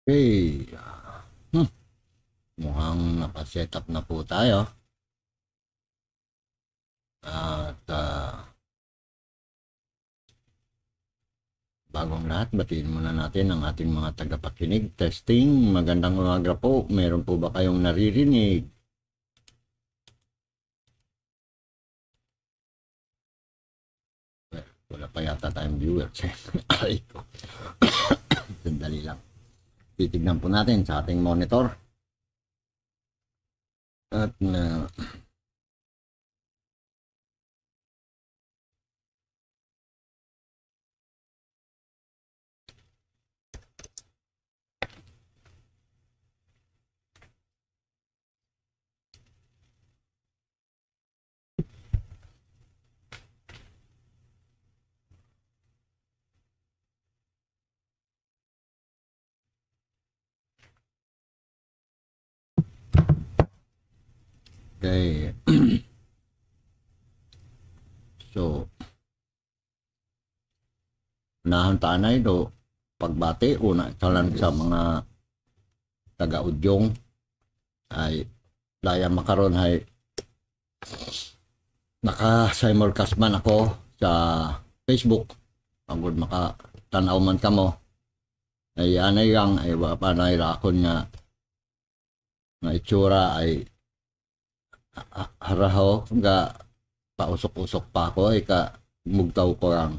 Okay. Hmm. Mukhang nakaset up na po tayo. At uh, bagong lahat, batiin muna natin ang ating mga tagapakinig. Testing, magandang umaga po. Meron po ba kayong naririnig? Well, wala pa yata tayong viewers. Eh. Ay ko. Sandali lang titignan po natin sa ating monitor at na uh, Okay. so, nahon tanay do pagbati una talan sa mga taga-udyong ay daya makaron ay naka simulcast man ako sa Facebook pagod makatanaw man kamo ay anay lang, ay paanay rakon nga nga itsura ay haraho nga pausok-usok pa ako ay eh, ka mugtaw ko lang.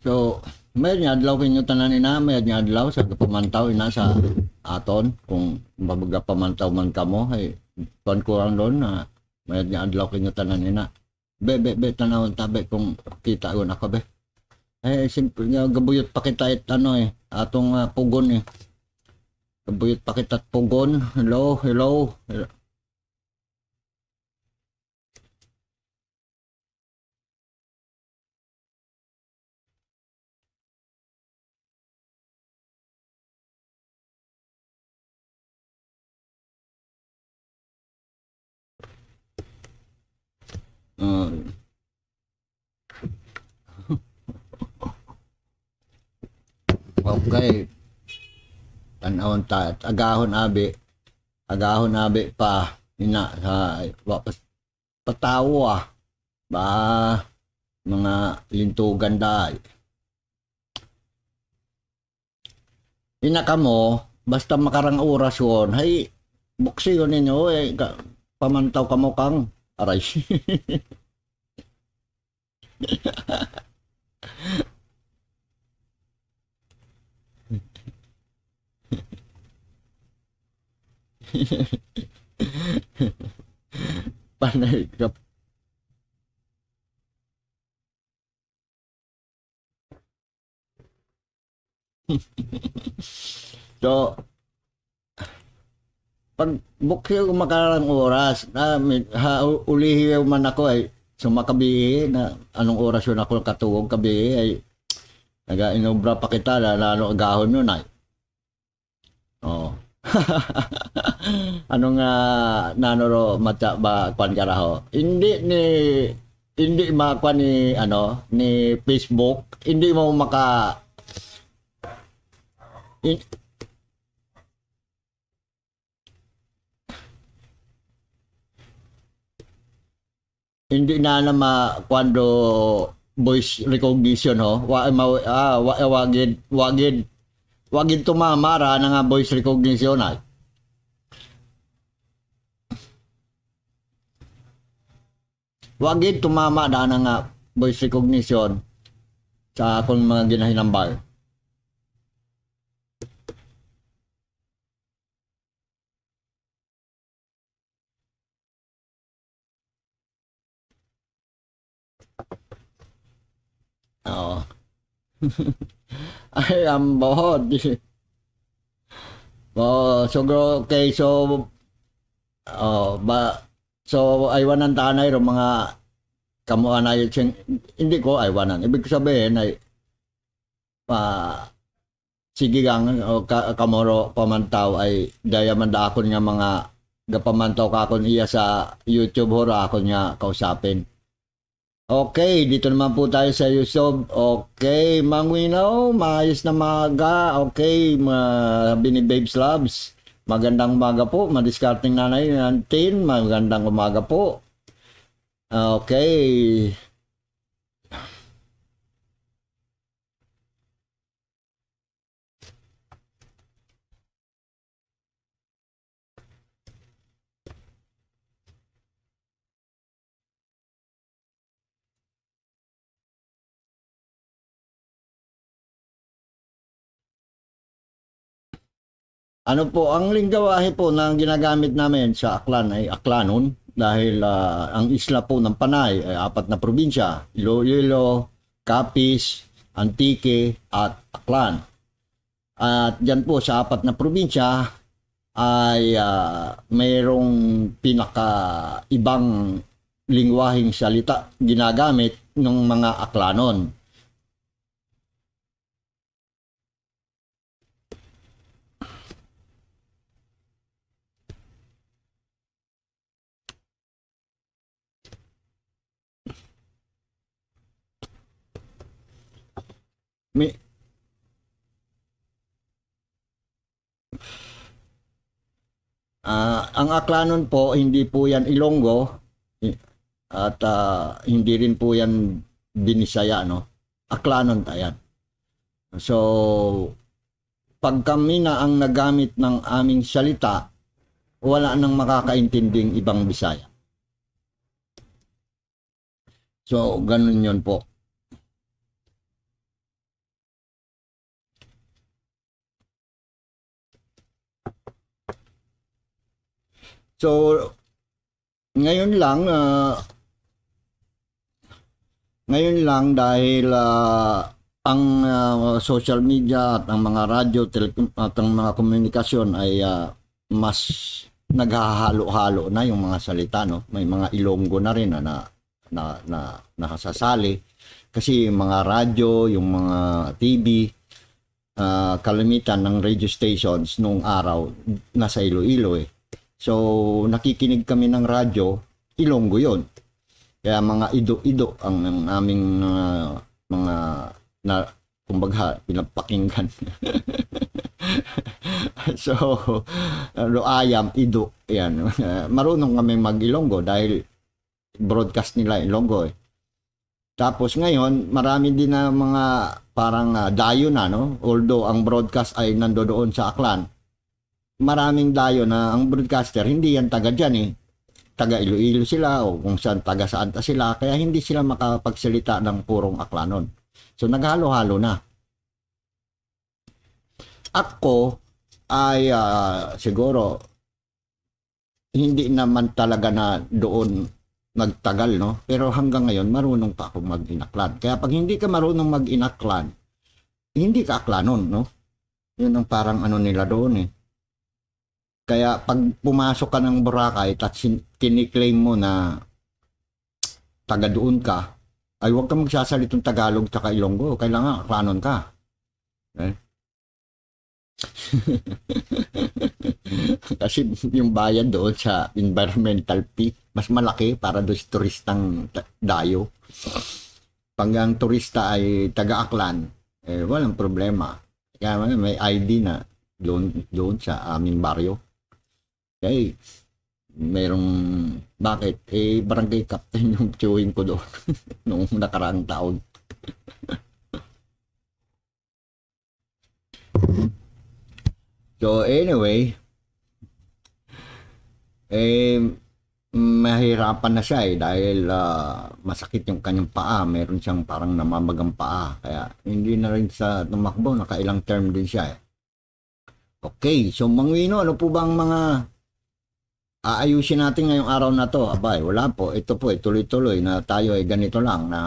So, May adlaw kinyo tanan ina, may adlaw sa pamantaw ina sa aton kung mabaga pamantaw man kamo ay pan ko ang doon na may adlaw kinyo tanan ina. Be be be tanawon tabe kung kita ko na ko be. Eh simple nga gabuyot pa kita it ano eh atong uh, pugon eh. Gabuyot pa kita pugon. Hello, hello. hello. Uh, oh. okay. Tanawon ta. Agahon abi. Agahon abi pa. Ina. Sa, patawa. Ah. Ba. Mga lintugan dahil. Ina kamo Basta makarang oras yun. Hay. Buksi yun ninyo. Eh, pamantaw kamo kang 荒い。Panay kap. so, pag bukyo makarang oras na ha, ulihi man ako ay sumakabi na anong oras yun ako katuwong kabi ay nagainobra pa kita na lalo ano, agahon nun ay oo oh. anong uh, nanoro mata ba kwan ka hindi ni hindi makuha ni ano ni Facebook hindi mo maka hindi na na ma kwando voice recognition ho wa ma, ah, wa, wagid wagid wagid tumamara na nga voice recognition ay wagid tumama na nga voice recognition sa akong mga ginahinambal Oo. Ay, ang bohod. oh, so, okay, so, oh, ba, so, aywanan tanay ro mga kamuan na yung, hindi ko aywanan. Ibig sabihin ay, pa, sige gang, o, ka, kamoro pamantaw ay, daya manda ako nga mga, gapamantaw ka akon niya sa YouTube hora ako nga kausapin. Okay, dito naman po tayo sa Yusob. Okay, Mang Winaw, maayos na maga. Okay, mga binibabes loves. Magandang umaga po. Madiscarding nanay natin. Magandang umaga po. Okay. Ano po, ang linggawahe po na ginagamit namin sa Aklan ay Aklanon dahil uh, ang isla po ng Panay ay apat na probinsya, Iloilo, Capiz, Antique at Aklan. At dyan po sa apat na probinsya ay uh, mayroong pinaka ibang lingwaheng salita ginagamit ng mga Aklanon. Me... Uh, ang Aklanon po, hindi po yan Ilonggo at uh, hindi rin po yan Binisaya. No? Aklanon yan So, pag kami na ang nagamit ng aming salita, wala nang makakaintinding ibang Bisaya. So, ganun yon po. So, ngayon lang, uh, ngayon lang dahil uh, ang uh, social media at ang mga radyo telecom, at ang mga komunikasyon ay uh, mas naghahalo-halo na yung mga salita no may mga ilonggo na rin na na na, na nakasasali kasi yung mga radyo yung mga TV uh, kalimitan ng radio stations nung araw nasa Iloilo eh So, nakikinig kami ng radyo, Ilonggo yon. Kaya mga ido-ido ang, ang aming uh, mga na, kumbaga, pinapakinggan. so, Roayam, ano, Ido, yan. Marunong kami mag-Ilonggo dahil broadcast nila Ilonggo eh. Tapos ngayon, marami din na mga parang uh, dayo na, no? Although ang broadcast ay nandoon sa Aklan maraming dayo na ang broadcaster, hindi yan taga dyan eh. Taga Iloilo sila o kung saan taga saan ta sila. Kaya hindi sila makapagsalita ng purong aklanon. So naghalo-halo na. Ako ay uh, siguro hindi naman talaga na doon nagtagal no pero hanggang ngayon marunong pa akong mag-inaklan kaya pag hindi ka marunong mag-inaklan hindi ka aklanon no yun ang parang ano nila doon eh kaya pag pumasok ka ng Boracay at kiniklaim mo na taga doon ka, ay huwag kang magsasalitong Tagalog at Ilonggo. Kailangan kanon ka. Eh? Kasi yung bayan doon sa environmental peak, mas malaki para doon sa turistang dayo. Pag ang turista ay taga-Aklan, eh, walang problema. Kaya may ID na doon, doon sa aming baryo. Okay. Merong, bakit? Eh, barangay captain yung chewing ko doon nung nakaraang taon. so, anyway, eh, mahirapan na siya eh dahil uh, masakit yung kanyang paa. Meron siyang parang namamagang paa. Kaya hindi na rin sa tumakbo. Nakailang term din siya eh. Okay, so Mang Wino, ano po bang mga aayusin natin ngayong araw na to, abay, wala po. Ito po, eh, tuloy-tuloy na tayo ay ganito lang na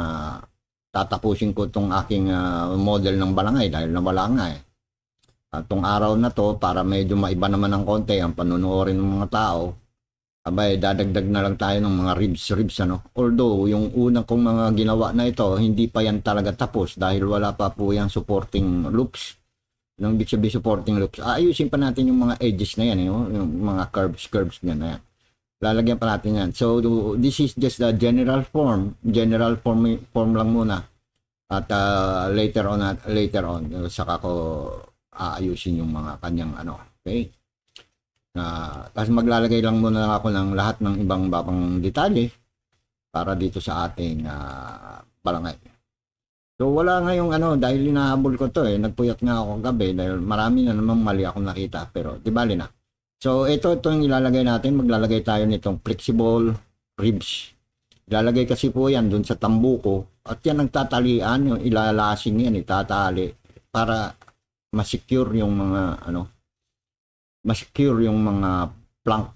tatapusin ko itong aking uh, model ng balangay dahil nawala nga eh. At tong araw na to, para medyo maiba naman ng konti ang panunuorin ng mga tao, abay, dadagdag na lang tayo ng mga ribs-ribs ano. Although, yung unang kong mga ginawa na ito, hindi pa yan talaga tapos dahil wala pa po yung supporting loops ng ibig sabihin supporting loops, ayusin pa natin yung mga edges na yan, yung, eh, yung mga curves, curves na, na yan. Lalagyan pa natin yan. So, this is just the general form. General form, form lang muna. At uh, later on, at later on, eh, saka ko aayusin yung mga kanyang ano. Okay? Uh, tapos maglalagay lang muna ako ng lahat ng ibang babang detalye para dito sa ating uh, ah, palangay. So wala yung ano, dahil hinahabol ko to eh, nagpuyat nga ako gabi dahil marami na namang mali akong nakita. Pero di bali na. So ito, ito yung ilalagay natin. Maglalagay tayo nitong flexible ribs. Ilalagay kasi po yan dun sa tambuko. At yan ang tatalian, yung ilalasing yan, itatali para masecure yung mga ano, masecure yung mga plank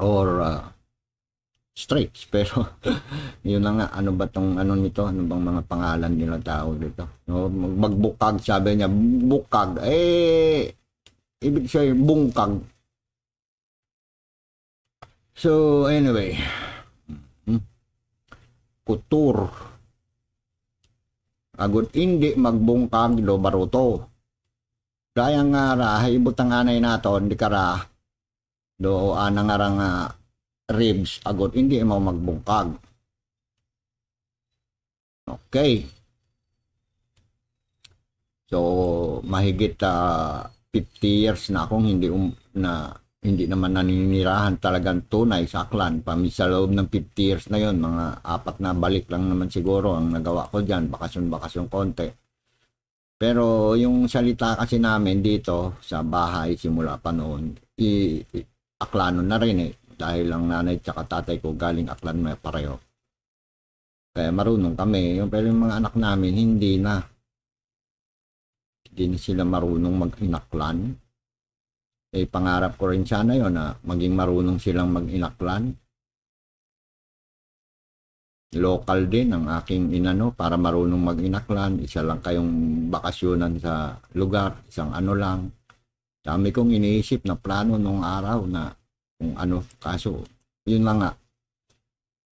or uh, straight pero yun na nga ano ba tong ano nito ano bang mga pangalan nila tao dito no magbukag sabi niya bukag eh ibig sabihin bungkag so anyway hmm. kutur agot hindi magbungkag lo baruto kaya nga ra hay butang anay naton di kara do ana nga nga ribs agod hindi mo magbungkag okay so mahigit uh, ah, 50 years na akong hindi um, na hindi naman naninirahan talagang tunay sa Aklan. Pami sa loob ng 50 years na yon mga apat na balik lang naman siguro ang nagawa ko dyan, bakasyon-bakasyon konti. Pero yung salita kasi namin dito sa bahay simula pa noon, i, i Aklano na rin eh dahil ang nanay tsaka tatay ko galing Aklan may pareho. Kaya marunong kami, pero yung mga anak namin hindi na. Hindi na sila marunong mag-inaklan. Eh pangarap ko rin sana yon na maging marunong silang mag-inaklan. Local din ang aking inano para marunong mag-inaklan. Isa lang kayong bakasyonan sa lugar, isang ano lang. Dami kong iniisip na plano nung araw na kung ano kaso yun lang nga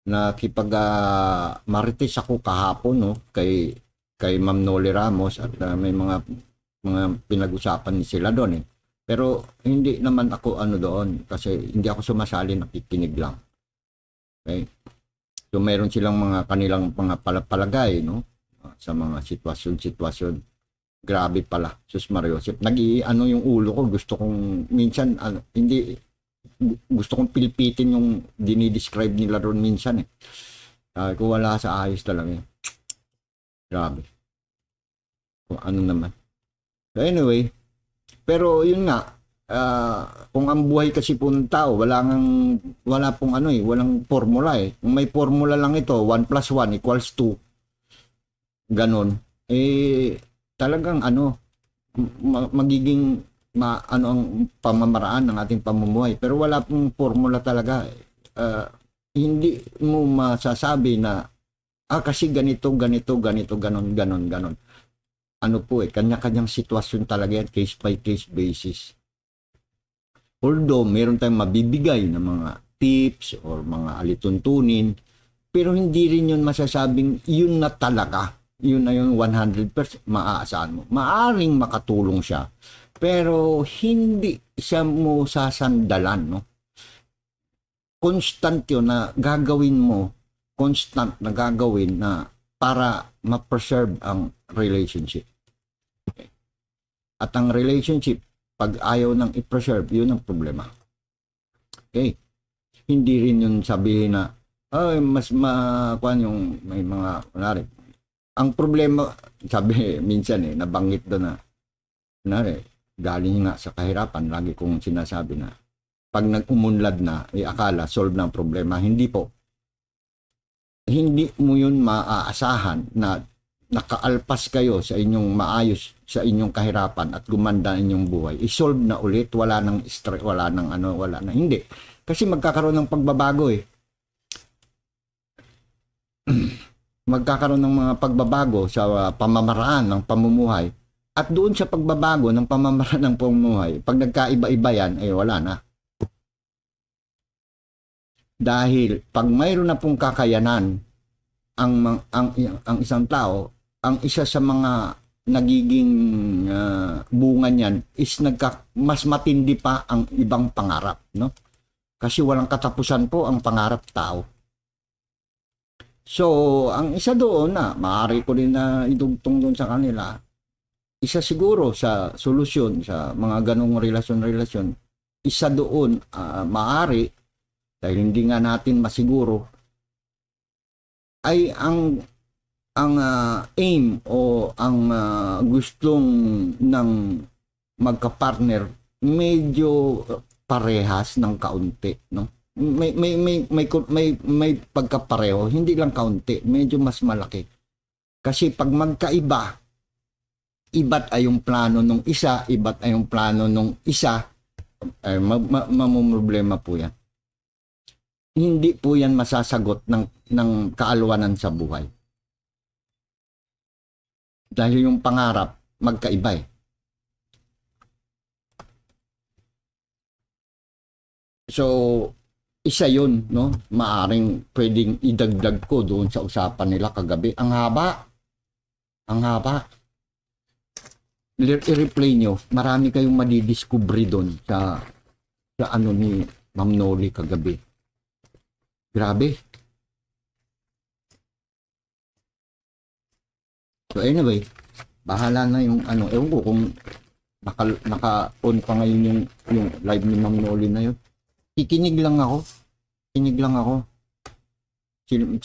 nakipag uh, marites ako kahapon no kay kay Ma'am Noli Ramos at uh, may mga mga pinag-usapan sila doon eh pero hindi naman ako ano doon kasi hindi ako sumasali nakikinig lang okay so meron silang mga kanilang mga palagay no sa mga sitwasyon-sitwasyon grabe pala sus Mariosip nag ano yung ulo ko gusto kong minsan ano, hindi gusto kong pilpitin yung dinidescribe nila ron minsan eh. Sabi ko wala sa ayos talaga eh. Grabe. Kung ano naman. So anyway, pero yun nga, uh, kung ang buhay kasi po ng tao, wala, ngang, wala pong ano eh, walang formula eh. Kung may formula lang ito, 1 plus 1 equals 2, ganon, eh talagang ano, magiging ma, ano ang pamamaraan ng ating pamumuhay. Pero wala pong formula talaga. Uh, hindi mo masasabi na ah, kasi ganito, ganito, ganito, ganon, ganon, ganon. Ano po eh, kanya-kanyang sitwasyon talaga yan, case by case basis. Although, meron tayong mabibigay ng mga tips or mga alituntunin, pero hindi rin yun masasabing yun na talaga. Yun na yung 100% maaasahan mo. Maaring makatulong siya pero hindi siya mo sasandalan no constant yun na gagawin mo constant na gagawin na para ma-preserve ang relationship okay. at ang relationship pag ayaw nang i-preserve yun ang problema okay hindi rin yun sabihin na ay oh, mas makuan yung may mga kunari ang problema sabi minsan eh nabanggit do na kunari galing nga sa kahirapan. Lagi kong sinasabi na pag nag-umunlad na, ay eh, akala, solve na ang problema. Hindi po. Hindi mo yun maaasahan na nakaalpas kayo sa inyong maayos sa inyong kahirapan at gumanda inyong buhay. I-solve na ulit, wala nang stress, wala nang ano, wala na. Hindi. Kasi magkakaroon ng pagbabago eh. magkakaroon ng mga pagbabago sa uh, pamamaraan ng pamumuhay at doon sa pagbabago ng pamamaraan ng pamumuhay, pag nagkaiba-iba yan, eh wala na. Dahil pag mayroon na pong kakayanan ang, ang, ang isang tao, ang isa sa mga nagiging uh, bunga niyan is nagka, mas matindi pa ang ibang pangarap. No? Kasi walang katapusan po ang pangarap tao. So, ang isa doon na ah, maaari ko rin na idugtong doon sa kanila, isa siguro sa solusyon sa mga ganong relasyon-relasyon, isa doon uh, maari dahil hindi nga natin masiguro ay ang ang uh, aim o ang uh, gustong ng magka-partner medyo parehas ng kaunti no may may may may may, may pagkapareho hindi lang kaunti medyo mas malaki kasi pag magkaiba iba't ay yung plano nung isa, iba't ay yung plano nung isa, ay, ma- ma- mamumroblema po yan. Hindi po yan masasagot ng, ng kaalwanan sa buhay. Dahil yung pangarap, magkaiba eh. So, isa yun, no? Maaring pwedeng idagdag ko doon sa usapan nila kagabi. Ang haba. Ang haba i-replay nyo, marami kayong madidiscovery doon sa, sa ano ni Ma'am Noli kagabi. Grabe. So anyway, bahala na yung ano, ewan ko kung naka, naka pa ngayon yung, yung live ni Ma'am Noli na yun. Kikinig lang ako. Kinig lang ako.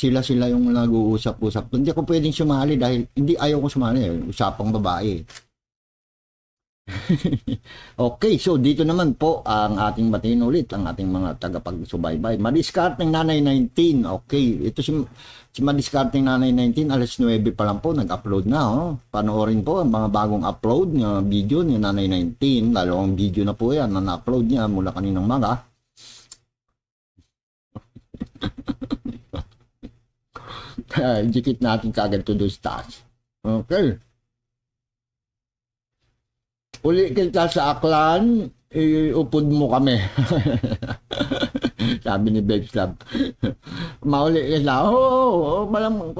Sila sila yung nag-uusap-usap. Hindi ako pwedeng sumali dahil hindi ayaw ko sumali. Usapang babae. okay, so dito naman po ang ating matin ulit, ang ating mga tagapagsubaybay. Madiscarding Nanay 19. Okay, ito si, si Madiscarding Nanay 19, alas 9 pa lang po, nag-upload na. Oh. Panoorin po ang mga bagong upload ng video ni Nanay 19. Dalawang video na po yan na na-upload niya mula kaninang mga. Dikit natin kagad to do stats. Okay uli kita sa Aklan, iupod mo kami. Sabi ni Babe Slab. Mauli kita, oo, oh, oh, malamang,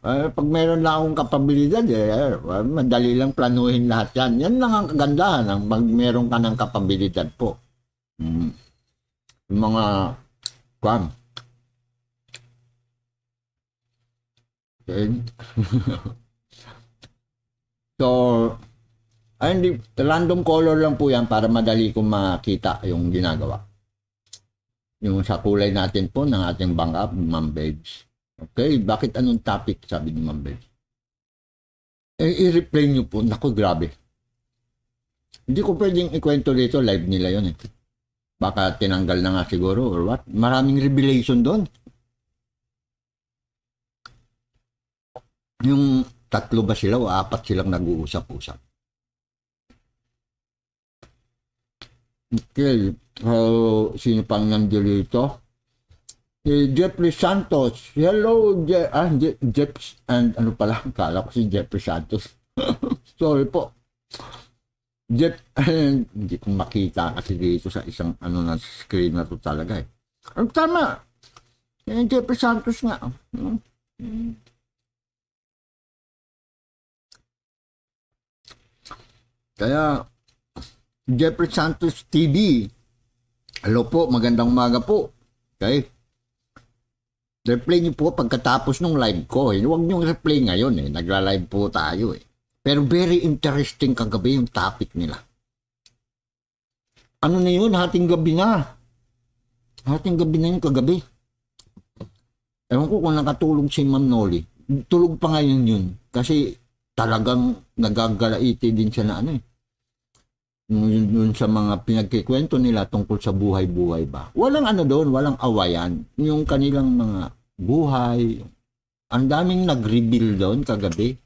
Uh, ano. eh, pag meron lang akong kapabilidad, eh, eh, madali lang planuhin lahat yan. Yan lang ang kagandahan ng pag meron ka ng kapabilidad po. Mm. mga, kwan. Okay. so, ay, hindi, random color lang po yan para madali kong makita yung ginagawa. Yung sa kulay natin po ng ating bangka, Ma'am Babes. Okay, bakit anong topic, sabi ni Ma'am Babes. Eh, i-replay nyo po. Naku, grabe. Hindi ko pwedeng ikwento dito, live nila yon eh. Baka tinanggal na nga siguro or what. Maraming revelation doon. Yung tatlo ba sila o apat silang nag-uusap-usap. Okay, uh, sino pang nandiyo dito? Si Jeffrey Santos. Hello, Je ah, Je Jeff, and ano pala, kala ko si Jeffrey Santos. Sorry po. Jeff, hindi ko makita kasi dito sa isang ano na screen na to talaga eh. Ang tama, eh, Jeffrey Santos nga. Hmm? Kaya, Jeffrey Santos TV. Hello po, magandang umaga po. Okay? Replay niyo po pagkatapos ng live ko. Eh. Huwag niyo replay ngayon eh. Nagla-live po tayo eh. Pero very interesting kagabi yung topic nila. Ano na yun? Hating gabi na. Hating gabi na yun kagabi. Ewan ko kung nakatulong si Ma'am Noli. Tulog pa ngayon yun. Kasi talagang nagagalaiti din siya na ano eh yun, yun sa mga pinagkikwento nila tungkol sa buhay-buhay ba. Walang ano doon, walang awayan. Yung kanilang mga buhay. Ang daming nag-reveal doon kagabi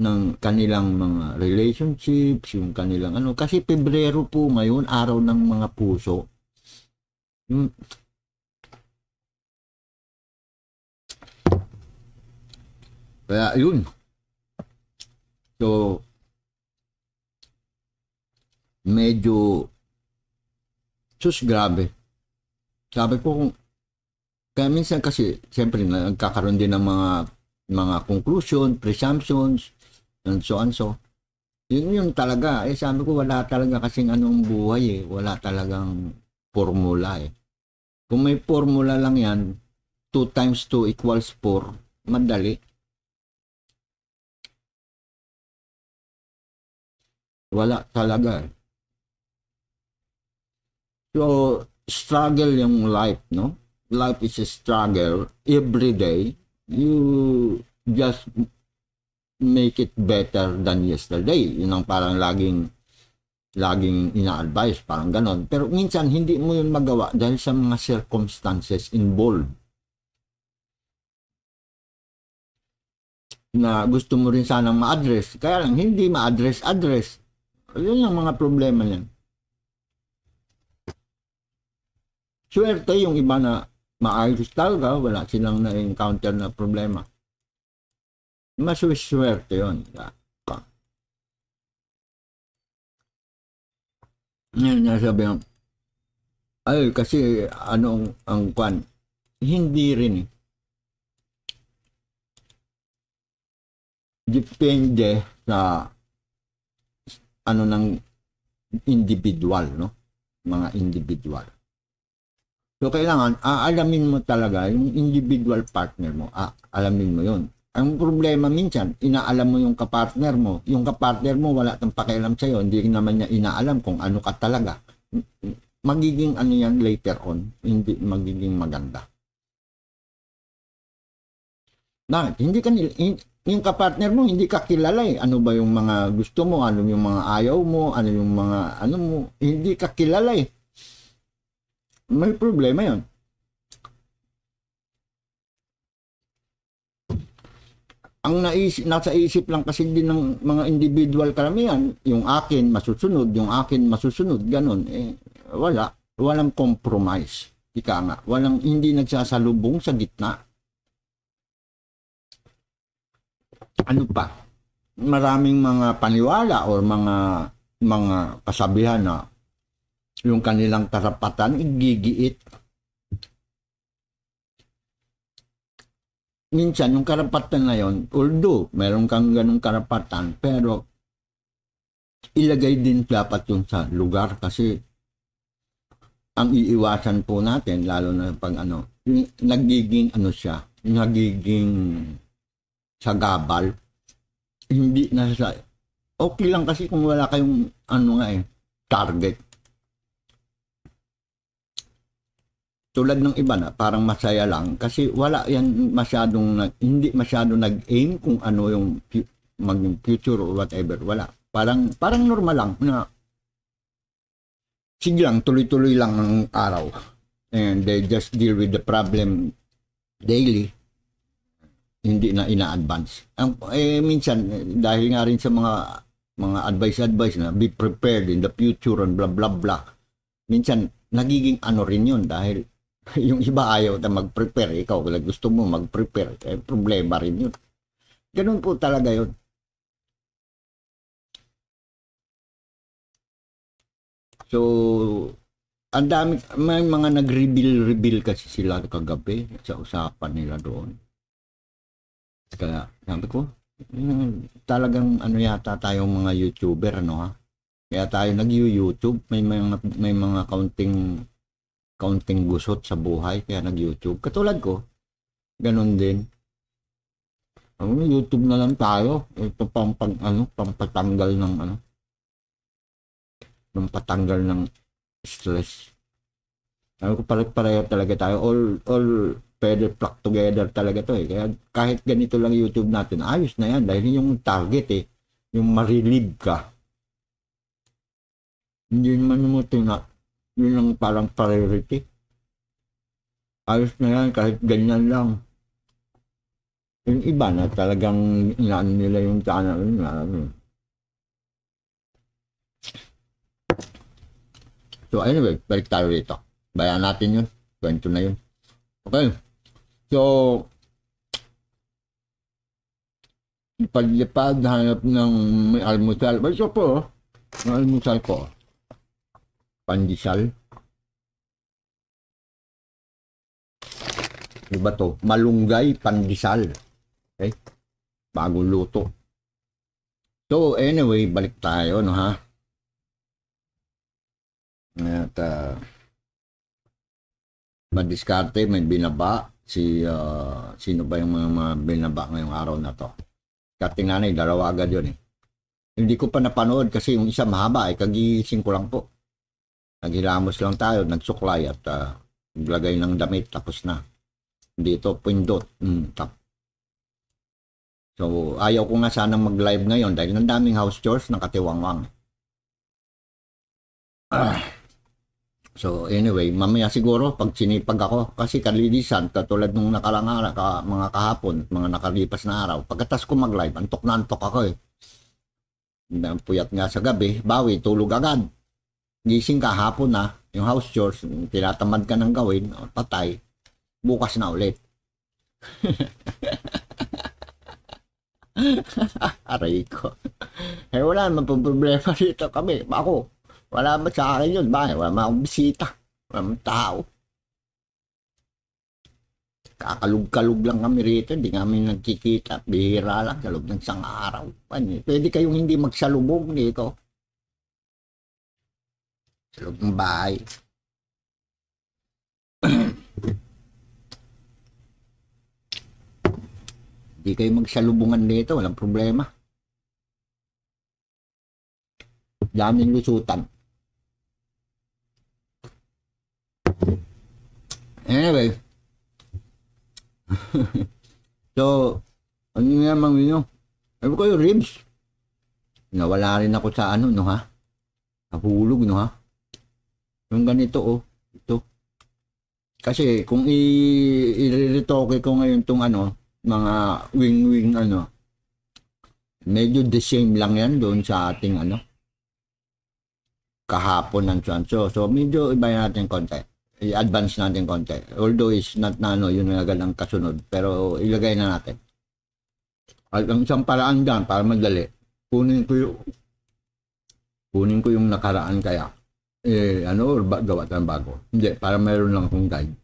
ng kanilang mga relationships, yung kanilang ano. Kasi Pebrero po ngayon, araw ng mga puso. Yung, kaya yun. So, medyo sus grabe. Sabi ko kung kaya minsan kasi siyempre nagkakaroon din ng mga mga conclusion, presumptions and so on so. Yun yung talaga. Eh sabi ko wala talaga kasing anong buhay eh. Wala talagang formula eh. Kung may formula lang yan, 2 times 2 equals 4, madali. Wala talaga eh. So, struggle yung life, no? Life is a struggle every day. You just make it better than yesterday. Yun ang parang laging laging ina-advise, parang ganon. Pero minsan, hindi mo yun magawa dahil sa mga circumstances involved. Na gusto mo rin sanang ma-address. Kaya lang, hindi ma-address-address. Yun ang mga problema niyan. Swerte yung iba na maayos talaga, wala silang na-encounter na problema. Maswerte yun. Ngayon na sabi ng ay kasi anong ang kwan hindi rin eh. depende sa ano ng individual no mga individual So, kailangan, aalamin mo talaga yung individual partner mo. Aalamin ah, mo yon Ang problema minsan, inaalam mo yung kapartner mo. Yung kapartner mo, wala kang pakialam sa'yo. Hindi naman niya inaalam kung ano ka talaga. Magiging ano yan later on. Hindi magiging maganda. Bakit? Hindi ka nila, yung kapartner mo, hindi ka kilala eh. Ano ba yung mga gusto mo? Ano yung mga ayaw mo? Ano yung mga, ano mo? Hindi ka kilala eh may problema yon ang naisip, nasa isip lang kasi din ng mga individual karamihan, yung akin masusunod, yung akin masusunod, ganun. Eh, wala. Walang compromise. Ika nga. Walang hindi nagsasalubong sa gitna. Ano pa? Maraming mga paniwala or mga mga kasabihan na yung kanilang karapatan, igigiit. Minsan, yung karapatan na yon, although meron kang ganung karapatan, pero ilagay din dapat yung sa lugar kasi ang iiwasan po natin, lalo na pag ano, nagiging ano siya, nagiging sagabal, hindi na sa, okay lang kasi kung wala kayong ano nga eh, target tulad ng iba na parang masaya lang kasi wala yan masyadong nag, hindi masyado nag-aim kung ano yung maging future or whatever wala parang parang normal lang na sige lang tuloy-tuloy lang ang araw and they just deal with the problem daily hindi na ina-advance ang eh, minsan dahil nga rin sa mga mga advice advice na be prepared in the future and blah blah blah minsan nagiging ano rin yun dahil yung iba ayaw na mag-prepare. Ikaw, kung gusto mo mag-prepare, eh, problema rin yun. Ganun po talaga yun. So, ang dami, may mga nag-reveal-reveal kasi sila kagabi sa usapan nila doon. Kaya, sabi ko, hmm, talagang ano yata tayong mga YouTuber, ano ha? Kaya tayo nag-YouTube, may mga, may mga counting kaunting gusot sa buhay kaya nag-YouTube. Katulad ko, ganun din. Ano, YouTube na lang tayo. Ito pang pang ano, pang patanggal ng ano. Pang patanggal ng stress. Ano ko pare-pareho talaga tayo. All all pwede pluck together talaga to eh. Kaya kahit ganito lang YouTube natin, ayos na yan dahil yung target eh, yung ma ka. Hindi man mo tina, yun ang parang priority. Ayos na yan kahit ganyan lang. Yung iba na talagang inaano nila yung channel na ano. So anyway, balik tayo dito. Bayan natin yun. Kwento na yun. Okay. So, paglipad, hanap ng may almusal. Well, so po, oh. ang almusal ko pandisal. Diba to? Malunggay pandisal. Okay? Bagong luto. So, anyway, balik tayo, no ha? At, uh, madiskarte, may binaba. Si, uh, sino ba yung mga, mga binaba ngayong araw na to? Kating nanay, eh, dalawa agad yun eh. Hindi ko pa napanood kasi yung isa mahaba eh, kagising ko lang po naghilamos lang tayo, nagsuklay at uh, naglagay ng damit, tapos na. Dito, pindot. Mm, tap. So, ayaw ko nga sanang mag-live ngayon dahil ng daming house chores na katiwangwang. Ah. So, anyway, mamaya siguro pag sinipag ako, kasi kalilisan, katulad nung nakalangara, ka, mga kahapon, mga nakalipas na araw, pagkatas ko mag-live, antok na antok ako eh. Puyat nga sa gabi, bawi, tulog agad gising ka hapon na, ah. yung house chores, tinatamad ka ng gawin, o, oh, patay, bukas na ulit. Aray ko. Eh wala naman pong problema dito kami. Ako, wala naman sa akin yun. Bakit? Wala naman akong bisita. Wala naman tao. Kakalug-kalug lang kami rito. Hindi kami nagkikita. Bihira lang sa ng isang araw. Pwede kayong hindi magsalubong dito sa loob ng bahay. Hindi kayo magsalubungan dito, walang problema. Daming lusutan. Anyway. so, ano naman yun? Ano kayo, ribs? Nawala rin ako sa ano, no ha? Nahulog, no ha? Yung ganito oh, ito. Kasi kung i-retoke ko ngayon tong ano, mga wing-wing ano, medyo the same lang yan doon sa ating ano, kahapon ng chancho. So medyo iba natin konti. I-advance natin konti. Although is not na ano, yun na agad ang kasunod. Pero ilagay na natin. At ang isang paraan dyan, para madali, kunin ko yung kunin ko yung nakaraan kaya eh, ano, or ba, gawa tayong bago. Hindi, para meron lang akong guide.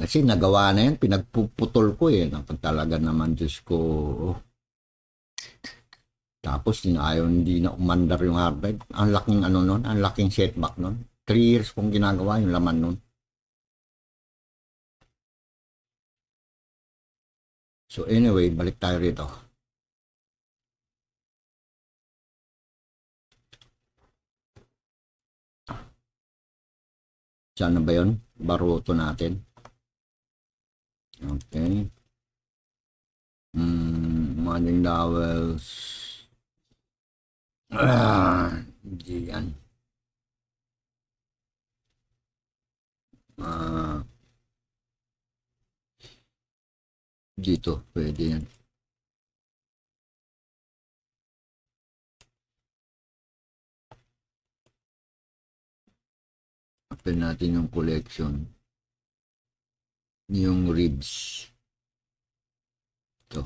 Kasi nagawa na yan, pinagpuputol ko eh. Nang talaga naman, Diyos ko. Tapos, din ayaw, hindi na umandar yung hard drive. Ang laking ano nun, ang laking setback nun. 3 years kong ginagawa yung laman nun. So anyway, balik tayo rito. Siya na ba yun? Baruto natin. Okay. Mm, Manning Dowells. Ah, hindi yan. Ah, dito, pwede yan. after natin yung collection, yung ribs. to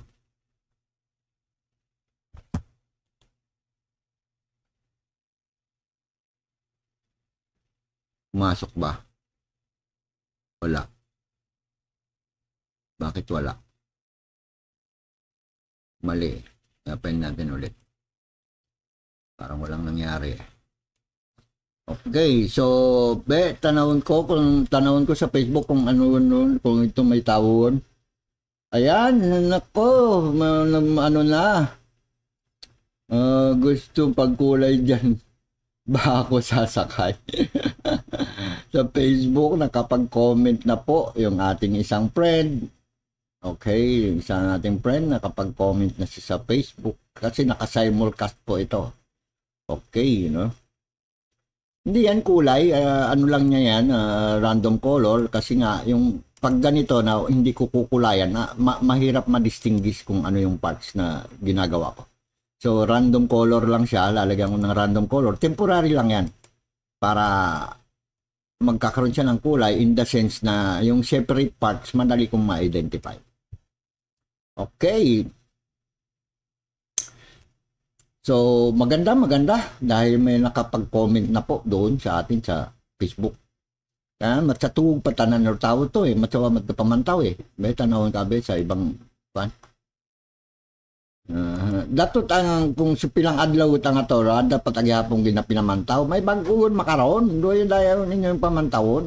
masok ba? Wala. Bakit wala? Mali. Open natin ulit. Parang walang nangyari eh. Okay, so be tanawon ko kung tanawon ko sa Facebook kung ano noon kung ito may tawon. Ayan, nako, ano na. Uh, gusto pagkulay diyan. Ba ako sasakay. sa Facebook nakapag-comment na po yung ating isang friend. Okay, yung isang nating friend nakapag-comment na siya sa Facebook kasi naka-simulcast po ito. Okay, you know. Hindi yan kulay, uh, ano lang niya yan, uh, random color kasi nga yung pag ganito na hindi ko kukulayan, na, ma- mahirap ma-distinguish kung ano yung parts na ginagawa ko. So random color lang siya, lalagyan ko ng random color. Temporary lang yan para magkakaroon siya ng kulay in the sense na yung separate parts madali kong ma-identify. Okay, So, maganda, maganda dahil may nakapag-comment na po doon sa atin sa Facebook. Kaya ah, matsatuog pa tanan ng tao to eh. Matsawa matpamantaw eh. May tanawin kabe sa ibang pan. Uh, ah, datot ang kung si pilang adlaw tang atora dapat agyapong ginapinamantaw may baguon makaroon doon dayon ninyo yung pamantawon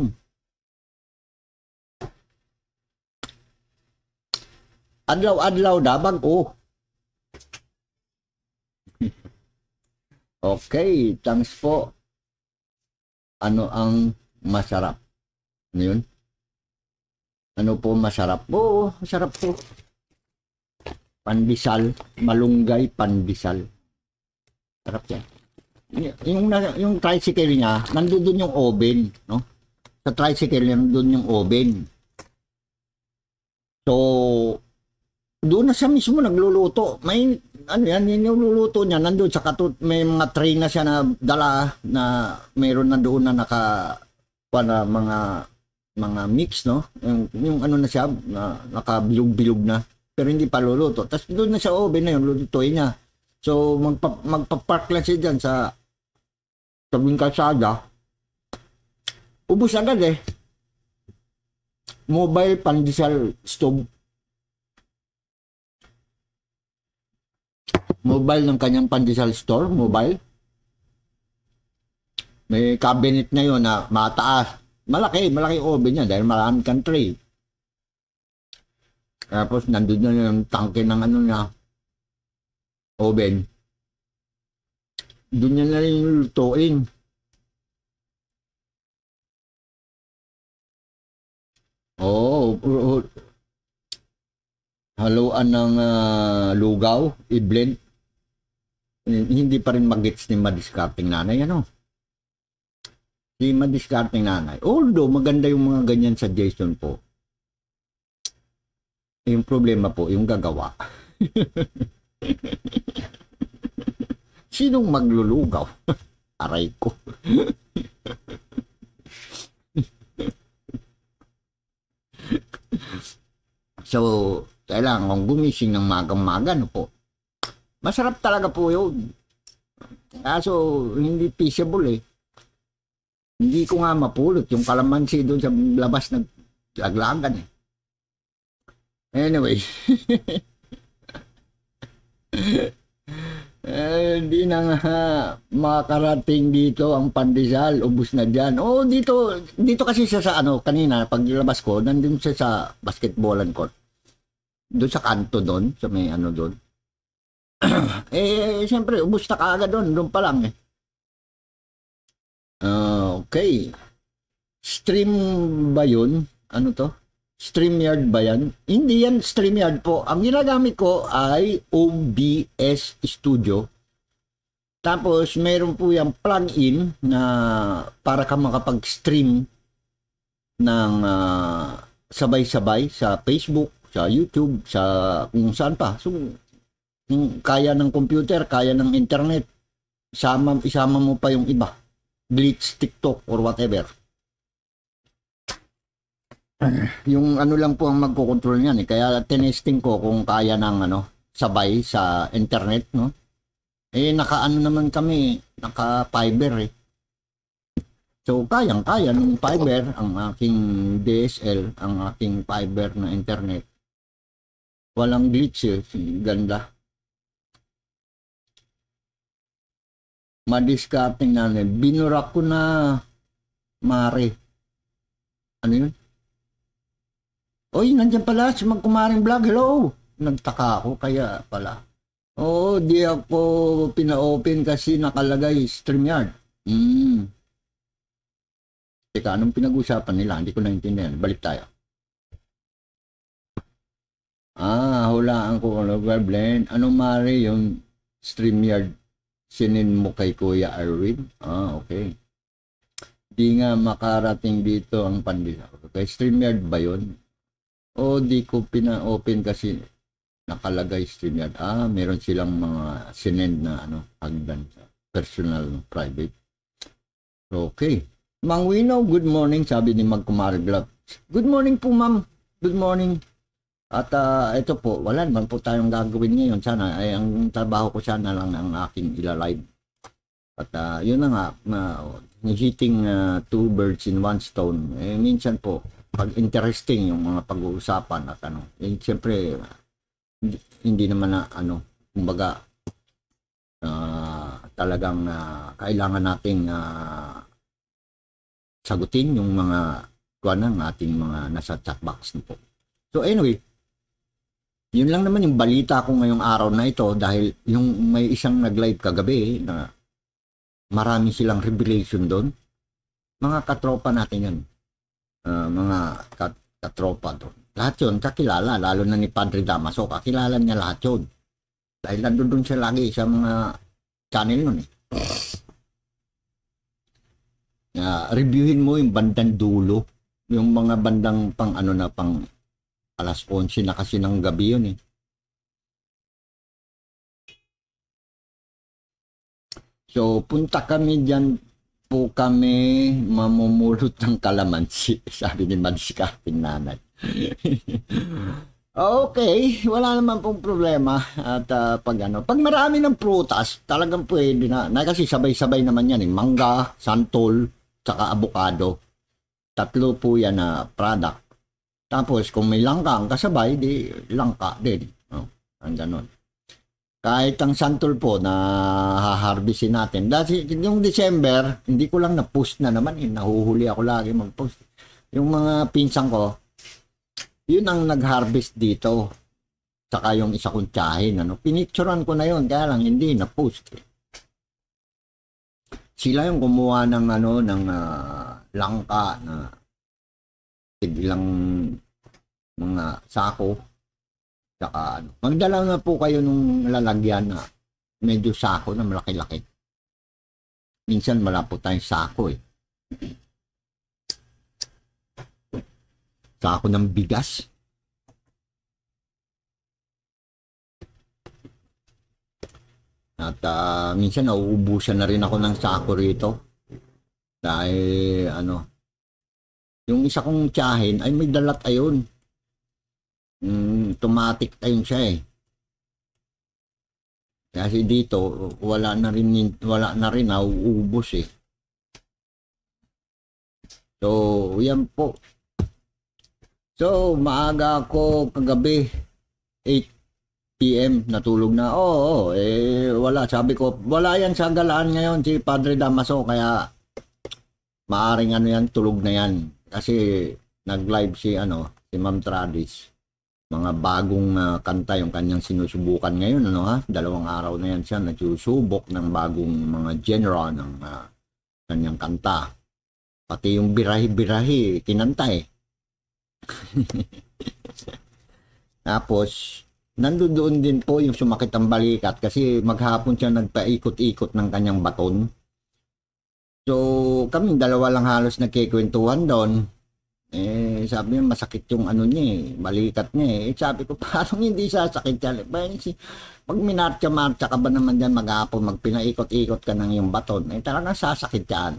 adlaw adlaw dabag ko oh. Okay, thanks po. Ano ang masarap? Ano yun? Ano po masarap? Oo, masarap po. Pandisal, malunggay pandisal. Sarap yan. Yung, yung tricycle niya, nandoon yung oven, no? Sa tricycle, nandoon yung oven. So, doon na siya mismo nagluluto. May ano yan, yun yung luluto niya, nandun sa katut, may mga tray na siya na dala na mayroon na doon na naka, pa na mga, mga mix, no? Yung, yung ano na siya, na, nakabilog-bilog na. Pero hindi pa luluto. Tapos doon na sa oven na yun, lulutuin niya. So, magpa, magpa-park lang siya dyan sa sabing kalsada. Ubus agad eh. Mobile pandesal stove mobile ng kanyang pandesal store, mobile. May cabinet na yon na mataas. Malaki, malaki oven niya dahil maraming country. Tapos nandun na yung tanke ng ano na oven. Doon niya na rin yung lutuin. Oo, oh, haluan ng uh, lugaw, i-blend eh, hindi pa rin magets ni madiskarteng nanay, ano? Si madiskarteng nanay. Although, maganda yung mga ganyan suggestion po. Eh, yung problema po, yung gagawa. Sinong maglulugaw? Aray ko. so, kailangan gumising ng magang-maga, no po? Masarap talaga po yun. Kaso, hindi feasible eh. Hindi ko nga mapulot yung kalamansi doon sa labas ng aglagan eh. Anyway. Eh, hindi eh, na nga makarating dito ang pandesal, ubus na diyan. Oh, dito dito kasi siya sa ano kanina paglabas ko, nandun siya sa basketball court. Doon sa kanto doon, sa may ano doon. eh, siyempre, ubus na kaagad doon. Doon pa lang eh. Uh, okay. Stream ba yun? Ano to? StreamYard ba yan? Hindi yan StreamYard po. Ang ginagamit ko ay OBS Studio. Tapos, meron po yung plug-in na para ka makapag-stream ng ah, sabay-sabay uh, sabay -sabay sa Facebook, sa YouTube, sa kung saan pa. So, yung kaya ng computer, kaya ng internet. Sama, isama mo pa yung iba. Glitch, TikTok, or whatever. Yung ano lang po ang magkocontrol niyan eh. Kaya tinesting ko kung kaya ng ano, sabay sa internet, no? Eh, nakaano naman kami, naka-fiber eh. So, kayang-kaya ng fiber ang aking DSL, ang aking fiber na internet. Walang glitch eh. Ganda. madiskarte na namin. Binura ko na mare. Ano yun? Oy, nandiyan pala si Magkumaring Vlog. Hello! Nagtaka ako kaya pala. Oo, di ako pina-open kasi nakalagay StreamYard. Hmm. Teka, anong pinag-usapan nila? Hindi ko naintindihan. Balik tayo. Ah, hulaan ko. Ano, blend? Anong mare yung StreamYard? sinin mo kay Kuya Irwin? Ah, okay. Di nga makarating dito ang pandila. Okay, StreamYard ba yun? O di ko pina-open kasi nakalagay StreamYard. Ah, meron silang mga sinin na ano, hagdan personal private. Okay. Mang Wino, good morning, sabi ni Magkumar Good morning po, ma'am. Good morning. At uh, ito po, wala naman po tayong gagawin ngayon. Sana ay ang trabaho ko sana lang ang aking ila-live. At uh, yun na nga, na, uh, hitting uh, two birds in one stone. Eh, minsan po, pag interesting yung mga pag-uusapan at ano. Eh, siyempre, hindi, naman na ano, kumbaga, uh, talagang uh, kailangan nating uh, sagutin yung mga kuha ng ating mga nasa chat box na So anyway, yun lang naman yung balita ko ngayong araw na ito dahil yung may isang nag-live kagabi na marami silang revelation doon. Mga katropa natin yun. Uh, mga kat katropa doon. Lahat yun, kakilala, lalo na ni Padre Damaso, kakilala niya lahat yun. Dahil nandun doon siya lagi sa mga channel nun eh. Uh, reviewin mo yung bandang dulo, yung mga bandang pang ano na pang Alas 11 na kasi ng gabi yun eh. So, punta kami dyan po kami mamumulot ng kalamansi, sabi ni Madiskarting nanay. okay, wala naman pong problema at uh, pag ano, pag marami ng prutas, talagang pwede na. na kasi sabay-sabay naman yan, eh. mangga, santol, saka abukado. Tatlo po yan na uh, product. Tapos kung may langka ang kasabay, di langka din. No? Oh, ang ganun. Kahit ang santol po na haharbisin natin. Dahil yung December, hindi ko lang na-post na naman. Eh. Nahuhuli ako lagi mag-post. Yung mga pinsang ko, yun ang nag-harvest dito. Saka yung isa kong tsahin. Ano? Pinicturean ko na yun. Kaya lang hindi na-post. Eh. Sila yung kumuha ng ano ng uh, langka na biglang mga sako saka ano. Magdala na po kayo nung lalagyan na medyo sako na malaki-laki. Minsan wala po tayong sako eh. Sako ng bigas. At uh, minsan nauubusan na rin ako ng sako rito. Dahil ano, yung isa kong tiyahin ay may dalat ayon. Mm, automatic ayon siya eh. Kasi dito wala na rin wala na rin nauubos eh. So, yan po. So, maaga ako kagabi 8 PM natulog na. Oo, oh, eh wala sabi ko, wala yan sa galaan ngayon si Padre Damaso kaya maaring ano yan tulog na yan kasi nag-live si ano, si Ma'am Travis. Mga bagong uh, kanta yung kanyang sinusubukan ngayon, ano ha? Dalawang araw na yan siya nagsusubok ng bagong mga genre ng uh, kanyang kanta. Pati yung birahi-birahi, kinanta eh. Tapos, nandoon din po yung sumakit ang balikat kasi maghapon siya nagpaikot-ikot ng kanyang baton. So, kami dalawa lang halos nagkikwentuhan doon. Eh, sabi niya, masakit yung ano niya eh, balikat niya eh. eh sabi ko, parang hindi sasakit yan. Eh, si, pag minarcha-marcha ka ba naman dyan mag-apo, magpinaikot-ikot ka ng yung baton, eh talaga sasakit yan.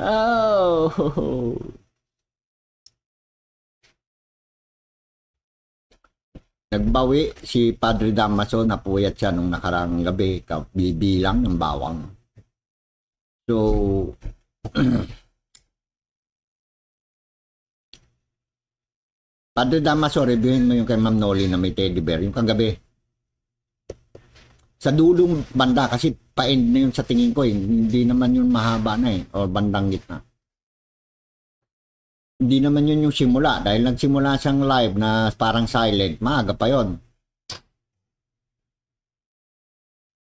oh. Nagbawi si Padre Damaso, na napuyat siya nung nakarang gabi, bibilang ng bawang. So, Padre Damaso, reviewin mo yung kay Ma'am Noli na may teddy bear, yung kagabi. Sa dulong banda, kasi pa-end na yun sa tingin ko eh. Hindi naman yun mahaba na eh, o bandang gitna hindi naman yun yung simula dahil nagsimula siyang live na parang silent. Maaga pa yon.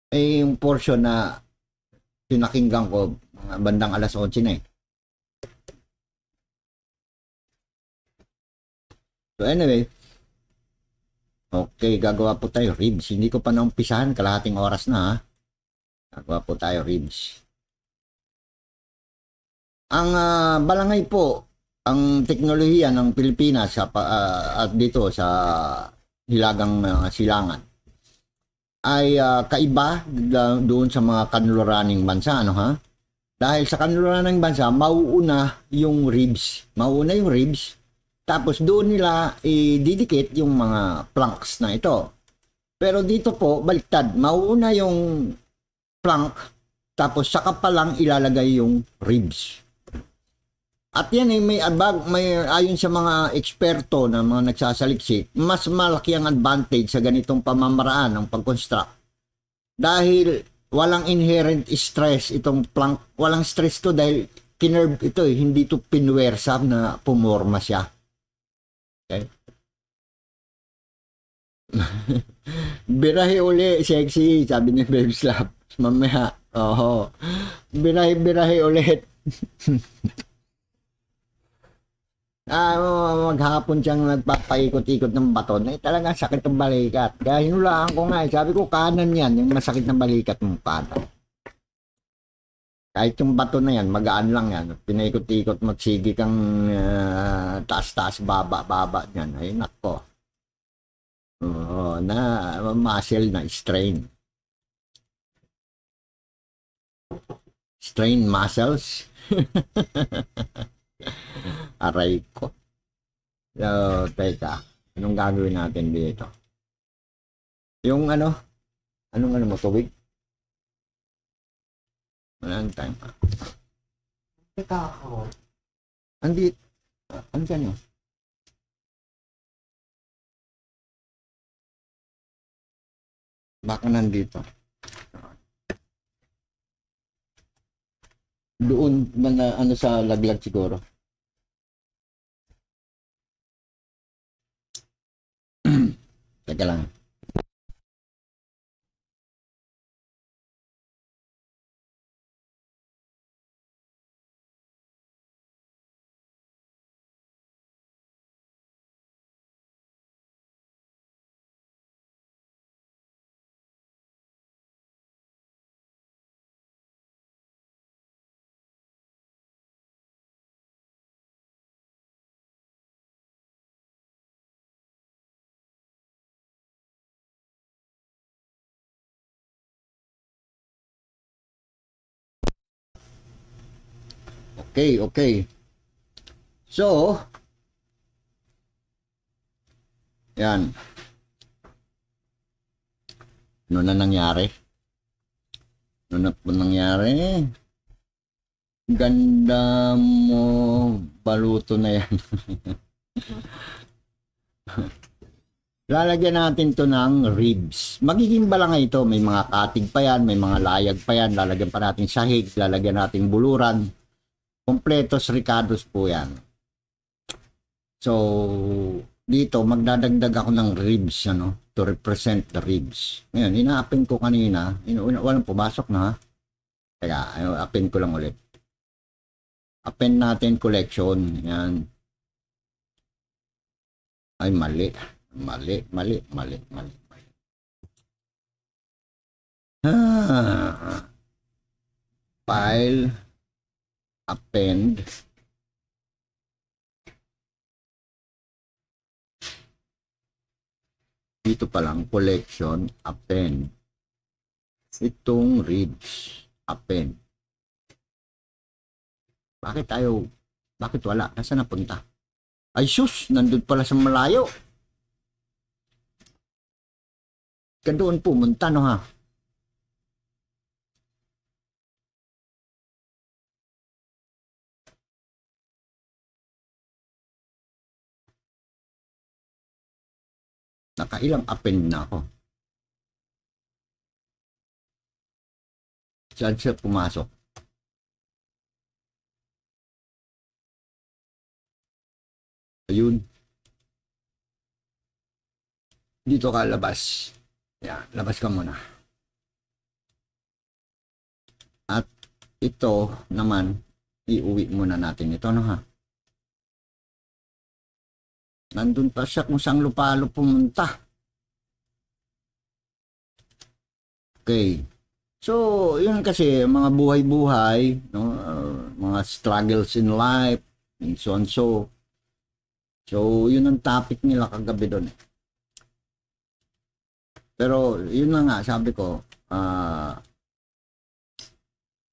Eh, yung portion na pinakinggan ko mga bandang alas 11 na eh. So anyway, okay, gagawa po tayo ribs. Hindi ko pa naumpisahan, kalahating oras na ha. Gagawa po tayo ribs. Ang uh, balangay po, ang teknolohiya ng Pilipinas sa uh, at dito sa Hilagang uh, Silangan ay uh, kaiba doon sa mga kanluraning bansa ano ha dahil sa kanluraning bansa mauuna yung ribs mauuna yung ribs tapos doon nila ididikit yung mga planks na ito pero dito po baliktad mauuna yung plank tapos saka pa lang ilalagay yung ribs at yan ay eh, may abag, may ayon sa mga eksperto na mga nagsasaliksik, mas malaki ang advantage sa ganitong pamamaraan ng pag-construct. Dahil walang inherent stress itong plank, walang stress to dahil kinerb ito eh, hindi to pinwersa na pumorma siya. Okay? birahi uli, sexy, sabi ni Babe Slap. Mamaya, oho. Birahi-birahi ulit. Uh, maghapon siyang nagpapaikot-ikot ng baton, eh talaga sakit ng balikat. Kaya hinulaan ko nga, eh, sabi ko kanan yan, yung masakit ng balikat mong pata. Kahit yung bato na yan, magaan lang yan. Pinaikot-ikot mo, sige kang uh, ah, taas-taas, baba-baba yan. Ay, nako. Oo, uh, na muscle na, strain. Strain muscles. Aray ko. So, teka. Anong gagawin natin dito? Yung ano? Anong ano mo? Tubig? Wala ang time. Teka ako. Andi. Ano ka niyo? Baka nandito. Doon, man, ano sa laglag siguro. Dadah Okay, okay. So, yan. Ano na nangyari? Ano na po nangyari? Ganda mo baluto na yan. Lalagyan natin to ng ribs. Magiging balanga ito. May mga katig pa yan, may mga layag pa yan. Lalagyan pa natin sahig, lalagyan natin buluran. Kompletos Ricardos po yan. So, dito magdadagdag ako ng ribs ano to represent the ribs ngayon inaapin ko kanina inuuna walang pumasok na ha teka ano, append ko lang ulit append natin collection yan ay mali mali mali mali mali mali ah, file append dito pa lang collection append itong reads append bakit tayo bakit wala nasaan napunta ay sus nandun pala sa malayo ka pumunta no ha Nakailang append na ako. Saan siya pumasok? Ayun. Dito ka labas. Yan, labas ka muna. At ito naman, iuwi muna natin ito, no ha? Nandun pa siya kung saan lupalo pumunta. Okay. So, yun kasi, mga buhay-buhay, no? uh, mga struggles in life, and so and so. So, yun ang topic nila kagabi doon. Pero, yun na nga, sabi ko, uh,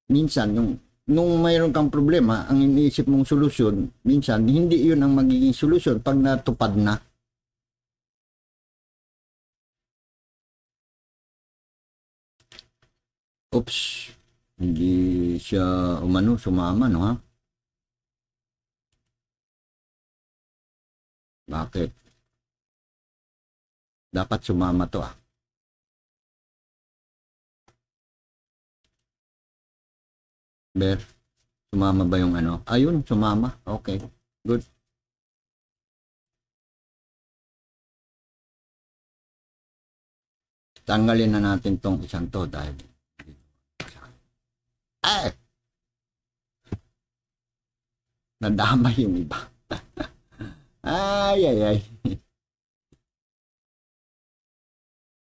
minsan yung nung mayroon kang problema, ang iniisip mong solusyon, minsan, hindi yun ang magiging solusyon pag natupad na. Oops, hindi siya umano, sumama, no ha? Bakit? Dapat sumama to ah. Bear. Sumama ba yung ano? Ayun, ah, sumama. Okay. Good. Tanggalin na natin tong isang to dahil ay! Eh! Nadama yung iba. ay, ay, ay.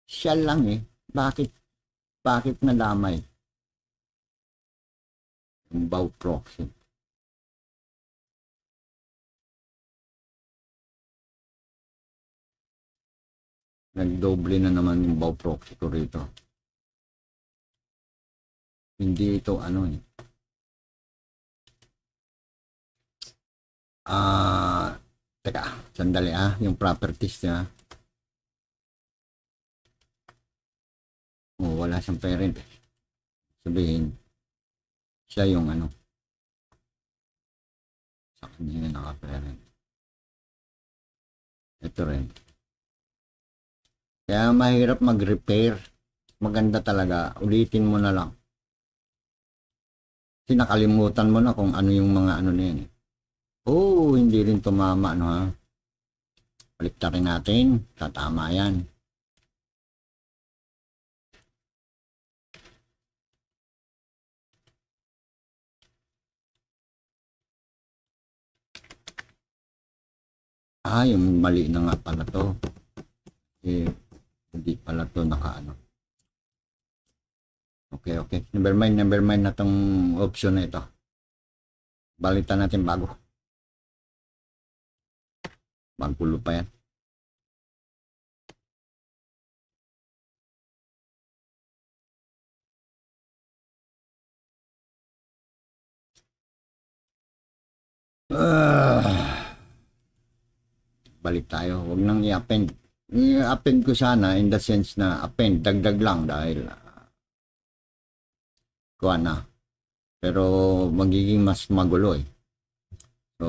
Siya lang eh. Bakit? Bakit nadamay? bał proxy. Nagdoble na naman yung bow proxy ko rito. Hindi ito ano eh. Ah, uh, teka, sandali ah, yung properties niya. Oh, wala siyang parent. Eh. Sabihin, siya yung ano sa kanya yung nakaparent ito rin kaya mahirap mag repair maganda talaga ulitin mo na lang kasi nakalimutan mo na kung ano yung mga ano na yan eh. oh hindi rin tumama no ha Baliktarin natin tatama yan ah yung mali na nga pala to eh, hindi pala to nakaano okay okay never mind never mind na tong option na ito balitan natin bago bangkulo pa yan Ah, uh balik tayo. Huwag nang i-append. I-append ko sana in the sense na append, dagdag lang dahil uh, kuha na. Pero magiging mas magulo eh. So,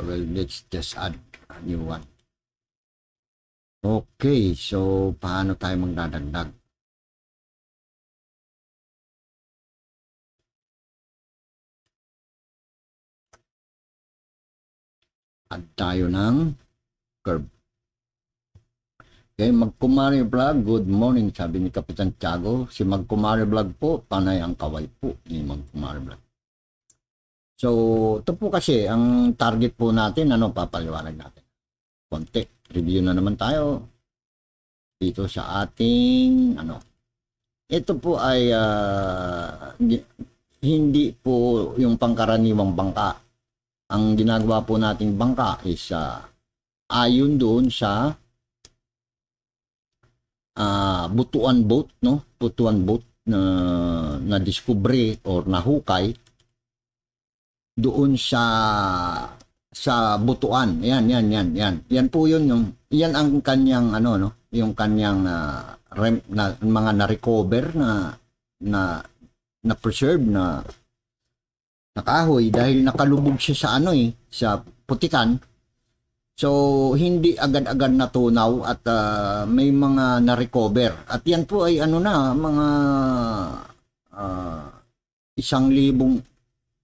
well, let's just add a new one. Okay, so paano tayo magdadagdag? add tayo ng curve. Okay, Magkumari Vlog, good morning, sabi ni Kapitan Tiago. Si Magkumari Vlog po, panay ang kaway po ni Magkumari Vlog. So, ito po kasi, ang target po natin, ano, papaliwanag natin. Konti, review na naman tayo dito sa ating, ano, ito po ay uh, hindi po yung pangkaraniwang bangka ang ginagawa po nating bangka is uh, ayon doon sa uh, butuan boat no butuan boat na na discovery or nahukay doon sa sa butuan yan yan yan yan yan po yun yung yan ang kanyang ano no yung kanyang uh, rem, na, mga na-recover na na na preserve na nakahoy dahil nakalubog siya sa ano eh, sa putikan. So, hindi agad-agad natunaw at uh, may mga na-recover. At yan po ay ano na, mga uh, isang libong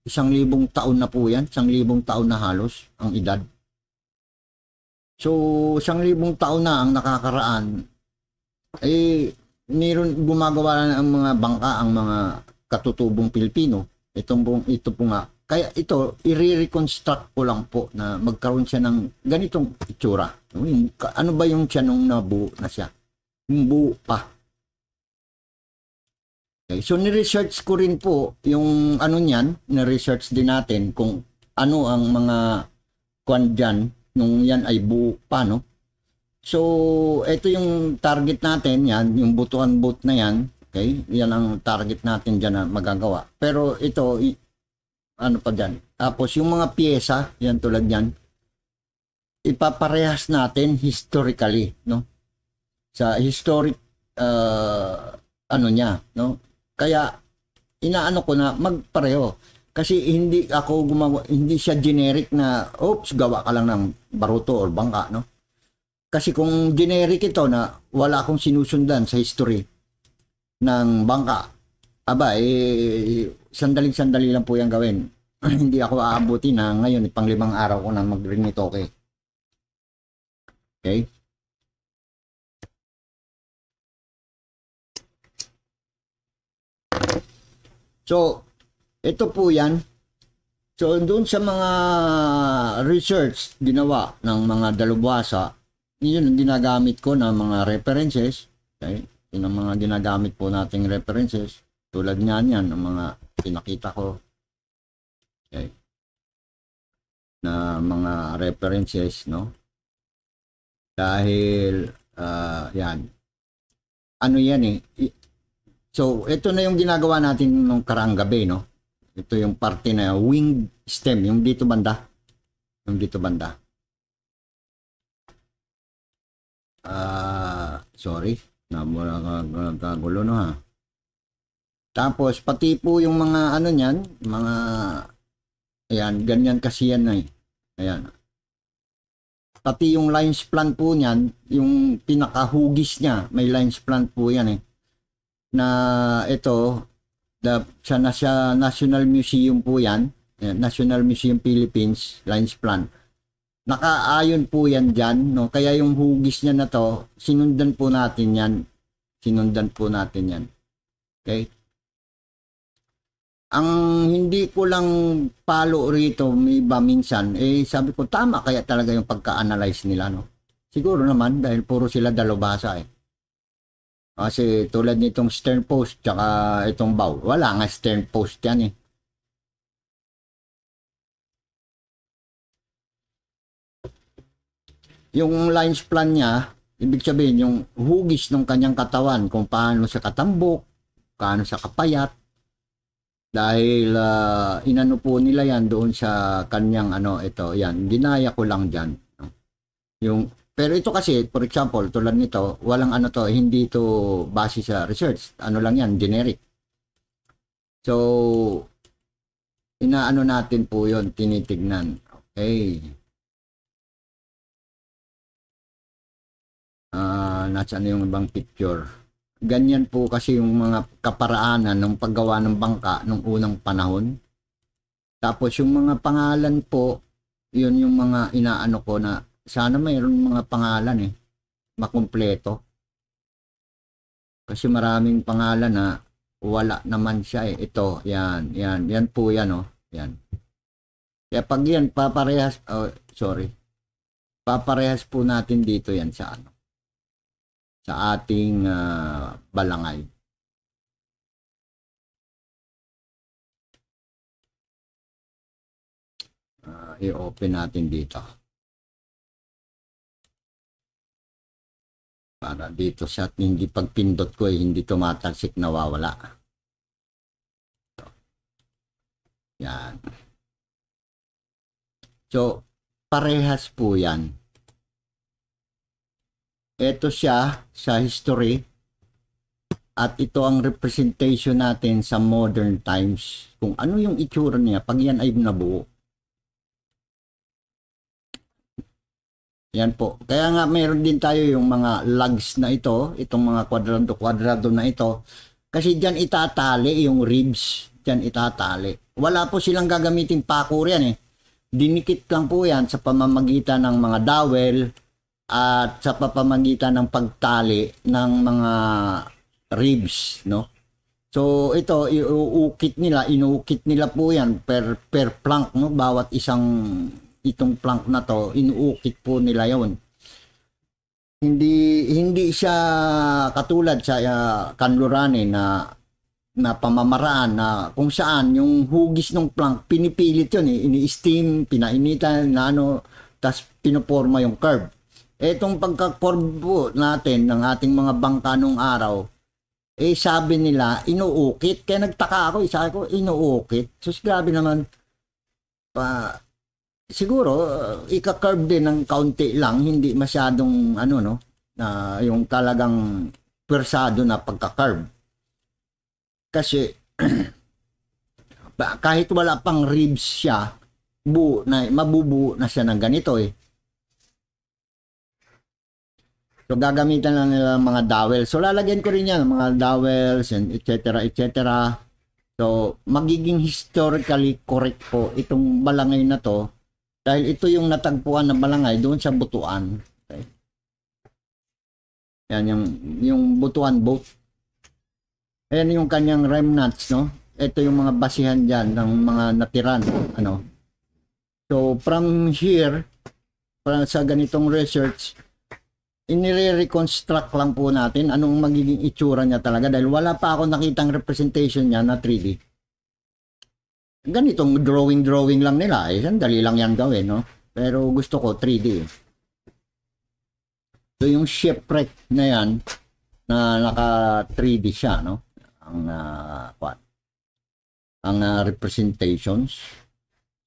isang libong taon na po yan. Isang libong taon na halos ang edad. So, isang libong taon na ang nakakaraan, eh, niron gumagawa na ang mga bangka, ang mga katutubong Pilipino Itong buong, ito po nga. Kaya ito, i-reconstruct ko lang po na magkaroon siya ng ganitong itsura. Ano ba yung siya nung nabuo na siya? Yung buo pa. Okay, so ni-research ko rin po yung ano niyan, ni research din natin kung ano ang mga kwan dyan nung yan ay buo pa, no? So, ito yung target natin, yan, yung butuan boot na yan. Okay? Yan ang target natin dyan na magagawa. Pero ito, ano pa dyan? Tapos yung mga piyesa, yan tulad yan, ipaparehas natin historically, no? Sa historic, uh, ano niya, no? Kaya, inaano ko na magpareho. Kasi hindi ako gumawa, hindi siya generic na, oops, gawa ka lang ng baruto or bangka, no? Kasi kung generic ito na wala akong sinusundan sa history, ng bangka. Aba, eh, sandali sandali lang po yan gawin. Hindi ako aabuti na ngayon, pang limang araw ko na mag-ring nito, okay? Okay? So, ito po yan. So, doon sa mga research ginawa ng mga dalubwasa, yun ang dinagamit ko na mga references. Okay? Yun ang mga ginagamit po nating references. Tulad nga niyan, ang mga pinakita ko. Okay. Na mga references, no? Dahil, uh, yan. Ano yan eh? So, ito na yung ginagawa natin nung karang gabi, no? Ito yung parte na wing stem, yung dito banda. Yung dito banda. Uh, sorry. Namura ka kagulo no ha. Tapos pati po yung mga ano niyan, mga ayan, ganyan kasi yan ay. Eh. Ayan. Pati yung lines plant po niyan, yung pinakahugis niya, may lines plant po yan eh. Na ito, the, sa, sa National Museum po yan, eh, National Museum Philippines, lines plant Nakaayon po yan dyan. No? Kaya yung hugis niya na to, sinundan po natin yan. Sinundan po natin yan. Okay? Ang hindi ko lang palo rito, may ba minsan, eh sabi ko, tama kaya talaga yung pagka-analyze nila. No? Siguro naman, dahil puro sila dalubasa eh. Kasi tulad nitong stern post, tsaka itong bow, wala nga stern post yan eh. yung lines plan niya, ibig sabihin yung hugis ng kanyang katawan kung paano siya katambok, paano sa kapayat. Dahil uh, inano po nila yan doon sa kanyang ano ito, yan, dinaya ko lang diyan. Yung pero ito kasi, for example, tulad nito, walang ano to, hindi to base sa research. Ano lang yan, generic. So, inaano natin po yon tinitignan. Okay. uh, nasa ano yung ibang picture. Ganyan po kasi yung mga kaparaanan ng paggawa ng bangka nung unang panahon. Tapos yung mga pangalan po, yun yung mga inaano ko na sana mayroon mga pangalan eh, makumpleto. Kasi maraming pangalan na wala naman siya eh. Ito, yan, yan, yan po yan oh, yan. Kaya pag yan, paparehas, oh, sorry, paparehas po natin dito yan sa ano sa ating uh, balangay. Uh, i-open natin dito. Para dito siya hindi pag pindot ko eh, hindi tumatalsik nawawala. Yan. So, parehas po yan ito siya sa history at ito ang representation natin sa modern times. Kung ano yung itsura niya pag yan ay nabuo. Yan po. Kaya nga mayroon din tayo yung mga lugs na ito, itong mga kwadrado-kwadrado na ito. Kasi dyan itatali yung ribs. Dyan itatali. Wala po silang gagamitin pako yan eh. Dinikit lang po yan sa pamamagitan ng mga dowel, at sa papamagitan ng pagtali ng mga ribs, no? So ito, iuukit nila, inuukit nila po yan per, per plank, no? Bawat isang itong plank na to, inuukit po nila yon Hindi, hindi siya katulad sa uh, ah, kanlurane na na pamamaraan na kung saan yung hugis ng plank pinipilit yun eh. ini-steam, pinainitan na ano, tapos pinuporma yung curve. Etong pagkakorbo natin ng ating mga bangka nung araw, eh sabi nila, inuukit. Kaya nagtaka ako, isa eh, ko, inuukit. So grabe naman, pa, siguro, uh, eh, ika din ng kaunti lang, hindi masyadong, ano no, na uh, yung talagang persado na pagka-curve. Kasi, kahit wala pang ribs siya, bu na mabubuo na siya ng ganito eh. So gagamitan lang nila ng mga dowel. So lalagyan ko rin yan, mga dowels and etc. etc. So magiging historically correct po itong balangay na to dahil ito yung natagpuan na balangay doon sa butuan. Okay. Yan yung, yung butuan boat. Ayan yung kanyang remnants, no? Ito yung mga basihan dyan ng mga natiran, ano? So from here, para sa ganitong research, inire-reconstruct lang po natin anong magiging itsura niya talaga dahil wala pa ako nakitang representation niya na 3D. Ganitong drawing-drawing lang nila eh. Sandali lang yan gawin, no? Pero gusto ko 3D. So yung shipwreck na yan na naka 3D siya, no? Ang uh, what? Ang uh, representations.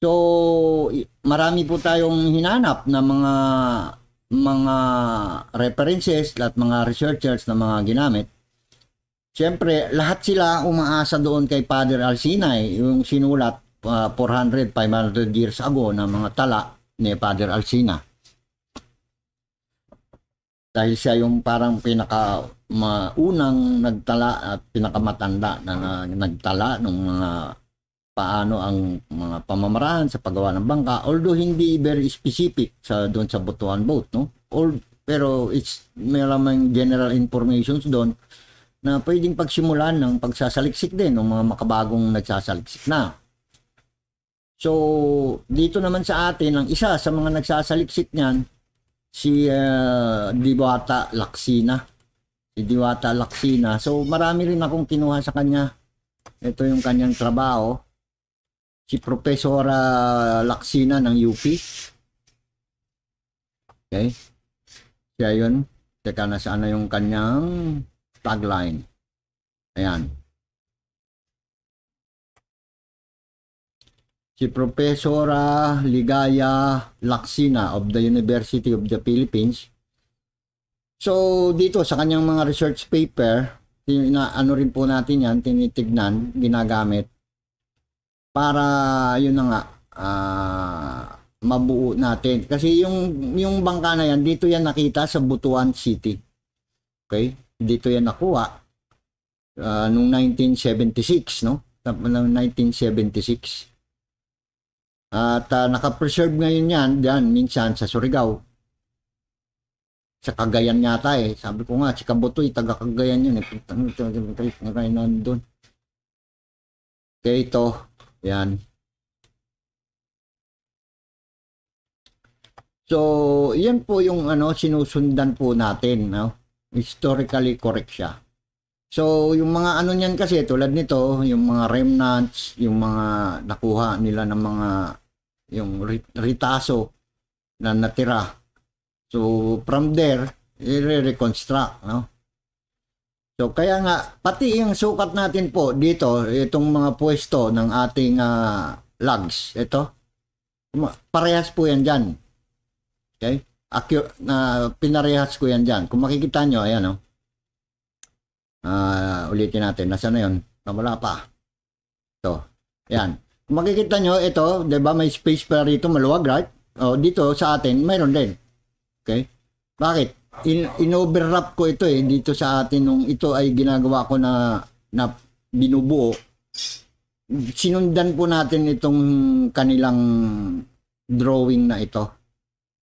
So marami po tayong hinanap na mga mga references, lahat mga researchers na mga ginamit, Siyempre, lahat sila umaasa doon kay Father Alsinay, yung sinulat uh, 400, 500 years ago na mga tala ni Father Alsina. Dahil siya yung parang pinaka unang nagtala at pinakamatanda na, na nagtala ng mga paano ang mga pamamaraan sa paggawa ng bangka although hindi very specific sa doon sa Butuan boat no or pero it's may lamang general informations doon na pwedeng pagsimulan ng pagsasaliksik din ng mga makabagong nagsasaliksik na so dito naman sa atin ang isa sa mga nagsasaliksik niyan si uh, Diwata Laksina si Diwata Laksina so marami rin akong kinuha sa kanya ito yung kanyang trabaho si Professor uh, ah, Laksina ng UP. Okay. Siya yun. Teka, na na yung kanyang tagline. Ayan. Si Professora ah, Ligaya Laksina of the University of the Philippines. So, dito sa kanyang mga research paper, na, ano rin po natin yan, tinitignan, ginagamit para yun na nga uh, mabuo natin kasi yung yung bangka na yan dito yan nakita sa Butuan City okay dito yan nakuha uh, nung 1976 no 1976 at uh, naka-preserve ngayon yan diyan minsan sa Surigao sa Cagayan yata eh. Sabi ko nga, si Kabutoy, taga Cagayan yun eh. Nandun. Kaya ito, Ayan. So, yan po yung ano, sinusundan po natin. No? Historically correct siya. So, yung mga ano niyan kasi, tulad nito, yung mga remnants, yung mga nakuha nila ng mga, yung ritaso na natira. So, from there, i-reconstruct, no? So kaya nga pati yung sukat natin po dito itong mga pwesto ng ating uh, lugs ito parehas po yan diyan. Okay? Accu- na uh, pinarehas ko yan diyan. Kung makikita nyo ayan oh. Uh, ulitin natin nasa na yon. Wala pa. So, ayan. Kung makikita nyo ito, 'di ba may space pa rito maluwag right? Oh, dito sa atin mayroon din. Okay? Bakit? in, in-overwrap ko ito eh dito sa atin nung ito ay ginagawa ko na na binubuo sinundan po natin itong kanilang drawing na ito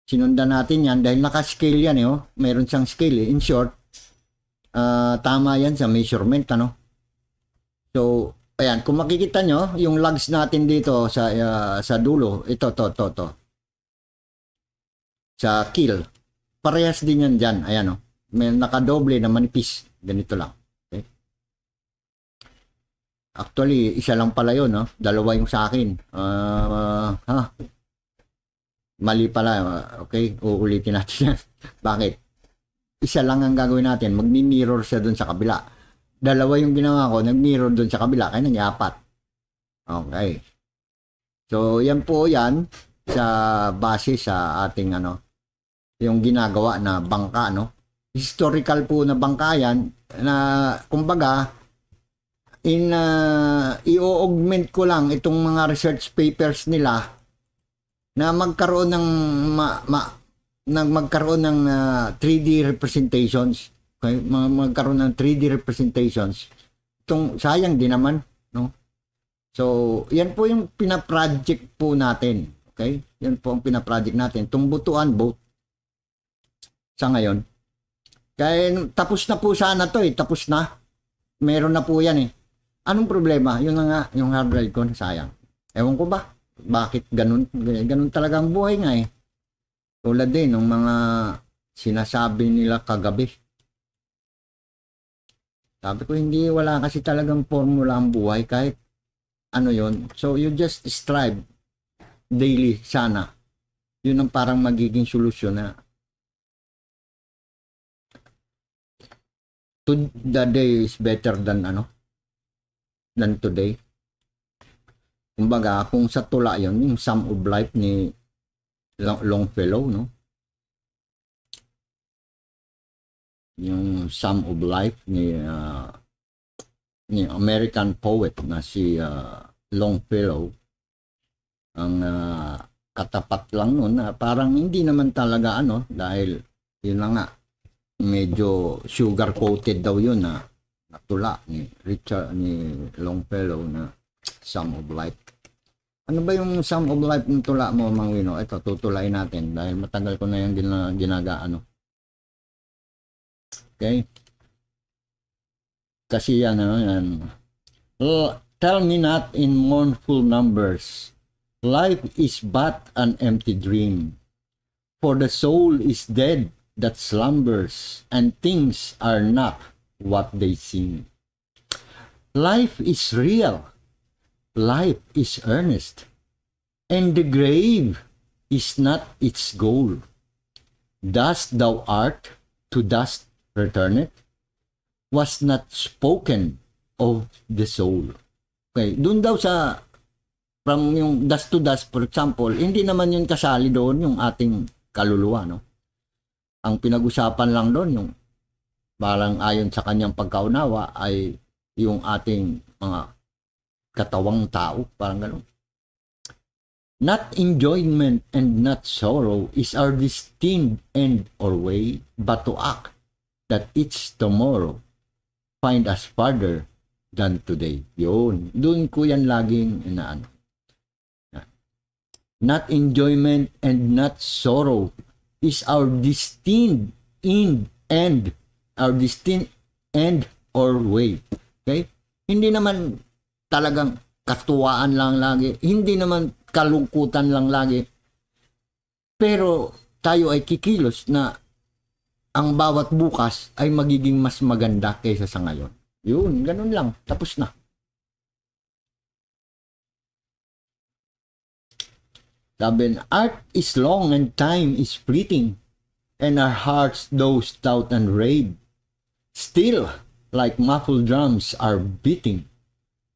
sinundan natin yan dahil naka-scale yan eh oh. meron siyang scale eh. in short uh, tama yan sa measurement ano so ayan kung makikita nyo yung logs natin dito sa uh, sa dulo ito to to to sa kill parehas din yan dyan. Ayan o. Oh. May nakadoble na manipis. Ganito lang. Okay? Actually, isa lang pala yun. No? Oh. Dalawa yung sa akin. Uh, ha? Mali pala. Okay? Uulitin natin yan. Bakit? Isa lang ang gagawin natin. Magni-mirror siya dun sa kabila. Dalawa yung ginawa ko. Nag-mirror dun sa kabila. Kaya nang apat. Okay. So, yan po yan sa base sa ating ano, yung ginagawa na bangka, no? Historical po na bangka yan na kumbaga in uh, i-augment ko lang itong mga research papers nila na magkaroon ng ma, ma, ng magkaroon ng uh, 3D representations okay? magkaroon ng 3D representations itong sayang din naman no so yan po yung pina-project po natin okay yan po ang pina-project natin tumbutuan both sa ngayon. Kaya tapos na po sana to eh, tapos na. Meron na po yan eh. Anong problema? Yun na nga, yung hard drive ko, sayang. Ewan ko ba, bakit ganun, ganun talaga ang buhay nga eh. Tulad din, ng mga sinasabi nila kagabi. Sabi ko, hindi, wala kasi talagang formula ang buhay kahit ano yon So, you just strive daily sana. Yun ang parang magiging solusyon na to the day is better than ano than today kumbaga kung sa tula yon yung sum of life ni Longfellow no yung sum of life ni uh, ni American poet na si uh, Longfellow ang uh, katapat lang noon na parang hindi naman talaga ano dahil yun na nga medyo sugar coated daw yun na natula ni Richard ni Longfellow na Sum of Life. Ano ba yung Sum of Life ng tula mo, Mang Wino? Ito, tutulain natin dahil matagal ko na yung gina, ginagaano. Okay? Kasi yan, ano, yan. Tell me not in mournful numbers. Life is but an empty dream. For the soul is dead that slumbers and things are not what they seem. Life is real. Life is earnest. And the grave is not its goal. Dust thou art, to dust returneth, was not spoken of the soul. Okay, doon daw sa from yung dust to dust, for example, hindi naman yun kasali doon yung ating kaluluwa, no? Ang pinag-usapan lang doon, yung balang ayon sa kanyang pagkaunawa ay yung ating mga katawang tao, parang ganun. Not enjoyment and not sorrow is our destined end or way, but to act that each tomorrow find us farther than today. Yun. Doon ko yan laging inaano. Not enjoyment and not sorrow is our destined end, end, our destined end or way. Okay? Hindi naman talagang katuwaan lang lagi, hindi naman kalungkutan lang lagi. Pero tayo ay kikilos na ang bawat bukas ay magiging mas maganda kaysa sa ngayon. Yun, ganun lang. Tapos na. Laban, art is long and time is fleeting, and our hearts though stout and raid, still like muffled drums are beating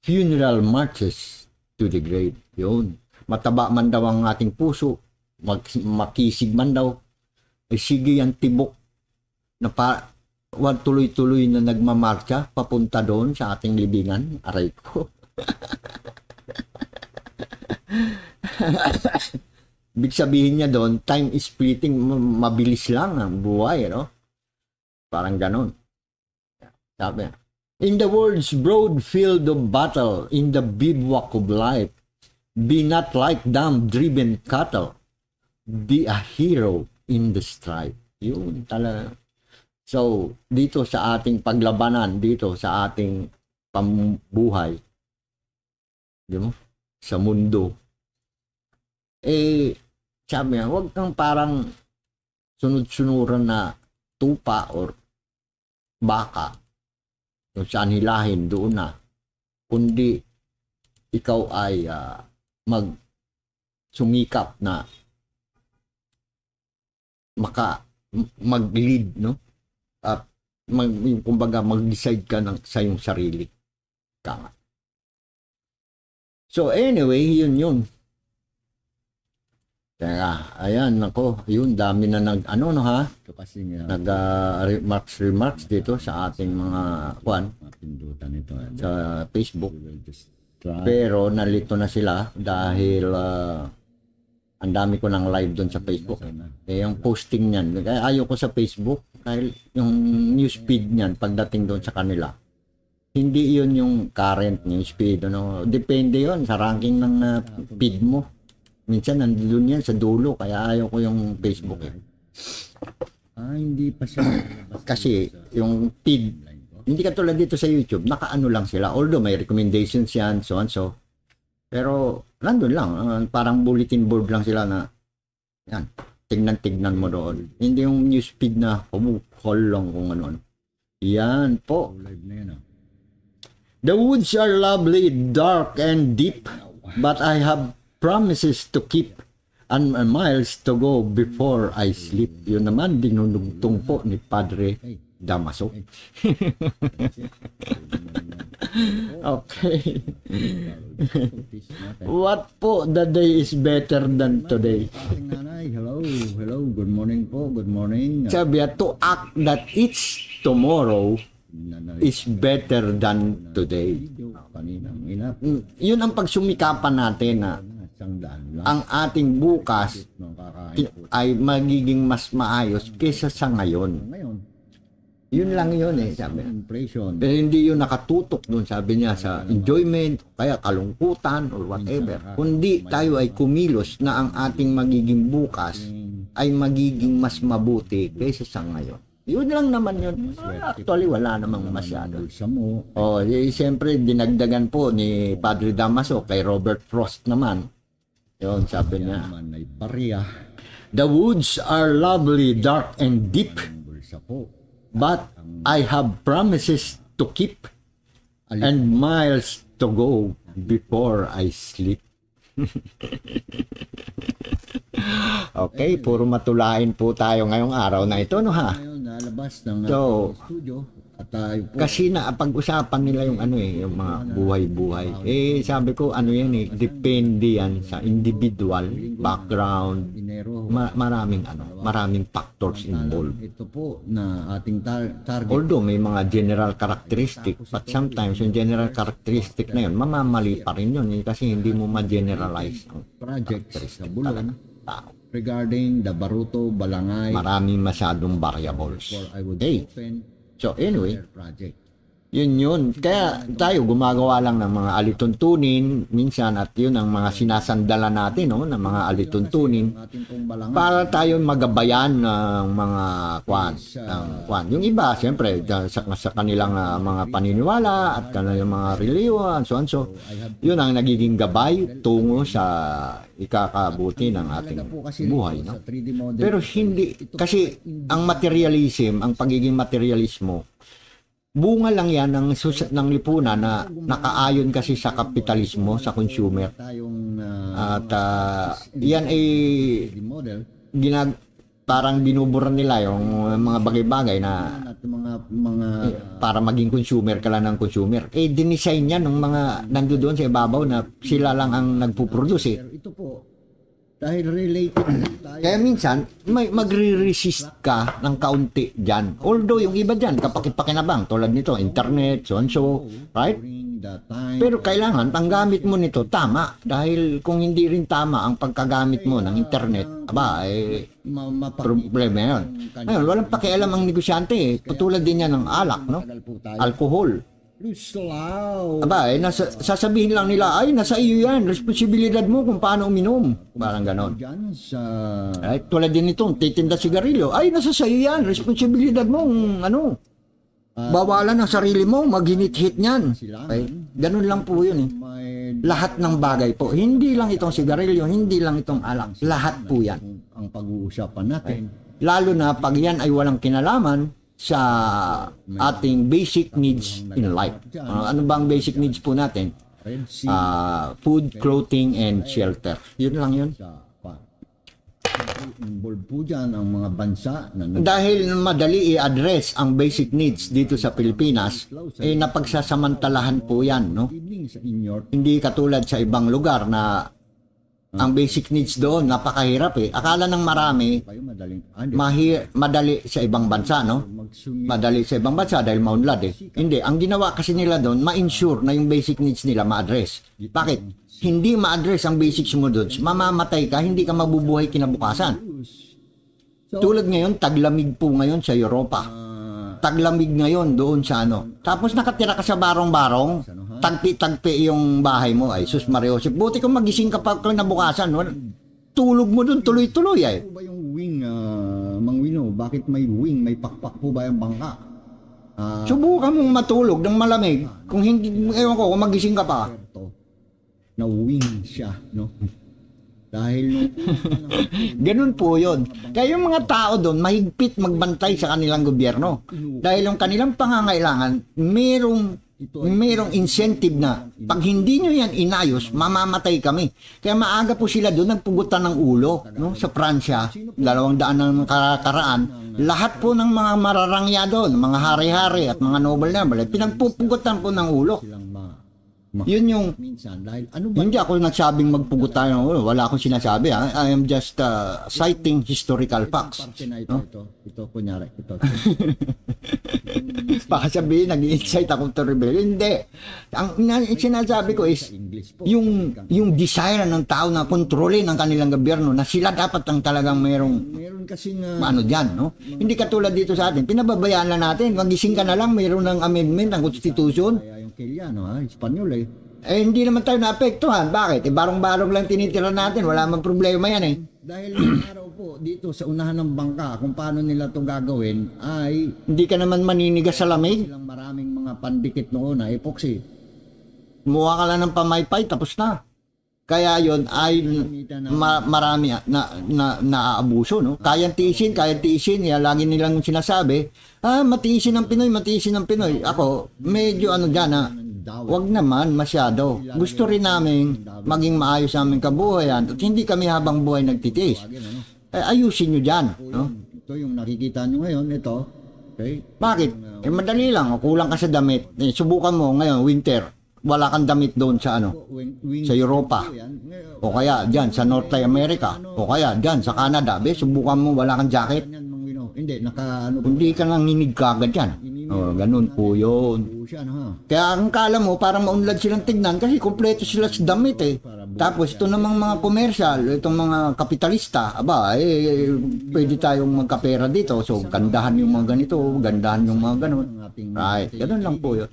funeral marches to the grave. Yun. Mataba man daw ang ating puso, mag, makisig man daw, ay sige ang tibok na pa, wag tuloy-tuloy na nagmamarcha papunta doon sa ating libingan. Aray ko. Big sabihin niya doon, time is fleeting, mabilis lang ang buhay, no? Parang ganon. Sabi, in the world's broad field of battle, in the bivouac of life, be not like dumb driven cattle. Be a hero in the strife. Yun talaga. So, dito sa ating paglabanan, dito sa ating pambuhay, di mo? Sa mundo, eh, sabi niya, huwag kang parang sunod-sunuran na tupa or baka kung saan hilahin doon na kundi ikaw ay uh, ah, mag sumikap na maka mag-lead no at mag yung kumbaga mag-decide ka ng sa iyong sarili ka nga. So anyway, yun yun. Kaya, ayan, nako, yun, dami na nag, ano no ha? kasi uh, nag uh, remarks, remarks dito sa ating mga, kwan, pindutan ito, eh. sa Facebook. Pero nalito na sila dahil uh, ang dami ko ng live doon sa Facebook. Eh, yung posting niyan, kaya ayaw ko sa Facebook dahil yung news feed niyan pagdating doon sa kanila. Hindi yun yung current news feed. Ano? Depende yun sa ranking ng uh, feed mo Minsan nandun yan sa dulo, kaya ayaw ko yung Facebook yan. Eh. Ah, hindi pa siya. Kasi yung feed, hindi tulad dito sa YouTube, nakaano lang sila. Although may recommendations yan, so and so. Pero nandun lang, ah, parang bulletin board lang sila na, yan, tignan-tignan mo doon. Hindi yung news feed na kumukol lang kung ano. ano. Yan po. Ah. The woods are lovely, dark and deep, but I have promises to keep and miles to go before I sleep. Yun naman, dinunugtong po ni Padre Damaso. okay. What po, the day is better than today. hello, hello, good morning po, good morning. Sabi, to act that it's tomorrow is better than today. Mm, yun ang pagsumikapan natin na isang lang. Ang ating bukas no, ay magiging mas maayos kaysa sa ngayon. Ngayon. Yun lang yun eh, sabi. Impression. Pero hindi yun nakatutok doon, sabi niya, sa enjoyment, kaya kalungkutan, or whatever. Kundi tayo ay kumilos na ang ating magiging bukas hmm. ay magiging mas mabuti kaysa sa ngayon. Yun lang naman yun. Actually, wala namang masyado. O, oh, eh, siyempre, dinagdagan po ni Padre Damaso kay Robert Frost naman yun, sabi niya. Yaman ay pariya. The woods are lovely, dark and deep. But I have promises to keep and miles to go before I sleep. okay, puro matulain po tayo ngayong araw na ito, no ha? Ngayon, nalabas ng so, uh, studio dapat tayo po. Kasi na pag-usapan nila yung ano eh, yung mga buhay-buhay. Eh sabi ko ano yan eh, depende yan sa individual background. Ma- maraming ano, maraming factors involved. Ito po na ating target. Although may mga general characteristic, but sometimes yung general characteristic na yun, mamamali pa rin yun eh, kasi hindi mo ma-generalize ang project sa bulan. Tao regarding the Baruto Balangay. Maraming masyadong variables. I would hey, So anyway, project Yun yun. Kaya tayo gumagawa lang ng mga alituntunin minsan at yun ang mga sinasandala natin no, ng mga alituntunin para tayo magabayan ng mga kwan. Ng kwan. Yung iba, siyempre, sa, sa kanilang uh, mga paniniwala at kanilang mga reliwa so and so. Yun ang nagiging gabay tungo sa ikakabuti ng ating buhay. No? Pero hindi, kasi ang materialism, ang pagiging materialismo, bunga lang yan ng, sus- ng lipunan na nakaayon kasi sa kapitalismo, sa consumer. Ah, At uh, yan ay ginag parang binubura nila yung mga bagay-bagay na mga mga para maging consumer ka lang ng consumer. Eh dinisign niya ng mga nandoon sa ibabaw na sila lang ang nagpo-produce. Eh. Ito po dahil related tayo. Kaya minsan, may magre-resist ka ng kaunti dyan. Although yung iba dyan, kapakipakinabang, tulad nito, internet, so and so, right? Pero kailangan, ang gamit mo nito, tama. Dahil kung hindi rin tama ang pagkagamit mo ng internet, aba, eh, problema yan. Ngayon, walang pakialam ang negosyante eh. Patulad din yan ng alak, no? Alkohol Aba, eh, nasa, sasabihin lang nila, ay, nasa iyo yan, responsibilidad mo kung paano uminom. Parang ganon. Ay, eh, tulad din itong titinda sigarilyo, ay, nasa sa iyo yan, responsibilidad mo kung ano. Ah, Bawalan ang sarili mo, maghinit-hit niyan. Okay? Eh, eh. Ganun lang po yun eh. Lahat ng bagay po. Hindi lang itong sigarilyo, hindi lang itong alak. Lahat po yan. Ang pag-uusapan natin. Lalo na pag yan ay walang kinalaman, sa ating basic needs in life. Uh, ano bang basic needs po natin? Uh, food, clothing, and shelter. Yun lang yun. Involved po dyan ang mga bansa. Na Dahil madali i-address ang basic needs dito sa Pilipinas, eh napagsasamantalahan po yan. No? Hindi katulad sa ibang lugar na ang basic needs doon, napakahirap eh. Akala ng marami, mahi- madali sa ibang bansa, no? Madali sa ibang bansa dahil maunlad eh. Hindi, ang ginawa kasi nila doon, ma-ensure na yung basic needs nila ma-address. Bakit? Hindi ma-address ang basics mo doon. Mamamatay ka, hindi ka mabubuhay kinabukasan. Tulad ngayon, taglamig po ngayon sa Europa. Taglamig ngayon doon sa ano. Tapos nakatira ka sa barong-barong, tagpi-tagpi yung bahay mo. Ay, sus Mario. Buti kung magising ka pa kung nabukasan. Wala, tulog mo dun tuloy-tuloy ay. Ano ba yung wing, uh, Mang Wino? Bakit may wing? May pakpak po ba yung bangka? Uh, Subukan mong matulog ng malamig. Ah. Kung hindi, ewan ko, kung magising ka pa. Na wing siya, no? Dahil Ganun po yon. Kaya yung mga tao doon, mahigpit magbantay sa kanilang gobyerno. Dahil yung kanilang pangangailangan, merong mayroong incentive na pag hindi nyo yan inayos, mamamatay kami. Kaya maaga po sila doon nagpugutan ng ulo no? sa Pransya, dalawang daan ng karaan. Lahat po ng mga mararangya doon, mga hari-hari at mga noble-noble, pinagpupugutan po ng ulo. Yun yung minsan dahil ano ba Hindi ako nagsabing magpugutan ng ulo. Wala akong sinasabi ha. Ah. I am just uh, citing historical facts. No? Ito, kunyari, ito. Baka sabihin, nag insight ako to rebel. Hindi. Ang na, sinasabi ko is, yung, yung desire ng tao na kontrolin ang kanilang gobyerno, na sila dapat ang talagang mayroong, meron kasi na, ano dyan, no? Hindi katulad dito sa atin. Pinababayaan na natin, gising ka na lang, mayroon ng amendment ng constitution. Kaya yung Kiliano, ha? Espanyol, eh eh, hindi naman tayo naapektuhan. Bakit? Eh, barong-barong lang tinitira natin. Wala mang problema yan eh. Dahil ngayong araw po, dito sa unahan ng bangka, kung paano nila to gagawin, ay... Hindi ka naman maninigas sa lamig? Silang maraming mga pandikit noon na epoxy. Kumuha ka lang ng pamaypay, tapos na. Kaya yon ay ma- marami na, na, naaabuso. No? Kayang tiisin, kayang tiisin. Yan, lagi nilang sinasabi, ah, matiisin ng Pinoy, matiisin ng Pinoy. Ako, medyo ano dyan, ah, Huwag naman masyado. Gusto rin namin maging maayos ang aming kabuhayan at hindi kami habang buhay nagtitiis. Eh, ayusin nyo dyan. No? Ito yung nakikita nyo ngayon, ito. Okay? Bakit? Eh, madali lang. Kulang ka sa damit. Eh, subukan mo ngayon, winter. Wala kang damit doon sa ano? Sa Europa. O kaya dyan sa North America. O kaya dyan sa Canada. Be, subukan mo, wala kang jacket. Hindi, naka ano. Hindi ka nanginig kagad yan. Oh, ganun po yun. Siya, ano, ha? Kaya ang kala mo, para maunlad silang tignan kasi kompleto sila sa damit eh. Tapos ito namang mga commercial, itong mga kapitalista, aba, eh, pwede tayong magkapera dito. So, gandahan yung mga ganito, gandahan yung mga ganun. Right, ganun lang po yun.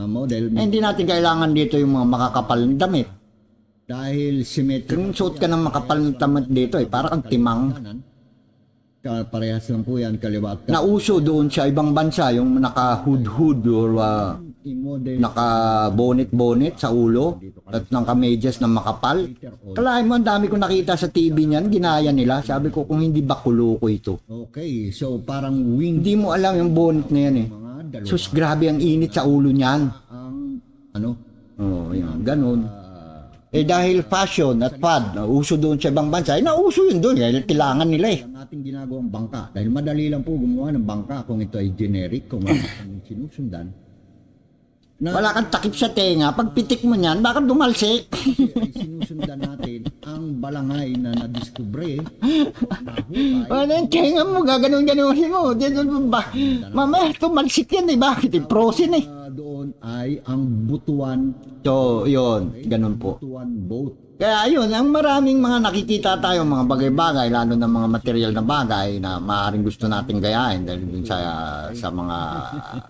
Uh, model. Eh, hindi natin kailangan dito yung mga makakapal ng damit. Dahil symmetric. Kung suot ka ng makapal na damit dito eh, para parang timang. Uh, parehas lang po yan, kaliwa at Nauso doon sa ibang bansa, yung naka-hood-hood or uh, naka-bonnet-bonnet sa ulo at naka-medyas na makapal. Kalahin mo, ang dami ko nakita sa TV niyan, ginaya nila. Sabi ko, kung hindi ba kuloko ito? Okay, so parang wing... Hindi mo alam yung bonnet na yan eh. Sus, grabe ang init sa ulo niyan. Ang, ano? Oo, oh, yan, ganun. Ah, eh dahil fashion at fad, uso doon sa ibang bansa, eh nauso yun doon, eh, kailangan nila eh. Ang ating ang bangka, dahil madali lang po gumawa ng bangka kung ito ay generic, kung wala kang sinusundan. Na, wala kang takip sa tenga, pag pitik mo niyan, baka dumalsik. sinusundan natin ang balangay na nadiskubre. Ano yung tenga mo, gaganon-ganonin mo. Mamaya tumalsik yan eh, bakit? Eh, frozen eh. Ah, doon ay ang butuan. So, yun, okay? ganun po. Butuan boat. Kaya yun, ang maraming mga nakikita tayo, mga bagay-bagay, lalo ng mga material na bagay na maaaring gusto natin gayahin dahil dun sa, sa mga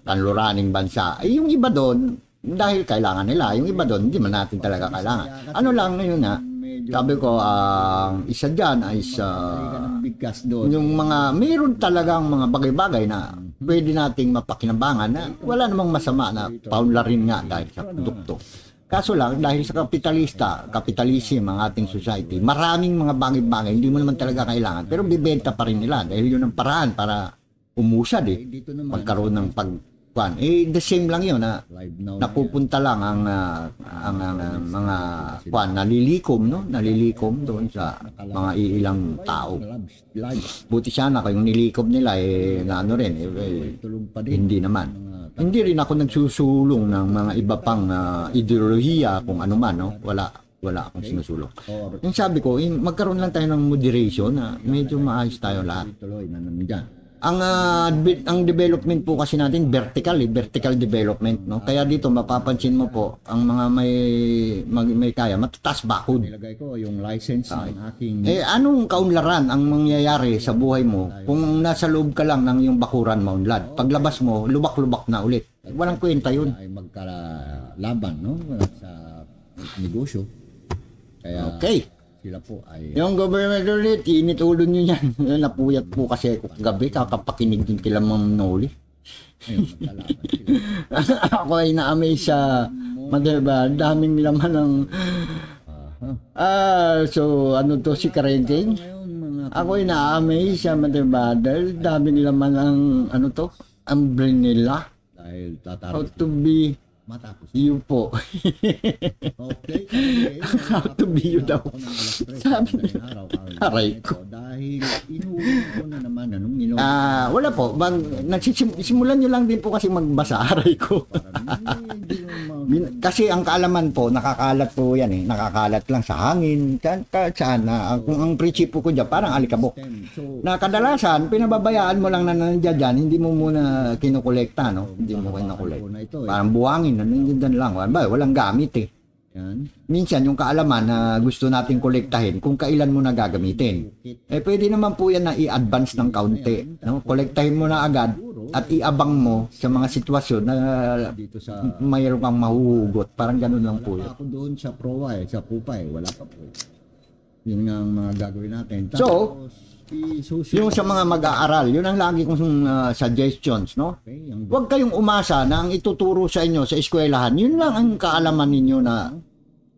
kanluraning bansa. Ay, yung iba doon, dahil kailangan nila. Yung iba doon, hindi man natin talaga kailangan. Ano lang, yun na, sabi ko, ah, ang uh, isa diyan ay sa bigkas doon. Yung mga, mayroon talagang mga bagay-bagay na mm. pwede nating mapakinabangan na wala namang masama na paunla rin nga dahil sa produkto. Ano? Kaso lang, dahil sa kapitalista, kapitalism ang ating society, maraming mga bagay-bagay, hindi mo naman talaga kailangan. Pero bibenta pa rin nila dahil yun ang paraan para umusad eh. Pagkaroon ng pag pan eh the same lang yun ah. na nakupunta lang ang uh, ang, ang uh, mga pan nalilikom no nalilikom doon sa mga iilang tao buti sana kayong nilikom nila eh na ano rin eh, eh, hindi naman hindi rin ako nagsusulong ng mga iba pang uh, ideolohiya kung ano man no wala wala akong sinusulong. Yung sabi ko, magkaroon lang tayo ng moderation na medyo maayos tayo lahat. Tuloy na nandiyan ang uh, ang development po kasi natin vertical eh, vertical development no kaya dito mapapansin mo po ang mga may mag, may kaya matataas bakod nilagay ko yung license okay. ng ah. aking eh anong kaunlaran ang mangyayari sa buhay mo kung nasa loob ka lang ng yung bakuran maunlad paglabas mo lubak-lubak na ulit walang kwenta yun ay magkalaban no sa negosyo kaya okay sila po ay... Uh, Yung government ulit, init ulo nyo yan. Napuyat po kasi gabi, kakapakinig din kila Ma'am Noli. Ayun, salamat sila. ako ay na-amaze sa Maderba. Daming laman ng... Ah, so ano to si Karenting? Ako ay na-amaze sa Maderba dahil daming laman ang ano to? Ang brinilla. Dahil tatarot. to be matapos. Yun po. okay. okay. How to be you daw. Sabi niya. Aray ko. Dahil inuwi ko na naman. Anong ino? Ah, wala po. Bang, nagsisimulan nyo lang din po kasi magbasa. Aray ko. kasi ang kaalaman po, nakakalat po yan eh. Nakakalat lang sa hangin. Saan, ka, saan ah, ang principle ko dyan, parang alikabok. Na kadalasan, pinababayaan mo lang na nandiyan dyan, hindi mo muna kinukolekta, no? Hindi mo kinukolekta. Eh. Parang buwangin yan, yan lang. Ba, walang gamit eh. Yan. Minsan yung kaalaman na gusto natin kolektahin kung kailan mo na gagamitin. Eh pwede naman po yan na i-advance ng kaunti. No? Kolektahin mo na agad at iabang mo sa mga sitwasyon na dito sa mayroon kang mahuhugot. Parang ganun lang po yun. Ako doon sa proa eh, sa pupa eh, wala pa po. Yun nga ang mga gagawin natin. Tapos, so, Isusunod. Yung sa mga mag-aaral, yun ang lagi kong uh, suggestions, no? Okay, Huwag kayong umasa na ang ituturo sa inyo sa eskwelahan, yun lang ang kaalaman ninyo na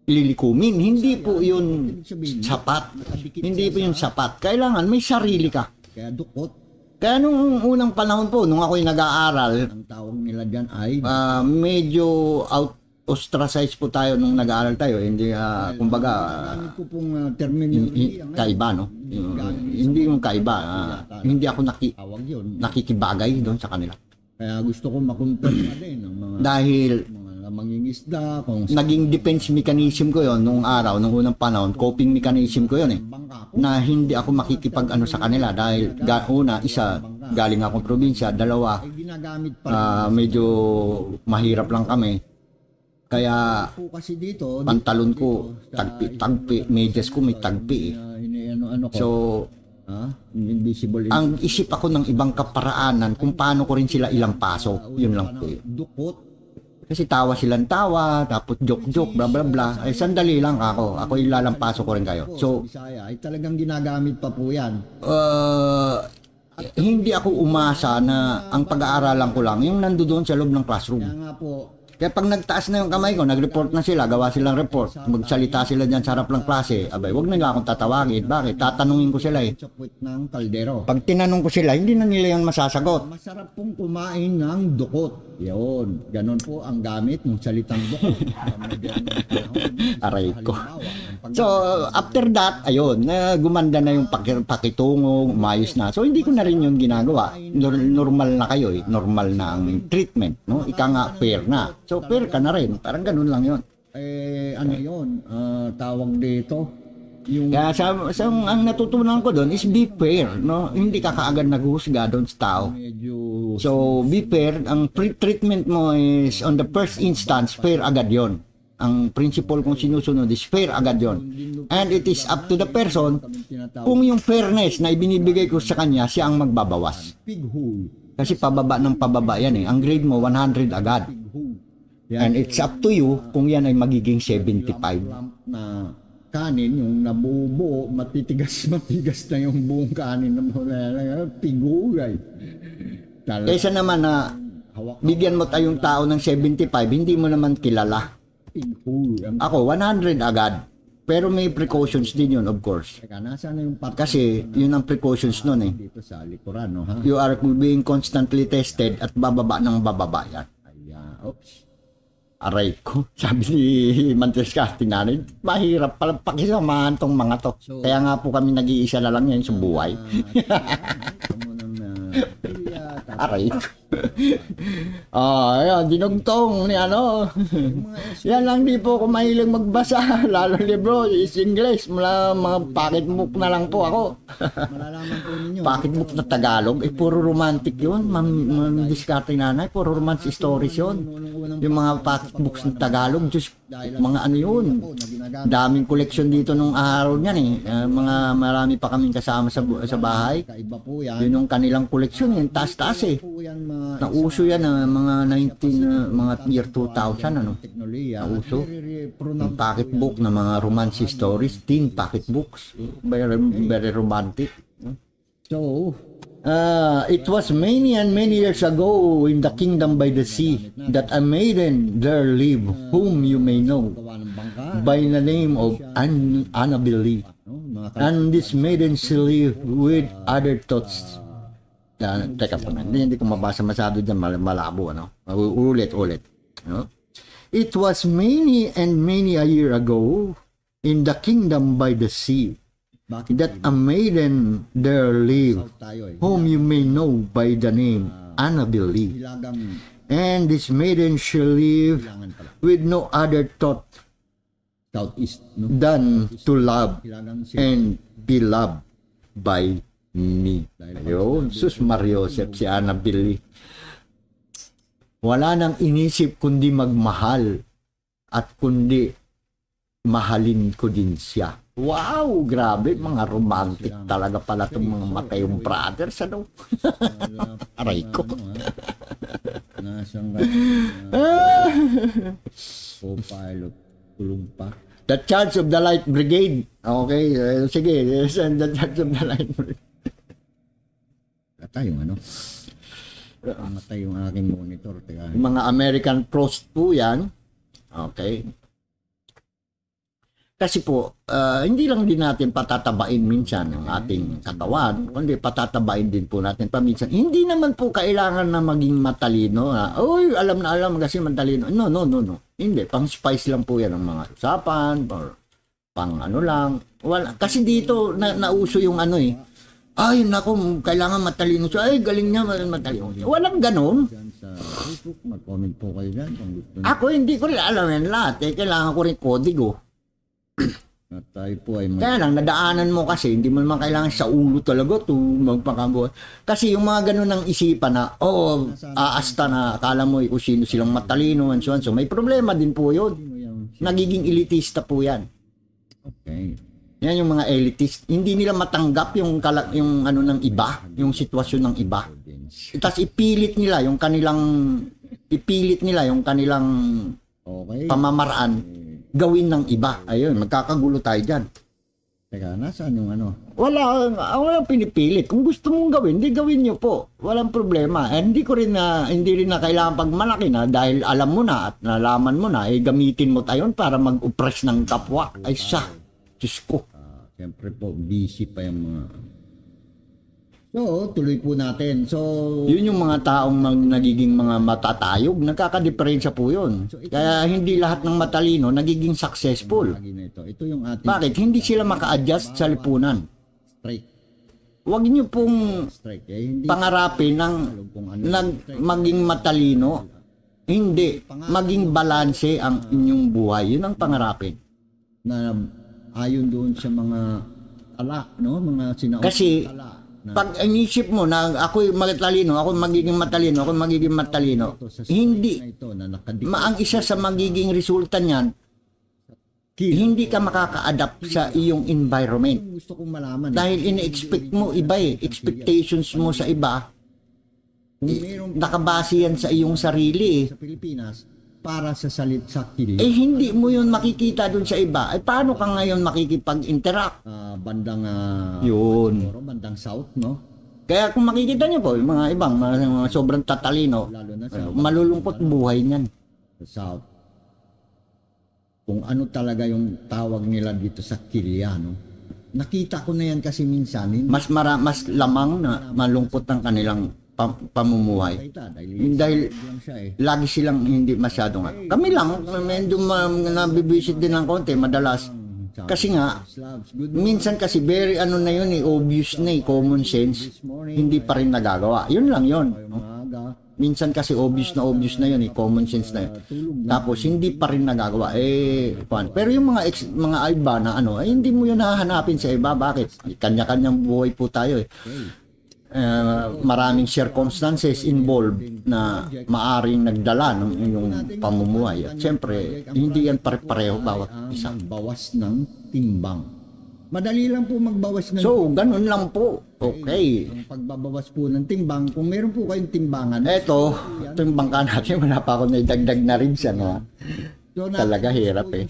lilikumin. Hindi po yun sapat. Hindi po yun sapat. Kailangan may sarili ka. Kaya dukot. Kaya nung unang panahon po, nung ako'y nag-aaral, ang tawag nila dyan ay uh, medyo out ostracized po tayo nung nag-aaral tayo. Hindi, uh, kumbaga... ko pong uh, ah, terminology. Eh, kaiba, no? hindi yung kaiba. Uh, hindi ako naki, nakikibagay doon sa kanila. Kaya gusto ko makonfirm din ng mga... Dahil... Mga mangingisda, kung... Naging defense mechanism ko yon nung araw, nung unang panahon. Coping mechanism ko yon eh. Na hindi ako makikipag-ano sa kanila dahil una, isa, galing ako probinsya. Dalawa, uh, medyo mahirap lang kami kaya kasi dito, pantalon ko, tagpi, tagpi, medyas ko may tagpi eh. Ano so, invisible ang isip ako ng ibang kaparaanan kung paano ko rin sila ilang paso. Yun lang po. Eh. Dukot. Kasi tawa silang tawa, tapos joke-joke, bla bla bla. Ay eh, sandali lang ako. Ako ilalampaso ko rin kayo. So, ay talagang ginagamit pa po yan. Uh, hindi ako umasa na ang pag-aaralan ko lang yung nandoon sa loob ng classroom. Kaya nga po, kaya pag nagtaas na yung kamay ko, nag-report na sila, gawa silang report, magsalita sila dyan sa harap ng klase, abay, wag na nga akong tatawagin. Bakit? Tatanungin ko sila eh. ng kaldero. Pag tinanong ko sila, hindi na nila yung masasagot. Masarap pong kumain ng dukot. Yun. Ganon po ang gamit ng salitang dukot. Aray ko. So, after that, ayun, na gumanda na yung pakitungo, umayos na. So, hindi ko na rin yung ginagawa. Normal na kayo eh. Normal na ang treatment. No? Ika nga, fair na. So, fair ka na rin. Parang ganun lang yon. Eh, ano yon? Uh, ah, tawag dito, yung... Kaya sa, sa, ang natutunan ko doon is be fair, no? Hindi ka kaagad naghusga doon sa tao. So, be fair. Ang treatment mo is on the first instance, fair agad yon. Ang principle kung sinusunod is fair agad yon. And it is up to the person kung yung fairness na ibinibigay ko sa kanya, siya ang magbabawas. Kasi pababa ng pababa yan eh. Ang grade mo, 100 agad. And it's up to you kung yan ay magiging 75. Na kanin, yung nabubuo, matitigas-matigas na yung buong kanin na pigulay. Kaysa naman na bigyan mo tayong tao ng 75, hindi mo naman kilala. Ako, 100 agad. Pero may precautions din yun, of course. Kasi yun ang precautions nun eh. You are being constantly tested at bababa ng bababa yan. Oops. Aray ko, sabi ni Mantres Casting mahirap pala pakisamahan tong mga to. So, Kaya nga po kami nag-iisa na lang yan sa buhay. Uh, Aray ko. Ah, ayun, dinugtong ni ano. Yan lang di po ako mahilig magbasa, lalo libro, is English, mula mga pocket book na lang po ako. Malalaman po ninyo. Pocket book na Tagalog, eh puro romantic 'yun, ma'am, diskarte nanay, puro romance stories 'yun. Yung mga pocket books na Tagalog, just mga ano 'yun. Daming collection dito nung araw niyan eh. Uh, mga marami pa kaming kasama sa sa bahay. Kaiba po 'yan. Yun yung kanilang collection, yung taas-taas eh na nauso yan na ah, mga 19 uh, ah, mga year 2000 ano nauso yung pocket book na mga romance stories teen pocket books very, very romantic so Uh, it was many and many years ago in the kingdom by the sea that a maiden there lived whom you may know by the name of An Annabelle. And this maiden she lived with other thoughts Uh, teka po, hindi, hindi ko mabasa masyado dyan, mal- malabo, ano? Ulit, ulit. No? It was many and many a year ago in the kingdom by the sea Bakit that a maiden there lived eh. whom you may know by the name ah. Annabel And this maiden she lived with no other thought than to love and be loved by Mimi. Ayun, sus Mariosep, si Annabelle. Wala nang inisip kundi magmahal at kundi mahalin ko din siya. Wow, grabe, mga romantic talaga pala itong mga matayong brothers, ano? Aray ko. Nasang co-pilot, tulong pa. The Charge of the Light Brigade. Okay, eh, sige, the Church of the Light Brigade yata yung ano. Namatay yung aking monitor. Teka. mga American Frost po yan. Okay. Kasi po, uh, hindi lang din natin patatabain minsan ang ating katawan, kundi patatabain din po natin paminsan. Hindi naman po kailangan na maging matalino. Na, alam na alam kasi matalino. No, no, no, no. Hindi, pang spice lang po yan ang mga usapan or pang ano lang. Wala, kasi dito na, nauso yung ano eh, ay nako kailangan matalino siya ay galing niya matalino siya walang ganun sa Facebook mag-comment po kayo dyan kung gusto niyo. ako hindi ko alam yan lahat eh kailangan ko rin kodigo at po ay mag- kaya lang nadaanan mo kasi hindi mo naman kailangan sa ulo talaga to magpakabuhay kasi yung mga ganun ang isipan na oo oh, aasta na akala mo kung sino silang matalino and so on so may problema din po yun nagiging elitista po yan okay yan yung mga elitist. Hindi nila matanggap yung kala, yung ano ng iba, yung sitwasyon ng iba. Tapos ipilit nila yung kanilang ipilit nila yung kanilang okay. pamamaraan gawin ng iba. Ayun, magkakagulo tayo diyan. Teka, nasaan yung ano? Wala, wala pinipilit. Kung gusto mong gawin, di gawin nyo po. Walang problema. Eh, hindi ko rin na, hindi rin na kailangan pagmalaki na dahil alam mo na at nalaman mo na, eh, gamitin mo tayo para mag-oppress ng kapwa. Ay siya, Diyos ko. Siyempre po, busy pa yung mga... So, tuloy po natin. So, Yun yung mga taong mag, nagiging mga matatayog. Nagkakadiferensya po yun. So, ito- Kaya hindi lahat ng matalino nagiging successful. ito. Ito yung ating Bakit? Hindi sila maka-adjust sa lipunan. strike. Huwag niyo pong Strike. Eh, hindi pangarapin ng ano. nag, maging matalino. Hindi. Maging balanse ang inyong buhay. Yun ang pangarapin. na ayon doon sa mga ala, no? Mga sinausap Kasi, tala. Na, pag inisip mo na ako matalino, ako magiging matalino, ako magiging matalino, hindi, ito, na ma ang isa sa magiging resulta niyan, hindi ka makaka-adapt sa iyong environment. Gusto kong malaman. Dahil in-expect mo iba eh. Expectations mo sa iba. Nakabase yan sa iyong sarili eh. Sa Pilipinas, para sa salit sa kilig. Eh hindi mo yun makikita doon sa iba. Eh paano ka ngayon makikipag-interact? Uh, bandang uh, yun. Siguro, bandang south, no? Kaya kung makikita niyo po, yung mga ibang mga, mga sobrang tatalino, Lalo na sa uh, malulungkot buhay niyan. Sa south. Kung ano talaga yung tawag nila dito sa kilya, no? Nakita ko na yan kasi minsan. Hindi. Mas mara, mas lamang na malungkot ang kanilang pam- pamumuhay. Dahil, dahil eh. lagi silang hindi masyadong ano. Kami lang, medyo ma- nabibisit din ng konti madalas. Hmm, kasi nga, minsan kasi very ano na yun eh, obvious na eh, common sense, hindi pa rin nagagawa. Yun lang yun. Minsan kasi obvious na obvious na yun eh, common sense na yun. Ah, Tapos hindi pa rin nagagawa. Eh, fun. Pero yung mga ex, mga iba na ano, eh, hindi mo yun hahanapin sa iba. Bakit? Kanya-kanyang buhay po tayo eh uh, maraming circumstances involved na maaring nagdala ng inyong pamumuhay. At siyempre, hindi yan pare-pareho bawat isang Bawas ng timbang. Madali lang po magbawas ng So, ganun lang po. Okay. Ang pagbabawas po ng timbang, kung meron po kayong timbangan. Eto, timbang ka natin. Wala pa ako naidagdag na rin siya. No? So, Talaga hirap eh.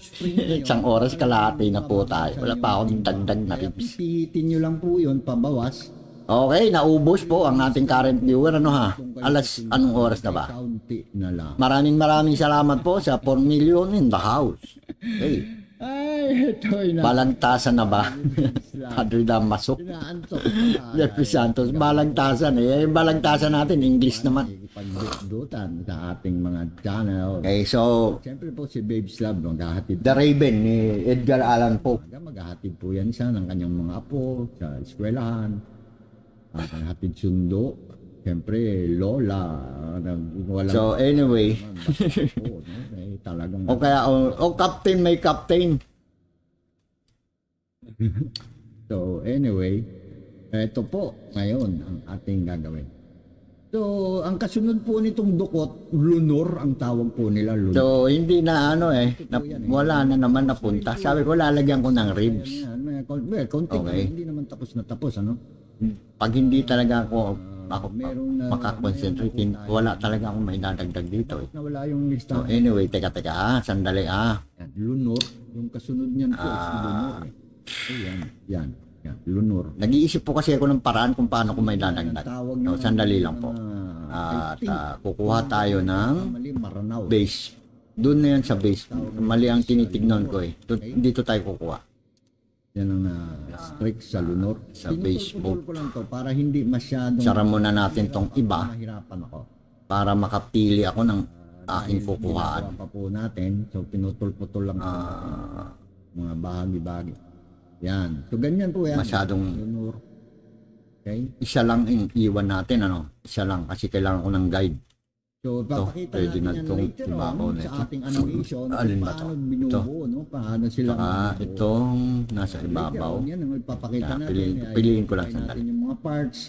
Isang oras kalahati na po tayo. Wala pa akong dagdag na ribs. Pipitin nyo lang po yun, pabawas. Okay, naubos po ang ating current viewer. Ano ha? Alas, anong oras na ba? Maraming maraming salamat po sa 4 million in the house. Okay. Ay, ito na. Balantasan na ba? Padre Damasok. Jeffrey Santos, balantasan eh. Yung eh, balantasan natin, English naman. Pandutan sa ating mga channel. Okay, so... Siyempre po si Babe Slab, maghahatid. The Raven ni Edgar Allan Poe. Maghahatid po yan siya ng kanyang mga apo sa eskwelahan at ang hatid sundo, siyempre, lola. walang So, anyway. Oo, no? Eh, talagang... o kaya, o, o captain, may captain. so, anyway, ito po ngayon ang ating gagawin. So, ang kasunod po nitong dukot, lunor ang tawag po nila, lunor. So, hindi na ano eh, na, eh. wala na naman napunta. Sabi ko, lalagyan ko ng ribs. Ayan, may- Well, konti Okay. lang, hindi naman tapos na tapos, ano? pag hindi talaga ako ako merong na, makakonsentrate in, wala talaga akong may dadagdag dito eh. Nawala yung listahan. So anyway, teka teka ah, sandali ah. Yan, lunor, yung kasunod niyan po ah, is lunor. Eh. Ayan, yan. Yan, lunor. Nag-iisip po kasi ako ng paraan kung paano ko may dadagdag. No, sandali lang po. Ah, At uh, kukuha tayo ng base. Doon na yan sa base. Mali ang tinitignan ko eh. Dito tayo kukuha. Yan ang uh, ah, ah. streak sa lunor, sa Facebook. ko lang to para hindi masyadong... Sara muna natin tong iba Mahirapan ako. para makapili ako ng ah, aking kukuhaan. Ginagawa pa po natin. So, pinutol-putol lang po Mga bahagi-bahagi. Yan. So, ganyan po yan. Masyadong- Lunor. Okay? isa lang yung iwan natin ano. Isa lang kasi kailangan ko ng guide. So, papakita pwede natin na yan itong later tumakaw on na sa ating animation Alin kung paano binubuo, no? paano sila Saka itong nasa Later on yan, ang magpapakita natin. piliin- ay, piliin ko lang sandali. natin yung mga parts,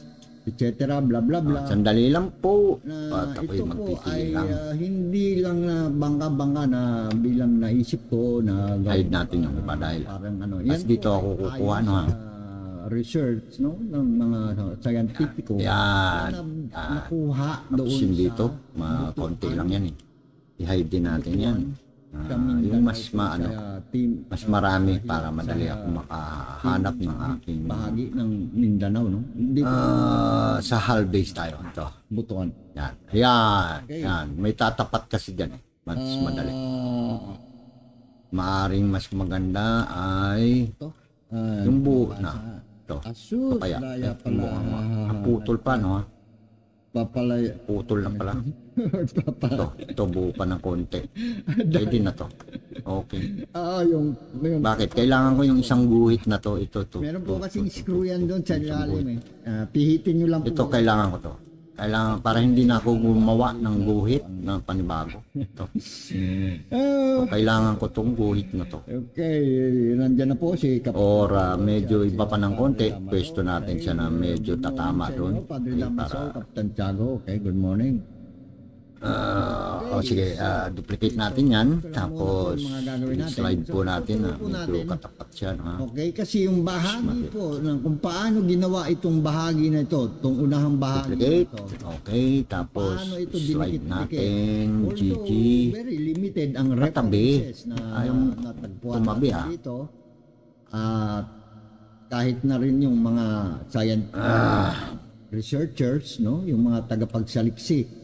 etc. Bla bla bla. Ah, sandali lang po. At na ito po ay lang. ah, hindi lang na bangka-bangka na bilang naisip ko na Hide natin yung iba dahil Parang ano. Mas dito ako kukuha, ayon no, ha? sa research no ng mga ano, scientifico yan, na, yan. Ah. nakuha doon Option sa dito konti lang yan eh i-hide din natin yan uh, yung mas ma ano, team, mas marami uh, para madali ako makahanap ng aking bahagi ng Mindanao no hindi uh, sa hall base tayo to. butuan yan ayan okay. yan may tatapat kasi diyan eh mas uh, madali maaring mas maganda ay ito? Uh, yung buo na to. Asus, Papaya. laya eh, pala. mukhang ma- Ang putol pa, no? Papalaya. Putol na pala. Papa. Ito, ito buo pa ng konti. Pwede na to. Okay. Ah, yung, yung Bakit? Kailangan ko yung isang guhit na to. Ito, to. Meron po kasing screw yan doon sa lalim eh. Ah, pihitin nyo lang po. Ito, kailangan ko to. Kailangan para hindi na ako gumawa ng guhit na panibago. Ito. Oh, kailangan ko tong guhit na to. Okay, nandiyan na po si Kap- Or ah, medyo iba pa ng konti, pwesto natin siya na medyo tatama doon. Padre Eh, para Captain Tiago. Okay, good morning. Uh, ah, o oh, sige, uh, duplicate natin yan. Tapos, slide po natin. Uh, medyo katapat siya. No? Okay, kasi yung bahagi po, ng kung paano ginawa itong bahagi na ito, itong unahang bahagi duplicate. na ito. Okay, tapos slide natin. GG. very limited ang references na, Ayong, na natagpuan tumabi, natin At kahit na rin yung mga science ah. researchers, no, yung mga tagapagsaliksik,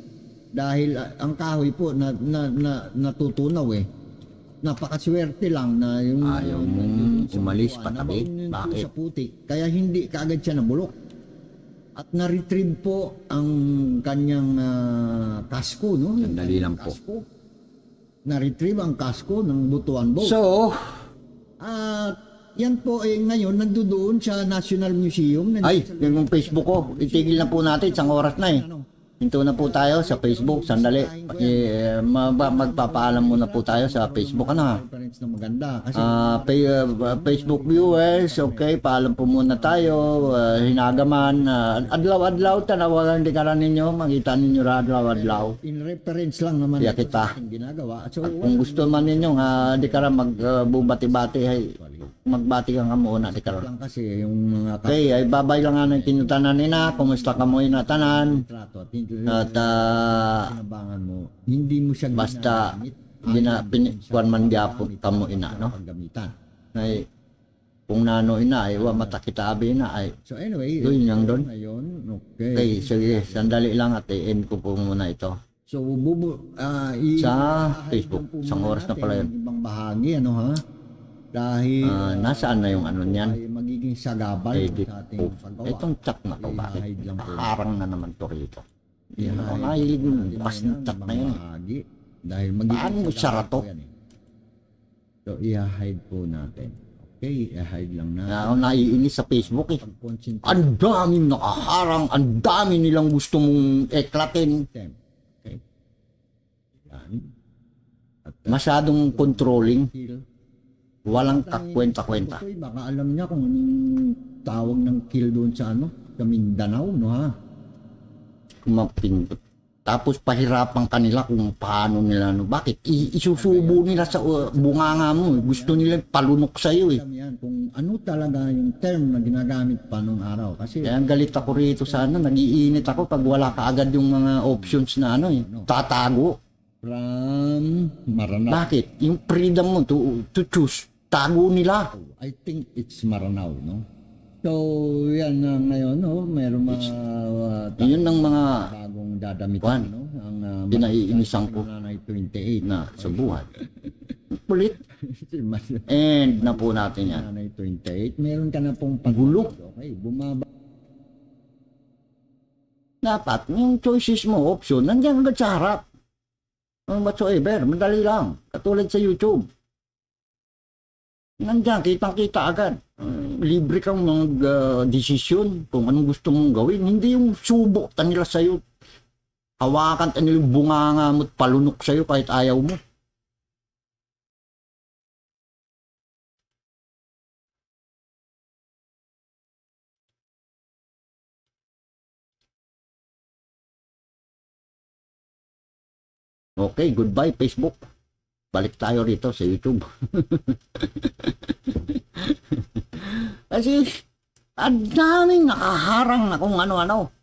dahil uh, ang kahoy po na, na, na natutunaw eh. Napakaswerte lang na yung ayaw ah, mong umalis patabi. Bakit? Sa putik. Kaya hindi kaagad siya nabulok. At na-retrieve po ang kanyang uh, kasko, no? Sandali lang po. Kasko. Na-retrieve ang kasko ng Butuan Boat. So, at uh, yan po eh ngayon nandoon sa National Museum. Ay, yung Facebook ko, itigil na po natin, isang oras na eh. Ano? Hinto na po tayo sa Facebook, sandali. Eh, mag- magpapaalam muna po tayo sa Facebook. Ano ha? Uh, ah, pay, uh, ah, Facebook viewers, okay, paalam po muna tayo. Uh, hinagaman, uh, adlaw-adlaw, Tanawalan di karan ninyo, makita ninyo ra adlaw-adlaw. In reference lang naman yeah, kita. ginagawa. So, At kung gusto man ninyo, uh, di karan magbubati-bati, uh, hey, magbati ka nga muna di karon. Lang kasi yung mga Okay, ay babay lang ang tinutanan nina, kumusta ka mo ina tanan? At uh, ah, tinabangan mo, hindi mo siya basta gina pinikuan man gyapon ta ina no. Ay kung nano ina ay wa matakita abi na ay so anyway doon yang don ayun okay okay sige sandali lang at end ko po muna ito so bubu uh, sa Facebook isang oras na pala yun ibang bahagi ano ha dahil uh, nasaan na yung ano niyan ay magiging sagabal eh, sa ating oh, paggawa itong tsak na to eh, ba? Parang na naman to rito eh, yun ang nahilig mo bukas ng tsak na yun dahil magiging paano mo sara to so i-hide po natin okay i-hide lang natin na, naiinis sa Facebook eh ang daming nakaharang ang dami nilang gusto mong eklatin okay. Yan. At, uh, masyadong controlling Walang kakwenta-kwenta. Okay, baka alam niya kung anong tawag ng kill doon sa ano, sa Mindanao, no ha? Kumapindot. Tapos pahirapan kanila kung paano nila, no? Bakit? I- isusubo nila sa uh, bunganga mo. Gusto nila palunok sa iyo eh. kung ano talaga yung term na ginagamit pa nung araw. Kasi Kaya galit ako rito sa ano, nagiinit ako pag wala ka agad yung mga options na ano eh. Ano? Tatago. from Maranao. Bakit? Yung freedom mo to, to choose tago nila. I think it's Maranao, no? So, yan ang ngayon, no? Meron mga... Uh, yun ang mga... Bagong dadamitan, no? Ang uh, pinaiinisan ko na 28 na sa buhay. Kulit. And na po natin yan. Nanay 28, meron ka na pong pag- Okay, bumaba. Dapat, yung choices mo, option, nandiyan agad sa harap. Whatsoever, madali lang. Katulad sa YouTube nandiyan, kitang-kita agad. Mm, libre kang mag-desisyon ah, uh, kung anong gusto mong gawin. Hindi yung subok ta nila sa'yo. Hawakan ta nila bunga bunganga mo at palunok sa'yo kahit ayaw mo. Okay, goodbye Facebook balik tayo rito sa YouTube. Kasi, ang daming nakaharang na kung ano-ano.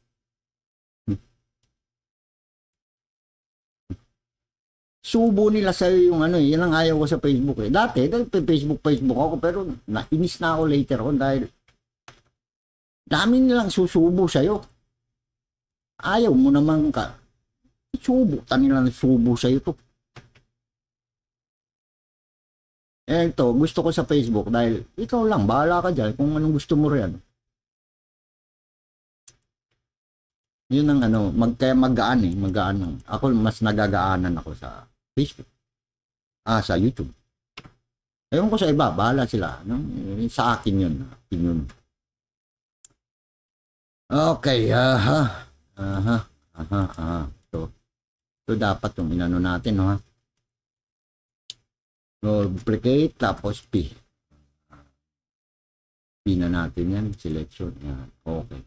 Subo nila sa iyo yung ano, eh. yun ang ayaw ko sa Facebook eh. Dati, Facebook, Facebook ako, pero nainis na ako later on dahil dami nilang susubo sa iyo. Ayaw mo naman ka. Subo, tanila na subo sa iyo to. Eh to, gusto ko sa Facebook dahil ikaw lang, bahala ka dyan kung anong gusto mo riyan. Yun ang ano, mag, kaya magaan eh, magaan. Ako mas nagagaanan ako sa Facebook. Ah, sa YouTube. Ewan ko sa iba, bahala sila. No? Eh, sa akin yun, yun. Okay, aha. Aha, aha, aha. So, so dapat yung inano natin, no, duplicate tapos P P na natin yan selection yan okay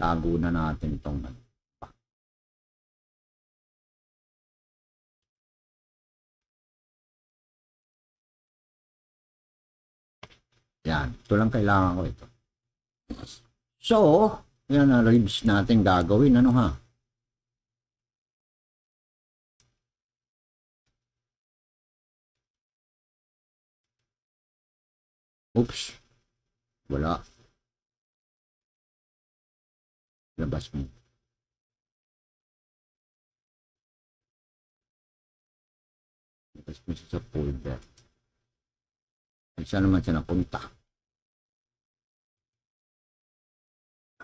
tago na natin itong tong Yan. Ito lang kailangan ko ito. So, yan na ribs natin gagawin. Ano ha? Oops. Wala. Labas mo. Labas mo siya sa folder. At saan naman siya napunta?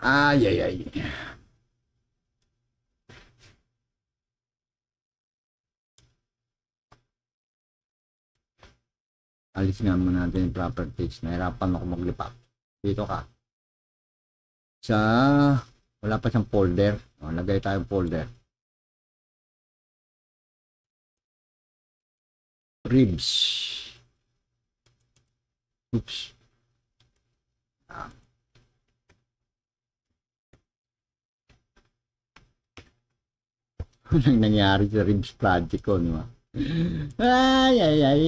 Ay, ay, ay. alis nga muna natin yung properties. Nahirapan ako maglipat. Dito ka. Sa, wala pa siyang folder. O, lagay tayong folder. Ribs. Oops. Ah. Anong nangyari sa ribs project ko, no? ay, ay, ay.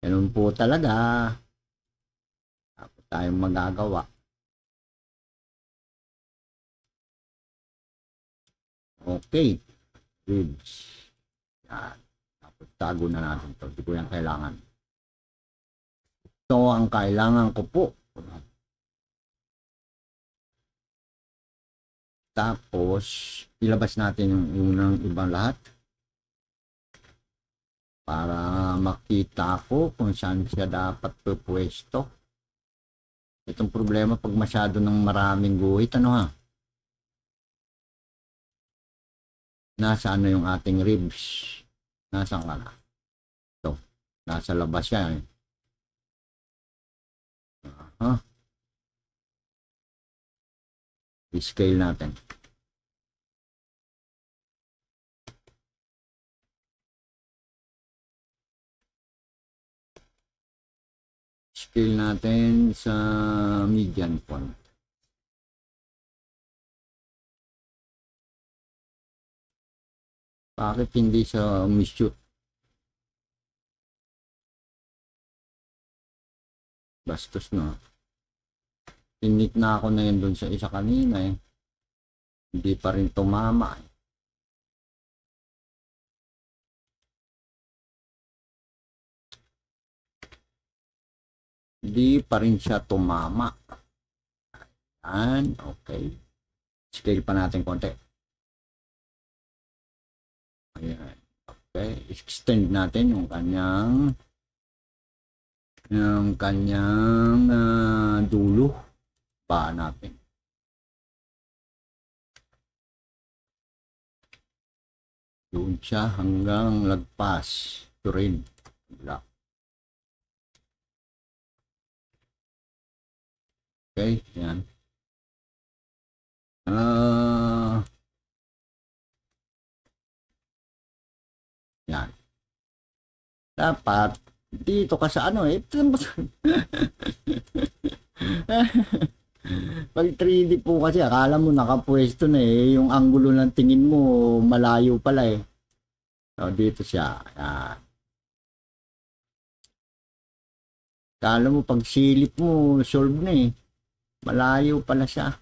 Ganun po talaga. Ako tayong magagawa. Okay. Bridge. Yan. Tapos tago na natin to. Hindi ko yan kailangan. Ito ang kailangan ko po. Tapos, ilabas natin yung unang ibang lahat para makita ko kung saan siya dapat pupwesto. Itong problema pag masyado ng maraming guhit, ano ha? Nasa ano yung ating ribs? Nasa ka na? Ito. Nasa labas siya. Eh. Aha. Huh? I-scale natin. scale natin sa median point. Bakit hindi siya umisshoot? Bastos no. Tinit na ako na yun dun sa isa kanina eh. Hindi pa rin tumama eh. Hindi pa rin siya tumama. Ayan, okay. Scale pa natin konti. Ayan, okay. Extend natin yung kanyang yung kanyang uh, dulo pa natin. Doon siya hanggang lagpas. Ito rin. Okay, yan. Uh, yan. Dapat, dito ka sa ano eh. Pag 3D po kasi, akala mo nakapwesto na eh. Yung angulo ng tingin mo, malayo pala eh. So, dito siya. Yan. Akala mo, pag silip mo, solve na eh. Malayo pala siya.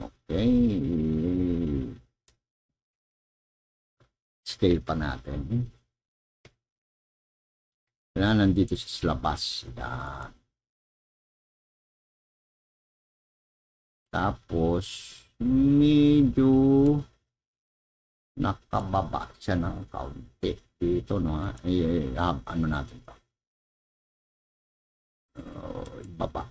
Okay. Scale pa natin. Kaya nandito sa labas. Yan. Tapos, medyo nakababa siya ng kaunti. Dito, no? Eh, eh ah, ano natin ito? Oh, iba pa.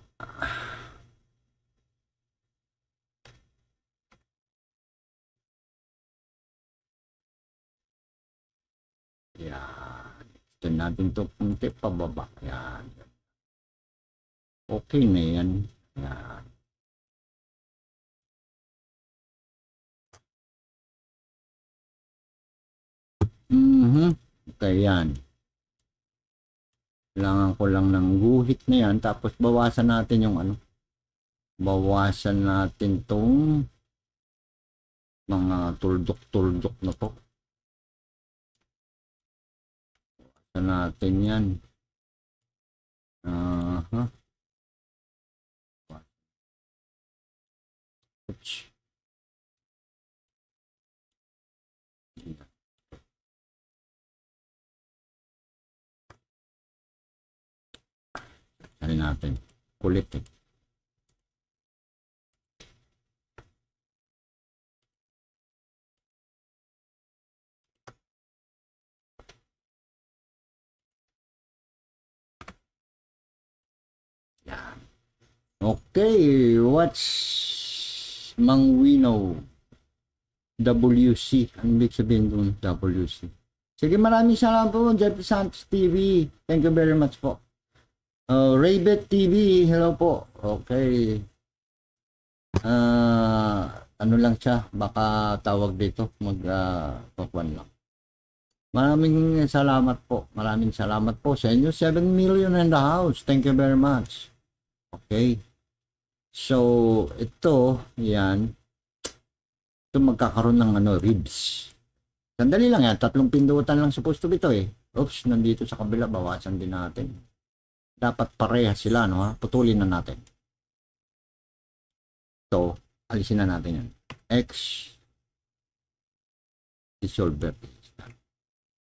Yan. Ito natin ito punti pababa. Yan. Okay na yan. Yan. Mm-hmm. Okay, yan. Kailangan ko lang ng guhit na yan. Tapos bawasan natin yung ano. Bawasan natin tong mga tuldok-tuldok na to. Bawasan natin yan. Aha. Uh -huh. ano natin, kulit eh. Yan. Okay, what's Mangwino? WC. Ano ibig sabihin doon? WC. Sige, maraming salamat po, Jeff Santos TV. Thank you very much po. Oh, Raybet TV, hello po. Okay. Uh, ano lang siya, baka tawag dito, mag uh, lang. Maraming salamat po. Maraming salamat po sa inyo. 7 million in the house. Thank you very much. Okay. So, ito, yan. Ito magkakaroon ng ano, ribs. Sandali lang yan. Ah, tatlong pindutan lang supposed to be ito eh. Oops, nandito sa kabila. Bawasan din natin dapat pareha sila no ha? putulin na natin so alisin na natin yan x dissolve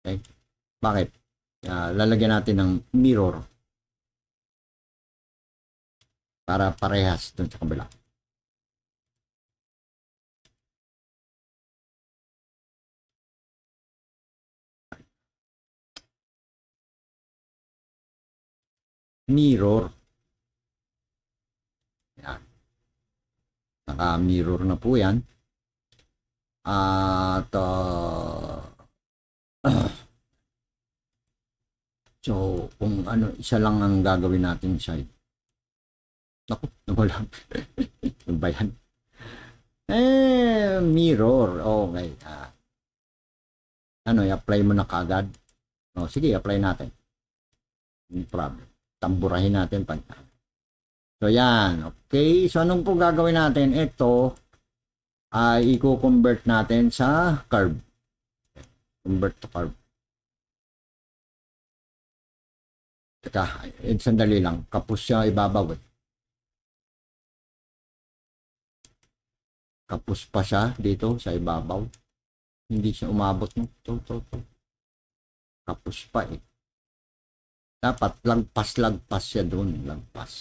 okay bakit uh, lalagyan natin ng mirror para parehas dun sa kabila mirror. Ayan. Naka-mirror na po yan. At, uh, so, kung ano, isa lang ang gagawin natin side. Naku, nawala. ano ba yan? Eh, mirror. Okay. Uh, ano, i-apply mo na kagad. O, oh, sige, apply natin. No problem tamburahin natin pag So yan, okay. So anong po gagawin natin? Ito ay i-convert natin sa carb. Convert to carb. Teka, eh, sandali lang. Kapos siya ibabaw eh. Kapos pa siya dito sa ibabaw. Hindi siya umabot. No? Ito, ito, ito. Kapos pa eh. Dapat lagpas-lagpas siya doon, lagpas.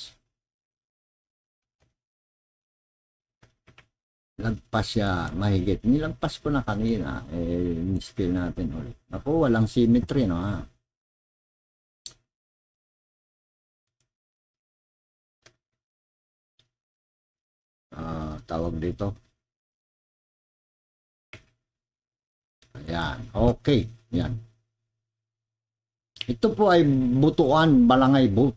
Langpas siya mahigit. Nilagpas ko na kanina, eh, in-skill natin ulit. Ako, walang symmetry, no ha? Uh, tawag dito. Ayan, okay. Ayan. Ito po ay Butuan Balangay Boat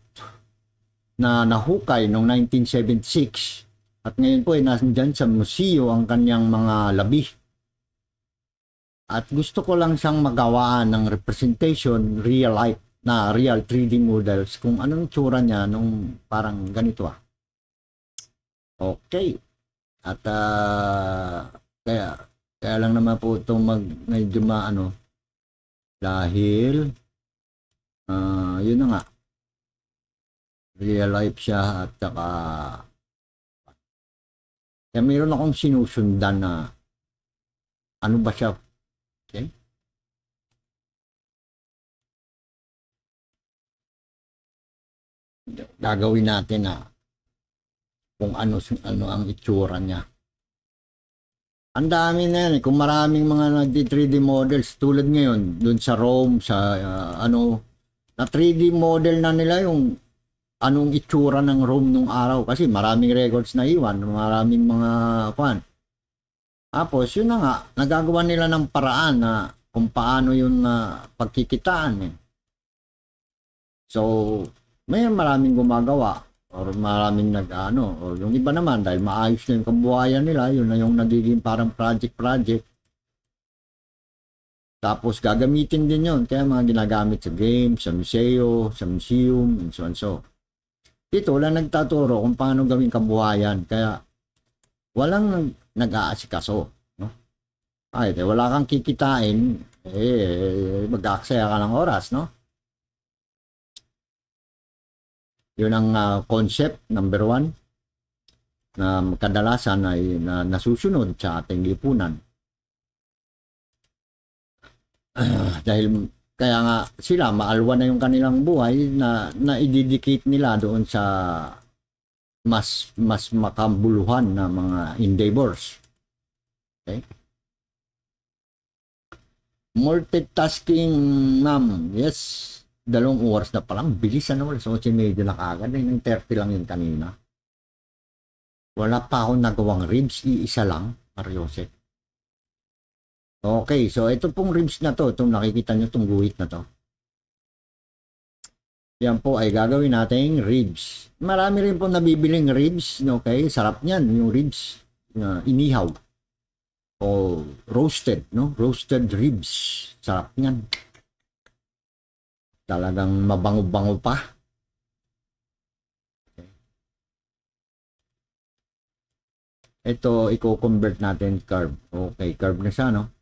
na nahukay noong 1976 at ngayon po ay nandyan sa museo ang kanyang mga labi. At gusto ko lang siyang magawaan ng representation real life na real 3D models kung anong tsura niya nung parang ganito ah. Okay. At uh, kaya kaya lang naman po itong mag medyo maano dahil uh, yun na nga real life siya at saka kaya meron akong sinusundan na ano ba siya okay gagawin natin na kung ano ano ang itsura niya ang dami na yan. Eh. Kung maraming mga nagdi 3D models tulad ngayon, dun sa Rome, sa uh, ano, na 3D model na nila yung anong itsura ng room nung araw kasi maraming records na iwan, maraming mga kwan. Tapos yun na nga, nagagawa nila ng paraan na kung paano yung na pagkikitaan eh. So, may maraming gumagawa or maraming nag-ano or yung iba naman dahil maayos na yung kabuhayan nila, yun na yung nagiging parang project-project tapos gagamitin din yon Kaya mga ginagamit sa game, sa museo, sa museum, and so and so. Dito, wala nagtaturo kung paano gawin kabuhayan. Kaya, walang nag-aasikaso. No? Ay, eh, wala kang kikitain, eh, mag aksaya ka ng oras, no? Yun ang uh, concept, number one, na kadalasan ay na, nasusunod sa ating lipunan. Ah, dahil kaya nga sila maalwa na yung kanilang buhay na na i-dedicate nila doon sa mas mas makambuluhan na mga endeavors. Okay? Multitasking, ma'am. Yes. Dalawang oras na palang. Bilis na ano, wala. So, medyo na kagad. Yung 30 lang yun kanina. Wala pa akong nagawang ribs. Iisa lang. Mariosek. Okay, so ito pong ribs na to, itong nakikita nyo itong guhit na to. Yan po ay gagawin nating ribs. Marami rin po nabibiling ribs, okay? Sarap niyan, yung ribs na uh, inihaw. O roasted, no? Roasted ribs. Sarap niyan. Talagang mabango-bango pa. Okay. Ito, i-convert natin carb. Okay, carb na siya, no?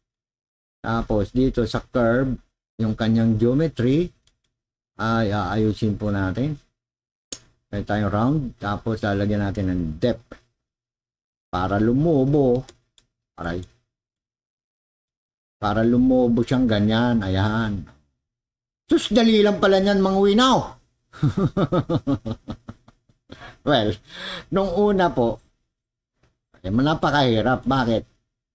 Tapos dito sa curve, yung kanyang geometry ay aayusin ah, po natin. Kaya tayong round. Tapos lalagyan natin ng depth. Para lumobo. Aray. Para lumobo siyang ganyan. Ayan. Sus, dali lang pala niyan mga winaw. well, nung una po, eh, napakahirap. Bakit?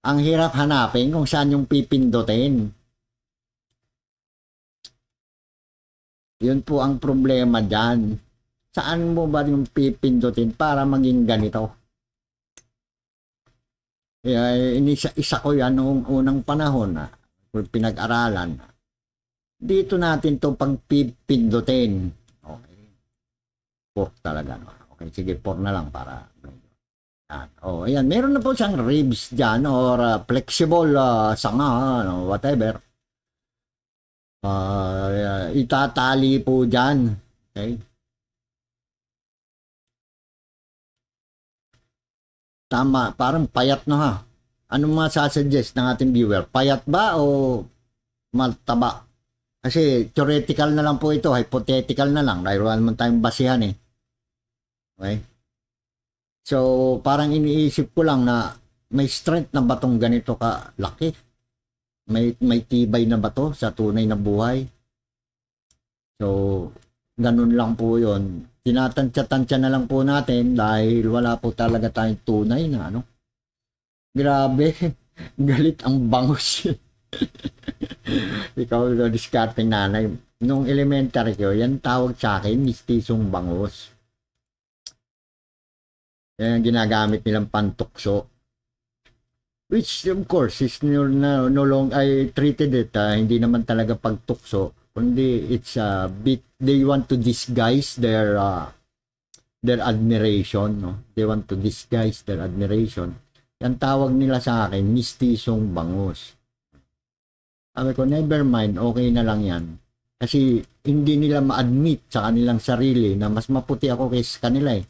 ang hirap hanapin kung saan yung pipindutin. Yun po ang problema dyan. Saan mo ba yung pipindutin para maging ganito? Eh, inisa isa ko yan noong unang panahon na pinag-aralan. Dito natin to pang pipindutin. Okay. Pork talaga. Okay, sige, pork na lang para yan. Oh, ayan. Meron na po siyang ribs diyan or uh, flexible uh, sanga, ano, whatever. Uh, itatali po diyan. Okay? Tama. Parang payat na ha. Anong masasuggest ng ating viewer? Payat ba o mataba? Kasi theoretical na lang po ito. Hypothetical na lang. Dahil wala naman tayong basihan eh. Okay? So, parang iniisip ko lang na may strength na batong ganito ka laki. May, may tibay na bato sa tunay na buhay. So, ganun lang po yon Tinatantya-tantya na lang po natin dahil wala po talaga tayong tunay na ano. Grabe, galit ang bangus. Ikaw, diskarte nanay. Nung elementary ko, yan tawag sa akin, mistisong bangus. Yan ang ginagamit nilang pantukso. Which of course is no, no, long I treated it uh, hindi naman talaga pagtukso kundi it's a bit they want to disguise their uh, their admiration no they want to disguise their admiration ang tawag nila sa akin mistisong bangus sabi ko never mind okay na lang yan kasi hindi nila ma-admit sa kanilang sarili na mas maputi ako kaysa kanila eh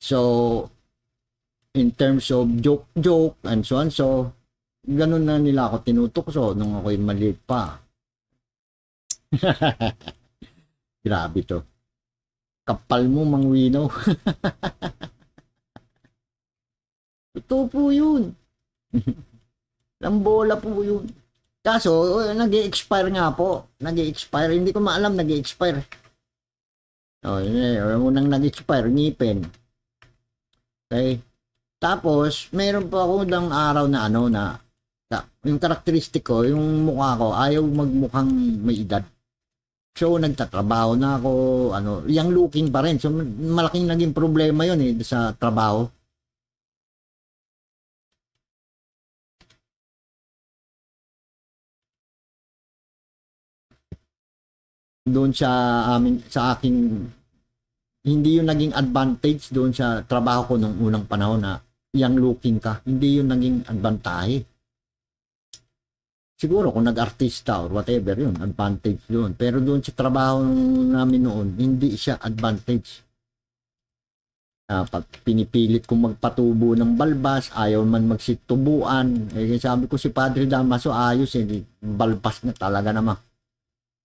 So, in terms of joke-joke and so on, so, ganun na nila ako tinutukso nung ako'y maliit pa. Grabe to. Kapal mo, Mang Wino. Totoo po yun. Lambola po yun. Kaso, nag expire nga po. nag expire Hindi ko maalam nag expire Oh, yun, unang eh, nag-expire, ngipin. Okay? Tapos, mayroon pa ako ng araw na ano na yung karakteristik ko, yung mukha ko, ayaw magmukhang may edad. So, nagtatrabaho na ako, ano, yung looking pa rin. So, malaking naging problema yon eh, sa trabaho. Doon sa amin, sa aking hindi yung naging advantage doon sa trabaho ko nung unang panahon na young looking ka. Hindi yung naging advantage. Siguro kung nag-artista or whatever yun, advantage yun. Pero doon sa trabaho namin noon, hindi siya advantage. Uh, pag pinipilit kong magpatubo ng balbas, ayaw man magsitubuan. Eh, sabi ko si Padre Damaso, ayos, eh, balbas na talaga naman.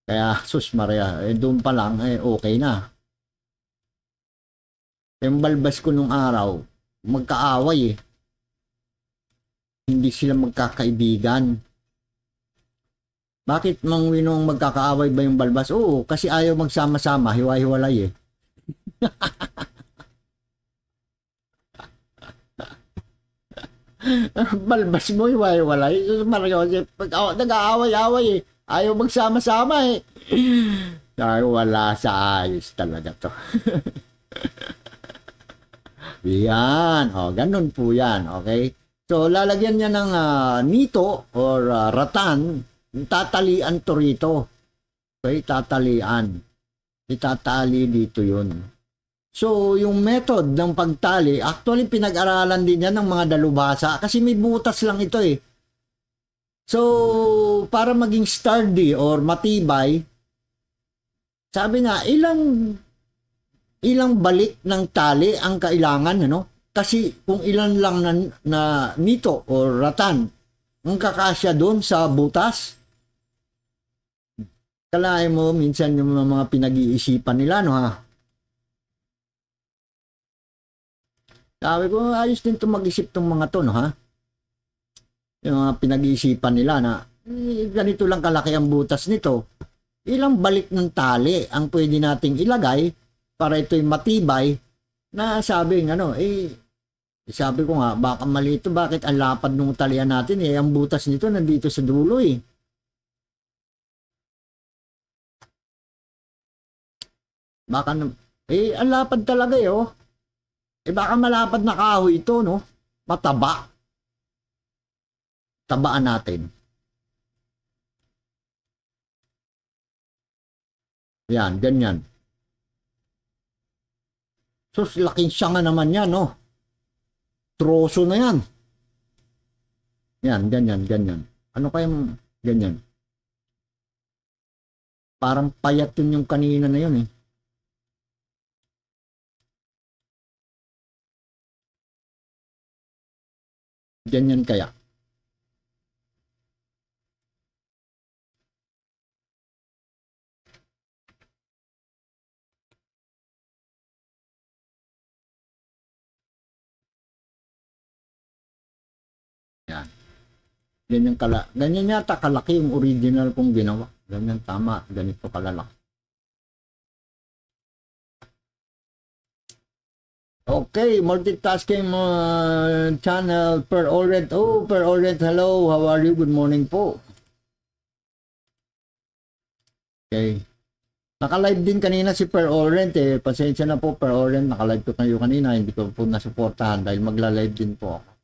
Kaya, sus Maria, eh, doon pa lang, eh, okay na yung balbas ko nung araw, magkaaway eh. Hindi sila magkakaibigan. Bakit Mang Winong magkakaaway ba yung balbas? Oo, kasi ayaw magsama-sama, hiwa-hiwalay eh. balbas mo, hiwa-hiwalay. Mario Joseph, nag-aaway-away eh. Ayaw magsama-sama eh. Ay, wala sa ayos talaga to. Yan. O, oh, ganun po yan. Okay? So, lalagyan niya ng uh, nito or uh, ratan. Tatalian to rito. Okay? Tatalian. Itatali dito yun. So, yung method ng pagtali, actually pinag-aralan din yan ng mga dalubhasa kasi may butas lang ito eh. So, para maging sturdy or matibay, sabi nga, ilang ilang balik ng tali ang kailangan, ano? Kasi kung ilan lang na, na nito o ratan ang kakasya doon sa butas, kalahin mo minsan yung mga pinag-iisipan nila, no ha? Sabi ko, ayos din to mag-isip tong mga to, no ha? Yung mga pinag-iisipan nila na eh, ganito lang kalaki ang butas nito. Ilang balik ng tali ang pwede nating ilagay para ito'y matibay na sabi ng ano, eh, sabi ko nga, baka mali ito, bakit ang lapad ng talian natin eh, ang butas nito nandito sa dulo eh. Baka, eh, ang lapad talaga eh, oh. Eh, baka malapad na kahoy ito, no? Mataba. Tabaan natin. Yan, ganyan. So, laking siya nga naman yan, no? Oh. Troso na yan. Yan, ganyan, ganyan. Ano kayang ganyan? Parang payat yun yung kanina na yun, eh. Ganyan kaya. Ganyan, kala, ganyan yata kalaki yung original kong ginawa. Ganyan tama, ganito kalalaki. Okay, multitasking uh, channel per orient. Oh, per orient, hello. How are you? Good morning po. Okay. Naka-live din kanina si Per Orient eh. Pasensya na po Per Orient, naka-live ko kayo kanina, hindi ko po nasuportahan dahil magla-live din po ako.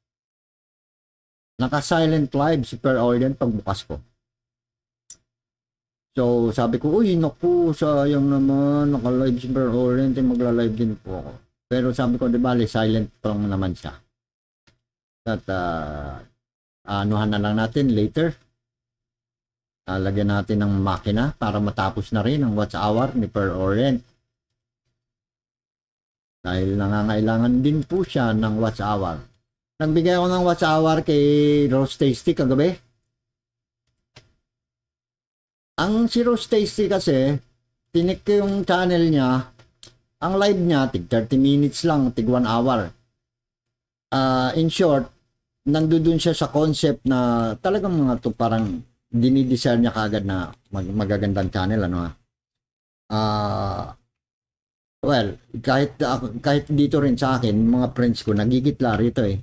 Naka-silent live si Per Orient pagbukas ko. So, sabi ko, uy, naku, sayang naman, naka-live si Per Orient, magla-live din po ako. Pero sabi ko, di ba, silent lang naman siya. At, uh, anuhan na lang natin later. Uh, lagyan natin ng makina para matapos na rin ang watch hour ni Per Orient. Dahil nangangailangan din po siya ng watch hour. Nagbigay ako ng watch hour kay Rose Tasty kagabi. Ang si Rose Tasty kasi, tinik ko yung channel niya. Ang live niya, tig 30 minutes lang, tig 1 hour. Uh, in short, nandudun siya sa concept na talagang mga to parang dinidesire niya kagad na mag magagandang channel. Ano ha? Uh, well, kahit, ah, kahit dito rin sa akin, mga friends ko, nagigitla rito eh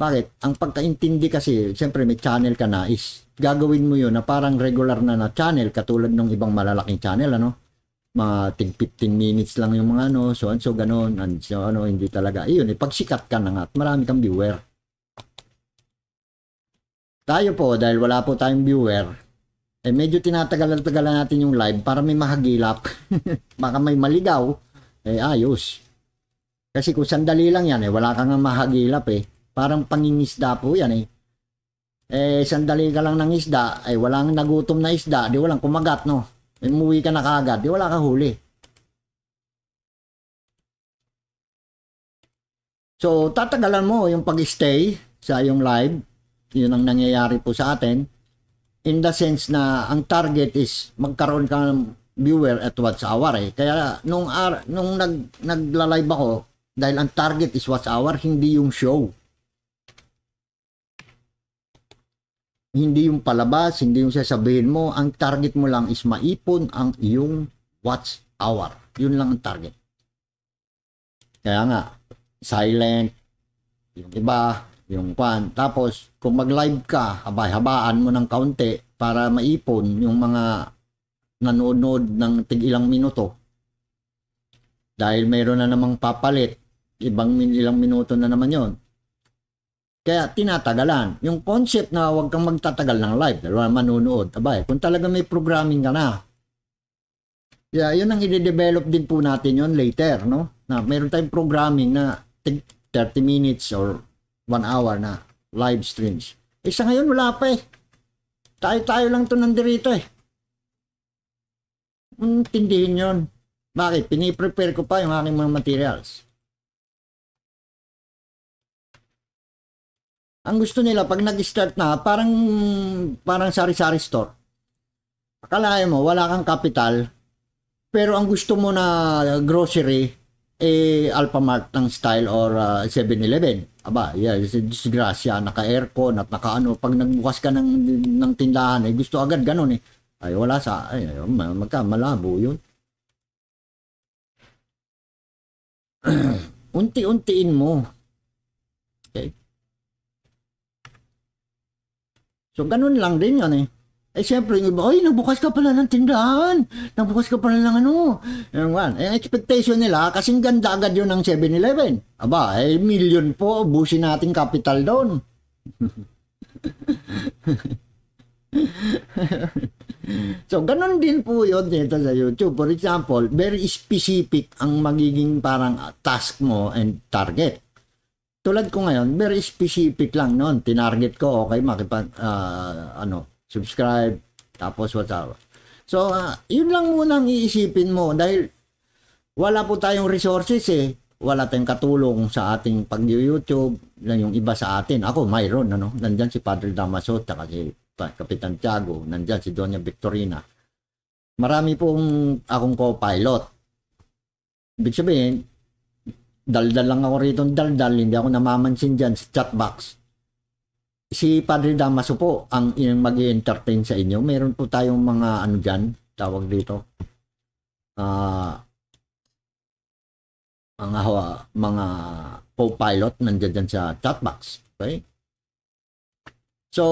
bakit? Ang pagkaintindi kasi, siyempre may channel ka na is gagawin mo yun na parang regular na na channel katulad ng ibang malalaking channel ano mga ting 15 minutes lang yung mga ano, so and so ganun, and so ano, hindi talaga. Iyon, eh, pagsikat ka na nga at marami kang viewer. Tayo po, dahil wala po tayong viewer, eh medyo tinatagal tagalan natin yung live para may mahagilap. Baka may maligaw, eh ayos. Kasi kung sandali lang yan, eh wala kang mahagilap eh. Parang pangingisda po yan eh. Eh, sandali ka lang ng isda, ay eh, walang nagutom na isda, di walang kumagat, no? Eh, umuwi ka na kagad, di wala ka huli. So, tatagalan mo yung pag-stay sa yung live. Yun ang nangyayari po sa atin. In the sense na ang target is magkaroon ka ng viewer at watch hour eh. Kaya nung, ar- nung nag, nagla-live ako, dahil ang target is watch hour, hindi yung show. hindi yung palabas, hindi yung sasabihin mo, ang target mo lang is maipon ang iyong watch hour. Yun lang ang target. Kaya nga, silent, yung iba, yung kwan. Tapos, kung mag-live ka, habay-habaan mo ng kaunti para maipon yung mga nanonood ng tig-ilang minuto. Dahil mayroon na namang papalit, ibang min ilang minuto na naman yon kaya tinatagalan. Yung concept na huwag kang magtatagal ng live, dalawa manunood, abay, kung talaga may programming ka na. Yeah, yun ang i-develop din po natin yon later, no? Na meron tayong programming na 30 minutes or 1 hour na live streams. Eh sa ngayon wala pa eh. Tayo-tayo lang to nandirito eh. Intindihin hmm, yon. Bakit? Piniprepare ko pa yung aking mga materials. Ang gusto nila, pag nag-start na, parang, parang sari-sari store. Akalain mo, wala kang capital, pero ang gusto mo na grocery, eh, Alphamart ng style or uh, ah, 7-Eleven. Aba, yeah, disgrasya, naka-aircon at naka-ano. Pag nagbukas ka ng, ng tindahan, eh, gusto agad ganun eh. Ay, wala sa, ay, magka, malabo yun. Unti-untiin mo So, ganun lang din yun eh. Eh, siyempre, yung iba, ay, nagbukas ka pala ng tindahan. Nagbukas ka pala ng ano. Yan man. Eh, expectation nila, kasing ganda agad yun ng 7-Eleven. Aba, eh, million po, busin natin capital doon. so, ganun din po yun dito sa YouTube. For example, very specific ang magiging parang task mo and target tulad ko ngayon, very specific lang noon. Tinarget ko, okay, makipag, uh, ano, subscribe, tapos whatever. So, uh, yun lang muna ang iisipin mo dahil wala po tayong resources eh. Wala tayong katulong sa ating pag-YouTube lang yung iba sa atin. Ako, mayroon, ano, nandyan si Padre Damaso, tsaka si Kapitan Tiago, nandyan si Doña Victorina. Marami pong akong co-pilot. Ibig sabihin, Daldal lang ako rito daldal, hindi ako namamansin dyan sa chat box. Si Padre Damaso po ang inyong mag entertain sa inyo. Meron po tayong mga ano dyan, tawag dito. Uh, mga mga co-pilot nandiyan dyan sa chat box. Okay? So,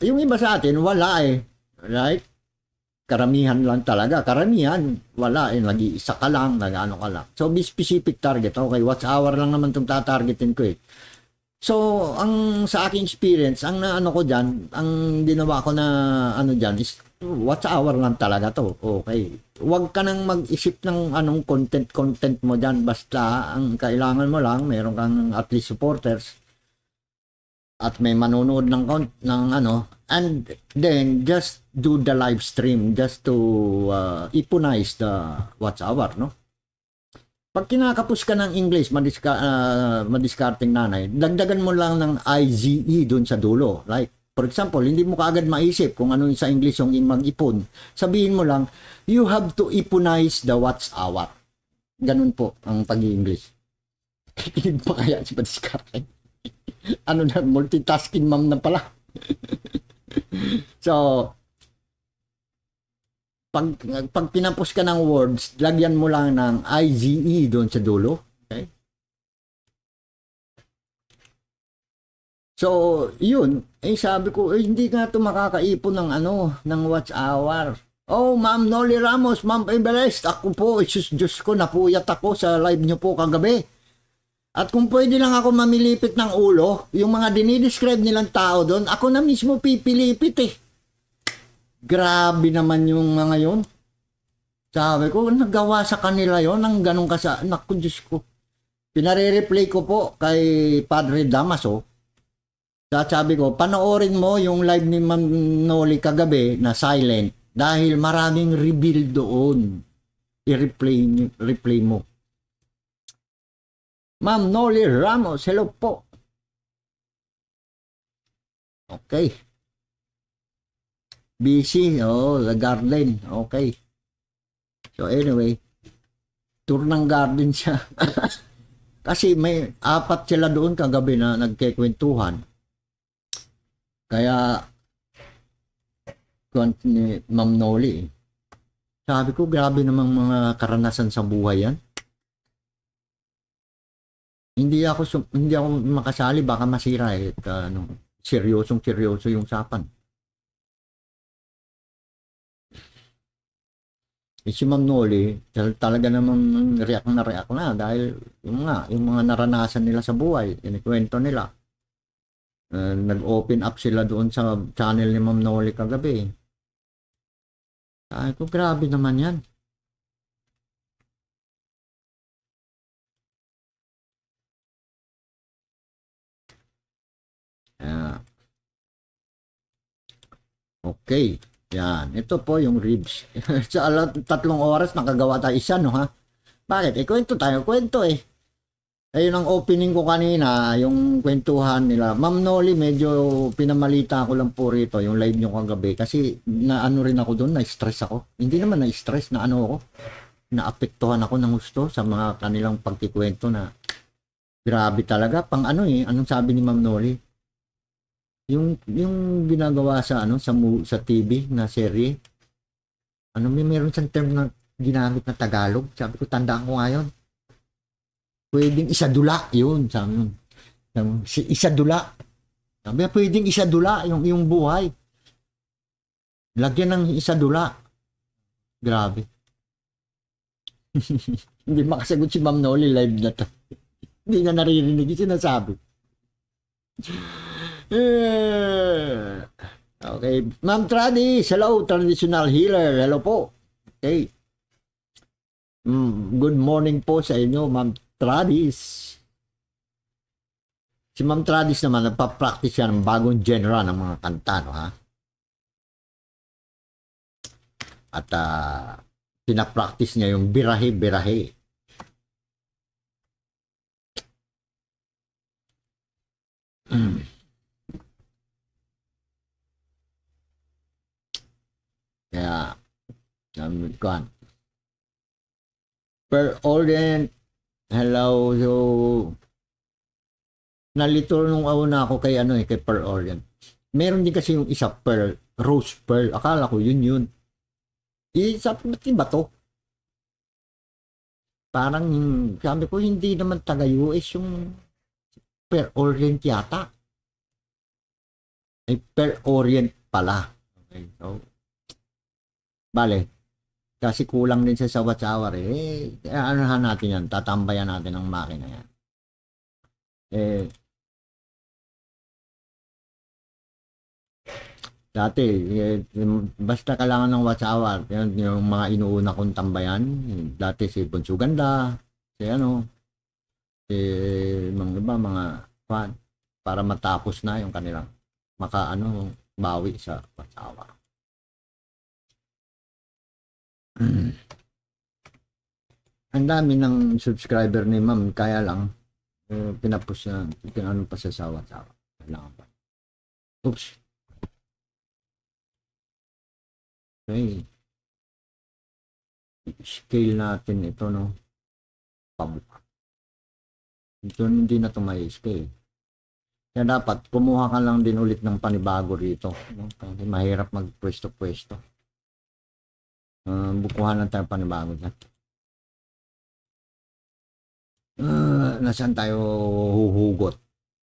yung iba sa atin, wala eh. Right? karamihan lang talaga. Karamihan, wala. Eh, nag-iisa ka lang, nag-ano ka lang. So, be specific target. Okay, what's hour lang naman itong tatargetin ko eh. So, ang sa aking experience, ang naano ko diyan, ang ginawa ko na ano diyan is watch hour lang talaga to. Okay. Huwag ka nang mag-isip ng anong content-content mo diyan basta ang kailangan mo lang meron kang at least supporters at may manonood ng ng ano and then just do the live stream just to uh, iponize the watch hour no pag kinakapos ka ng English, madiska, uh, madiskarting nanay, dagdagan mo lang ng IGE doon sa dulo. Like, for example, hindi mo kaagad maisip kung ano yung sa English yung mag-ipon. Sabihin mo lang, you have to iponize the what's awat. Ganun po ang pag-i-English. Kikinig pa kaya si madiskarting? ano na, multitasking ma'am na pala. so, pag, pag pinapos ka ng words, lagyan mo lang ng IGE doon sa dulo. Okay? So, yun. Eh, sabi ko, eh, hindi nga ito makakaipon ng ano, ng watch hour. Oh, Ma'am Noli Ramos, Ma'am Everest, ako po, Diyos, Diyos ko, napuyat ako sa live nyo po kagabi. At kung pwede lang ako mamilipit ng ulo, yung mga dinidescribe nilang tao doon, ako na mismo pipilipit eh. Grabe naman yung mga yon. Sabi ko, nagawa sa kanila yon ng ganun kasa. Naku, Diyos ko. Pinare-replay ko po kay Padre Damaso. Oh. Sabi ko, panoorin mo yung live ni Ma'am Noli kagabi na silent dahil maraming reveal doon. I-replay, replay mo Ma'am Noli Ramos, hello po. Okay. Busy, oh, the garden. Okay. So anyway, tour ng garden siya. Kasi may apat sila doon kagabi na nagkikwentuhan. Kaya ni Ma'am Noli. Eh. Sabi ko, grabe namang mga karanasan sa buhay yan hindi ako sum- hindi ako makasali baka masira eh uh, ano, seryosong seryoso yung usapan. Eh, si Ma'am Noli, tal- talaga namang react na react na dahil yung nga, yung mga naranasan nila sa buhay, inikwento nila. Uh, nag-open up sila doon sa channel ni Ma'am Noli kagabi. Ay ko, grabe naman yan. Yeah. Okay. Yan. Ito po yung ribs. Sa alam, tatlong oras nakagawa tayo isa, no ha? Bakit? Eh, kwento tayo. Kwento eh. Ayun eh, ang opening ko kanina, yung kwentuhan nila. Ma'am Noli, medyo pinamalita ko lang po rito yung live nyo kagabi. Kasi naano rin ako doon, na-stress ako. Hindi naman na-stress, naano ako. Naapektuhan ako ng gusto sa mga kanilang pagkikwento na grabe talaga. Pang ano eh, anong sabi ni Ma'am Noli? Yung yung ginagawa sa ano sa sa TV na serye. Ano may meron siyang term na ginamit na Tagalog. Sabi ko tandaan ko ngayon. Pwedeng isa dula 'yun sabi nun. Si isadula. Sabi pwedeng isa dula yung yung buhay. Lagyan ng isa dula Grabe. Hindi makasagot si Ma'am Noli live na to. Hindi na naririnig yung sinasabi. Uh, okay. Ma'am Tradi, hello, traditional healer. Hello po. Okay. Mm, good morning po sa inyo, Ma'am Tradis. Si Ma'am Tradis naman, nagpa-practice siya ng bagong genre ng mga kanta, no ha? At uh, pinapractice niya yung birahe-birahe. Mm. Yeah, sabi mo kan. Per orient, hello, so, nalito nung na ako kay ano eh, kay per orient. Meron din kasi yung isa pearl, rose pearl. Akala ko yun yun. Eh, sabi ba't yung bato? Parang, sabi ko, hindi naman taga-US yung per orient yata. Ay, per orient pala. Okay, so, Bale, kasi kulang din siya sa watch hour eh. eh ha natin yan, tatambayan natin ang makina yan. Eh, dati, eh, basta kailangan ng watch hour, yun, yung mga inuuna kong tambayan, dati si Bunso Ganda, si ano, si mga iba, mga fan, para matapos na yung kanilang maka ano, bawi sa watch hour. Ang dami ng subscriber ni ma'am, kaya lang uh, eh, pinapos na, pinanong pa sa sawa-sawa. Kailangan pa. Oops. Okay. Scale natin ito, no? Pabuka. Ito hindi na tumayo scale. Kaya dapat, kumuha ka lang din ulit ng panibago rito. No? Kasi mahirap magpwesto-pwesto. Uh, bukuhan na tayo panibago dyan. Uh, ah, nasaan tayo huhugot?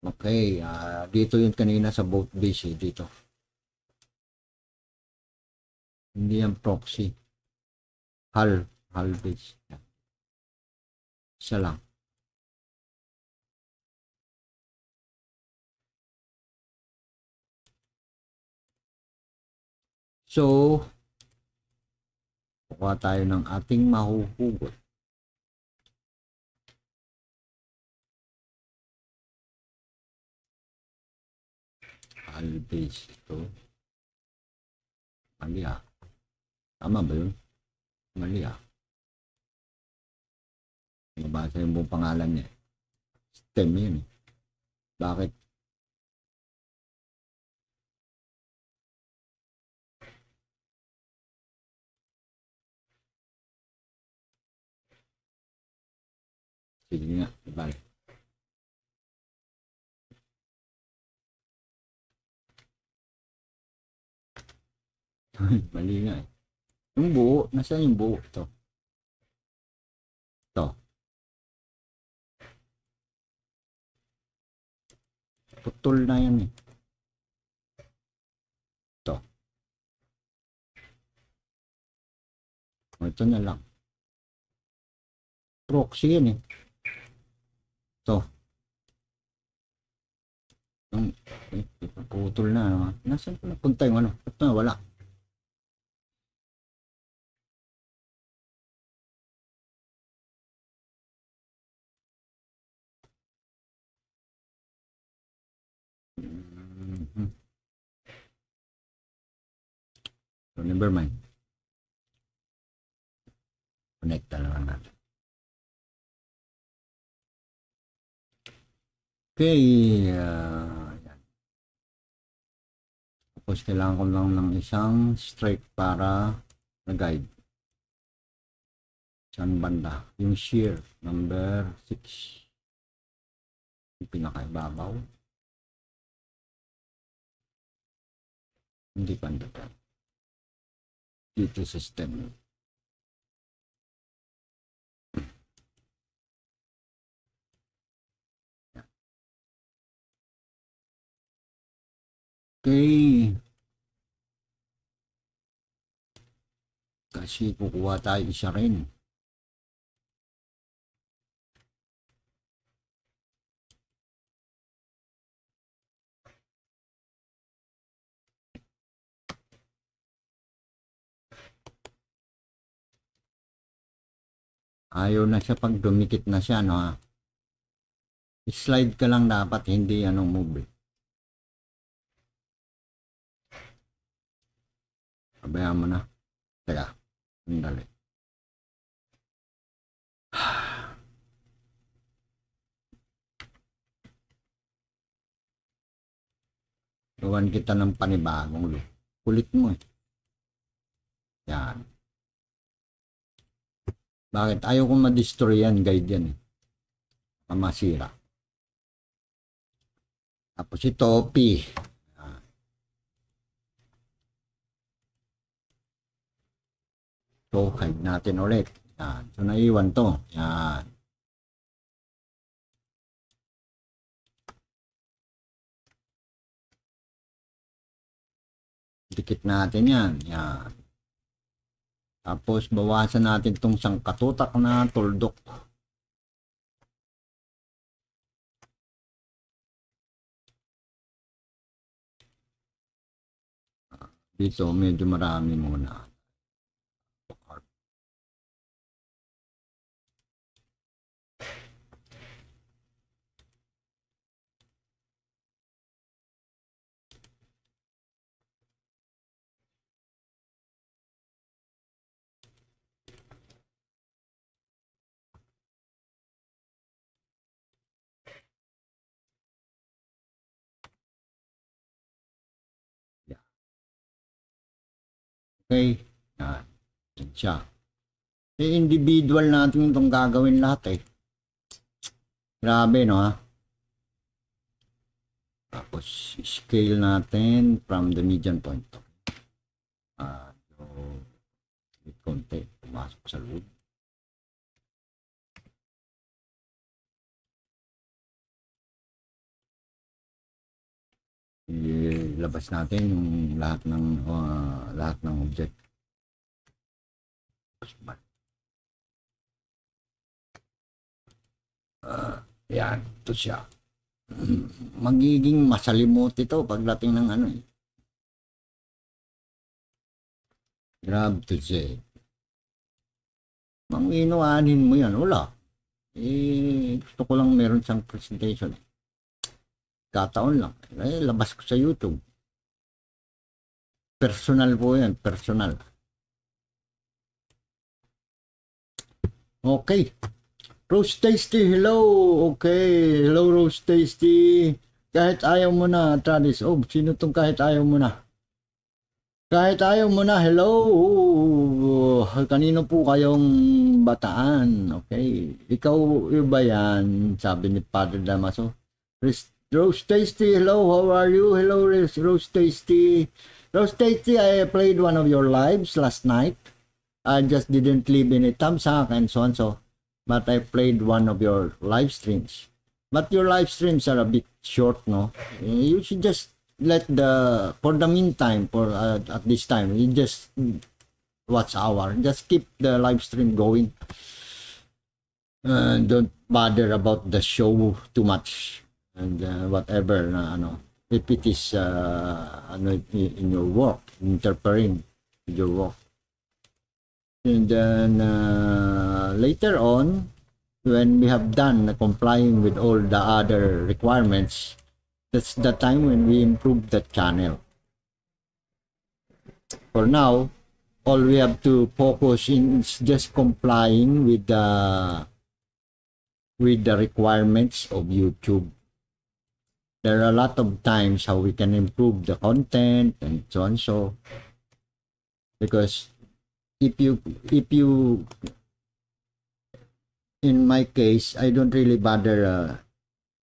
Okay, uh, dito yun kanina sa boat base eh, dito. Hindi yan proxy. Hull, hull base. Yeah. Isa lang. So, Kukuha tayo ng ating mahuhugot. Alves ito. Mali ah. Tama ba yun? Mali ah. Mabasa yung buong pangalan niya. STEM yun. Eh. Bakit Sige nga, bye. Mali nga eh. Yung buo, nasa yung buo? Ito. Ito. Putol na yan eh. Ito. O, ito na lang. Proxy yan eh to yung ipaputol eh, na ano nasaan ko napunta yung ano ito na wala mm-hmm. So, never mind. Connect na lang natin. Okay. Uh, yan. Tapos kailangan ko lang ng isang strike para na-guide. Saan banda? Yung shear. Number 6. Yung pinakaibabaw. Hindi pa Dito sa stem. Okay. Kasi kukuha tayo isa rin. ayaw na siya pag dumikit na siya no ah. slide ka lang dapat hindi anong move eh. Abayaan mo na. Teka, sandali. kita ng panibagong look. Kulit mo eh. Yan. Bakit? Ayaw kong ma-destroy yan, guide yan eh. Masira. Tapos ito, P. token natin ulit. Yan. So, naiwan to. Yan. Dikit natin yan. Yan. Tapos, bawasan natin itong sangkatutak na tuldok. Ah, dito, medyo marami muna. Okay? Yan. Yan siya. Eh, individual natin itong gagawin lahat eh. Grabe, no ha? Tapos, scale natin from the median point. Ah, uh, so, konti. Pumasok sa loob. ilabas natin yung lahat ng uh, lahat ng object uh, yan ito siya magiging masalimot ito pagdating ng ano eh grab to say mang inuanin mo yan wala eh gusto ko lang meron siyang presentation eh Tataon lang. Eh, labas ko sa YouTube. Personal po yan. Personal. Okay. Rose Tasty, hello. Okay. Hello, Rose Tasty. Kahit ayaw mo na, Travis. Oh, sino tong kahit ayaw mo na? Kahit ayaw mo na, hello! Oh, kanino po kayong bataan? Okay. Ikaw ba yan? Sabi ni Padre Damaso. Rest Roast Tasty, hello, how are you? Hello, Roast Tasty. Roast Tasty, I played one of your lives last night. I just didn't leave any thumbs up and so on so. But I played one of your live streams. But your live streams are a bit short, no? You should just let the, for the meantime, for uh, at this time, you just watch our Just keep the live stream going. Uh, don't bother about the show too much and uh, whatever na ano if it is uh, ano in, your work interfering with your work and then uh, later on when we have done complying with all the other requirements that's the time when we improve that channel for now all we have to focus in is just complying with the with the requirements of youtube there are a lot of times how we can improve the content and so on so because if you if you in my case i don't really bother uh,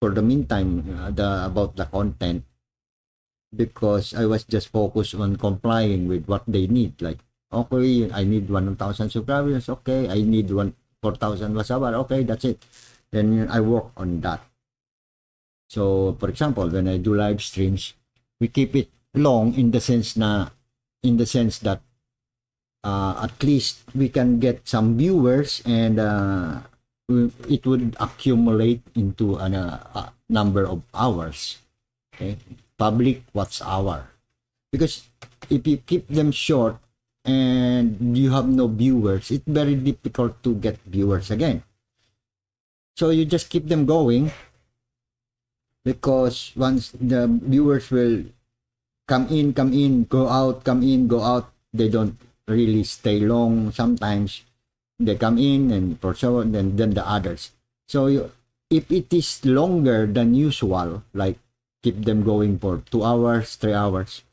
for the meantime uh, the about the content because i was just focused on complying with what they need like okay i need 1000 subscribers okay i need one 4000 whatever okay that's it then i work on that so, for example, when I do live streams, we keep it long in the sense na in the sense that uh, at least we can get some viewers and uh, it would accumulate into an, uh, a number of hours. Okay, public watch hour, because if you keep them short and you have no viewers, it's very difficult to get viewers again. So you just keep them going because once the viewers will come in, come in, go out, come in, go out, they don't really stay long. Sometimes they come in and for so on, and then the others. So you, if it is longer than usual, like keep them going for two hours, three hours.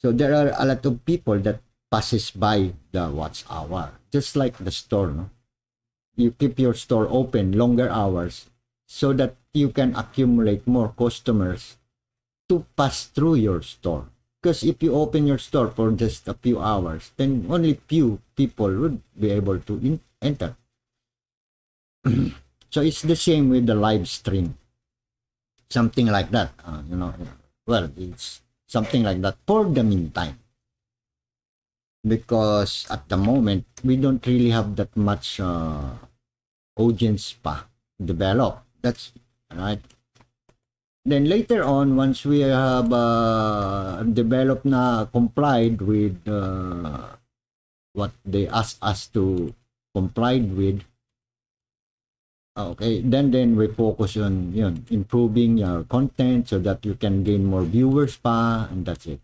So there are a lot of people that passes by the watch hour, just like the store. No? You keep your store open longer hours so that you can accumulate more customers to pass through your store. Because if you open your store for just a few hours, then only few people would be able to enter. so it's the same with the live stream. Something like that, uh, you know. Well, it's something like that for the meantime. Because at the moment, we don't really have that much uh, audience pa developed. That's Right. Then later on, once we have uh, developed na complied with uh, what they ask us to comply with, ah, okay, then then we focus on yun, improving your content so that you can gain more viewers pa and that's it.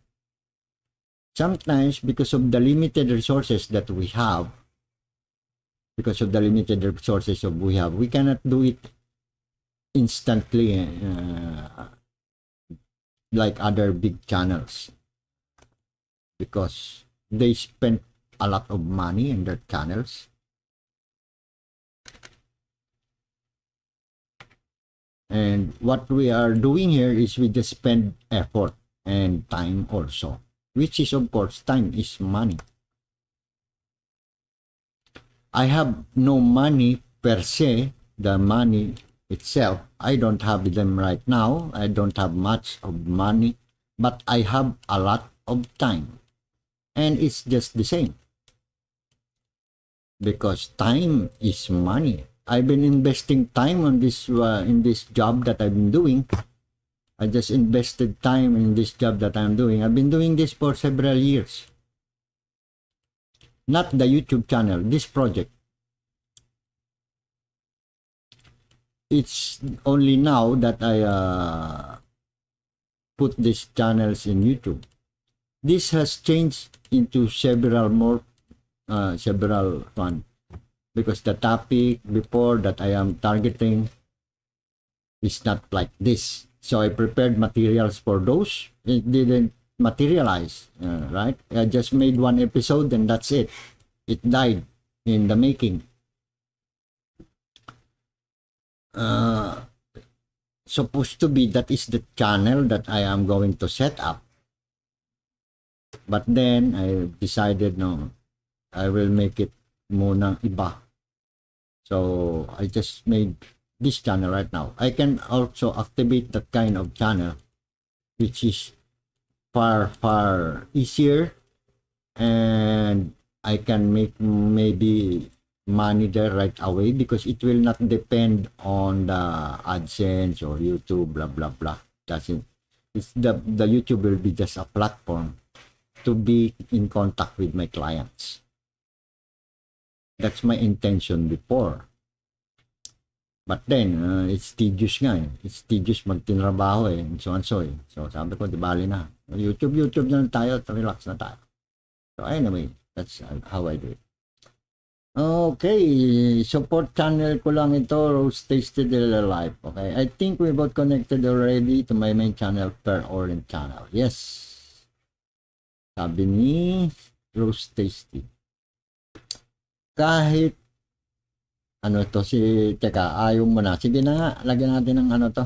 Sometimes because of the limited resources that we have, because of the limited resources of we have, we cannot do it instantly eh, uh, like other big channels because they spend a lot of money in their channels and what we are doing here is we just spend effort and time also which is of course time is money i have no money per se the money itself. I don't have them right now. I don't have much of money, but I have a lot of time. And it's just the same. Because time is money. I've been investing time on this uh, in this job that I've been doing. I just invested time in this job that I'm doing. I've been doing this for several years. Not the YouTube channel, this project. it's only now that I uh, put these channels in YouTube. This has changed into several more, uh, several fun because the topic before that I am targeting is not like this. So I prepared materials for those. It didn't materialize, uh, right? I just made one episode and that's it. It died in the making. uh, supposed to be that is the channel that I am going to set up. But then I decided no, I will make it muna iba. So I just made this channel right now. I can also activate that kind of channel which is far far easier and I can make maybe money right away because it will not depend on the AdSense or YouTube, blah, blah, blah. Doesn't. It's the, the YouTube will be just a platform to be in contact with my clients. That's my intention before. But then, uh, it's tedious nga eh. It's tedious magtinrabaho eh. And so and so eh. So sabi ko, di bali na. YouTube, YouTube na tayo. Relax na tayo. So anyway, that's how I do it. Okay, support channel ko lang ito, Rose Tasted Life. Okay, I think we both connected already to my main channel, Per Orange Channel. Yes. Sabi ni Rose Tasty. Kahit ano to si teka ayaw mo na sige na nga lagyan natin ng ano to